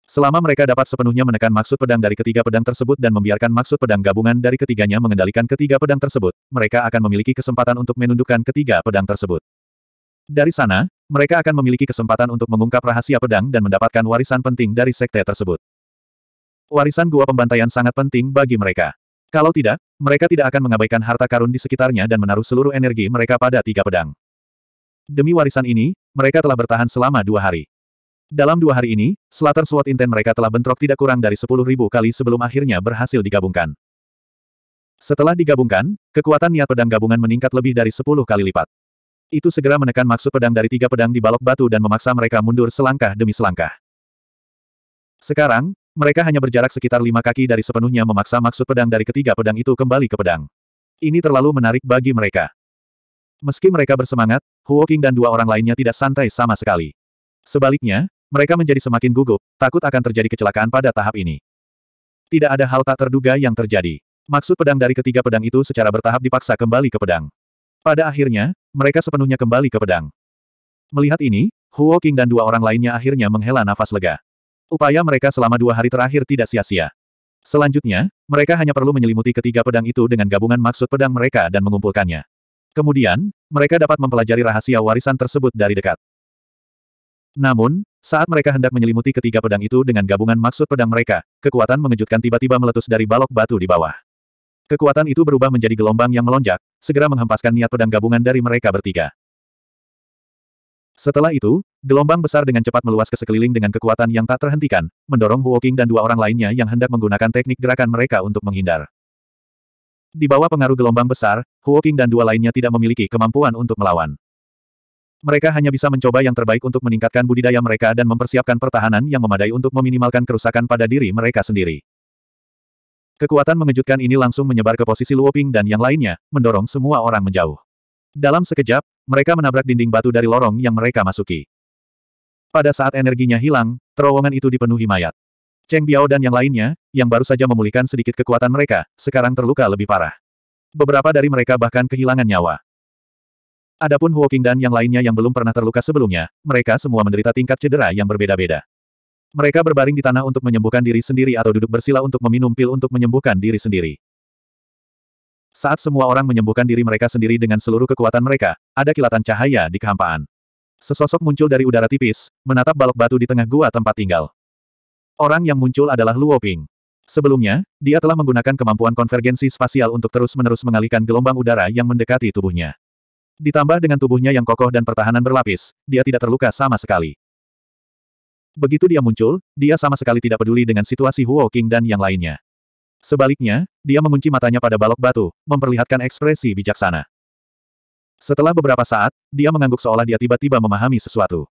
Selama mereka dapat sepenuhnya menekan maksud pedang dari ketiga pedang tersebut dan membiarkan maksud pedang gabungan dari ketiganya mengendalikan ketiga pedang tersebut, mereka akan memiliki kesempatan untuk menundukkan ketiga pedang tersebut. Dari sana, mereka akan memiliki kesempatan untuk mengungkap rahasia pedang dan mendapatkan warisan penting dari sekte tersebut. Warisan gua pembantaian sangat penting bagi mereka. Kalau tidak, mereka tidak akan mengabaikan harta karun di sekitarnya dan menaruh seluruh energi mereka pada tiga pedang. Demi warisan ini, mereka telah bertahan selama dua hari. Dalam dua hari ini, selatan SWAT inten mereka telah bentrok tidak kurang dari sepuluh ribu kali sebelum akhirnya berhasil digabungkan. Setelah digabungkan, kekuatan niat pedang gabungan meningkat lebih dari sepuluh kali lipat. Itu segera menekan maksud pedang dari tiga pedang di balok batu dan memaksa mereka mundur selangkah demi selangkah. Sekarang, mereka hanya berjarak sekitar lima kaki dari sepenuhnya memaksa maksud pedang dari ketiga pedang itu kembali ke pedang. Ini terlalu menarik bagi mereka. Meski mereka bersemangat, Huo King dan dua orang lainnya tidak santai sama sekali. Sebaliknya, mereka menjadi semakin gugup, takut akan terjadi kecelakaan pada tahap ini. Tidak ada hal tak terduga yang terjadi. Maksud pedang dari ketiga pedang itu secara bertahap dipaksa kembali ke pedang. Pada akhirnya, mereka sepenuhnya kembali ke pedang. Melihat ini, Huo King dan dua orang lainnya akhirnya menghela nafas lega. Upaya mereka selama dua hari terakhir tidak sia-sia. Selanjutnya, mereka hanya perlu menyelimuti ketiga pedang itu dengan gabungan maksud pedang mereka dan mengumpulkannya. Kemudian, mereka dapat mempelajari rahasia warisan tersebut dari dekat. Namun, saat mereka hendak menyelimuti ketiga pedang itu dengan gabungan maksud pedang mereka, kekuatan mengejutkan tiba-tiba meletus dari balok batu di bawah. Kekuatan itu berubah menjadi gelombang yang melonjak, segera menghempaskan niat pedang gabungan dari mereka bertiga. Setelah itu, gelombang besar dengan cepat meluas ke sekeliling dengan kekuatan yang tak terhentikan, mendorong Huoking dan dua orang lainnya yang hendak menggunakan teknik gerakan mereka untuk menghindar. Di bawah pengaruh gelombang besar, Huoking dan dua lainnya tidak memiliki kemampuan untuk melawan. Mereka hanya bisa mencoba yang terbaik untuk meningkatkan budidaya mereka dan mempersiapkan pertahanan yang memadai untuk meminimalkan kerusakan pada diri mereka sendiri. Kekuatan mengejutkan ini langsung menyebar ke posisi Luoping dan yang lainnya, mendorong semua orang menjauh. Dalam sekejap, mereka menabrak dinding batu dari lorong yang mereka masuki. Pada saat energinya hilang, terowongan itu dipenuhi mayat. Cheng Biao dan yang lainnya, yang baru saja memulihkan sedikit kekuatan mereka, sekarang terluka lebih parah. Beberapa dari mereka bahkan kehilangan nyawa. Adapun Huo King dan yang lainnya yang belum pernah terluka sebelumnya, mereka semua menderita tingkat cedera yang berbeda-beda. Mereka berbaring di tanah untuk menyembuhkan diri sendiri atau duduk bersila untuk meminum pil untuk menyembuhkan diri sendiri. Saat semua orang menyembuhkan diri mereka sendiri dengan seluruh kekuatan mereka, ada kilatan cahaya di kehampaan. Sesosok muncul dari udara tipis, menatap balok batu di tengah gua tempat tinggal. Orang yang muncul adalah Luo Ping. Sebelumnya, dia telah menggunakan kemampuan konvergensi spasial untuk terus-menerus mengalihkan gelombang udara yang mendekati tubuhnya. Ditambah dengan tubuhnya yang kokoh dan pertahanan berlapis, dia tidak terluka sama sekali. Begitu dia muncul, dia sama sekali tidak peduli dengan situasi Huo King dan yang lainnya. Sebaliknya, dia mengunci matanya pada balok batu, memperlihatkan ekspresi bijaksana. Setelah beberapa saat, dia mengangguk seolah dia tiba-tiba memahami sesuatu.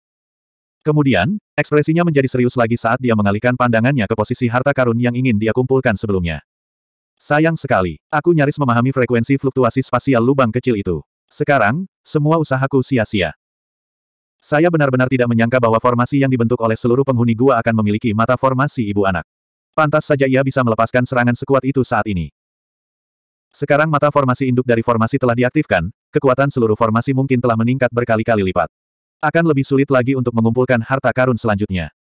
Kemudian, ekspresinya menjadi serius lagi saat dia mengalihkan pandangannya ke posisi harta karun yang ingin dia kumpulkan sebelumnya. Sayang sekali, aku nyaris memahami frekuensi fluktuasi spasial lubang kecil itu. Sekarang, semua usahaku sia-sia. Saya benar-benar tidak menyangka bahwa formasi yang dibentuk oleh seluruh penghuni gua akan memiliki mata formasi ibu anak. Pantas saja ia bisa melepaskan serangan sekuat itu saat ini. Sekarang mata formasi induk dari formasi telah diaktifkan, kekuatan seluruh formasi mungkin telah meningkat berkali-kali lipat. Akan lebih sulit lagi untuk mengumpulkan harta karun selanjutnya.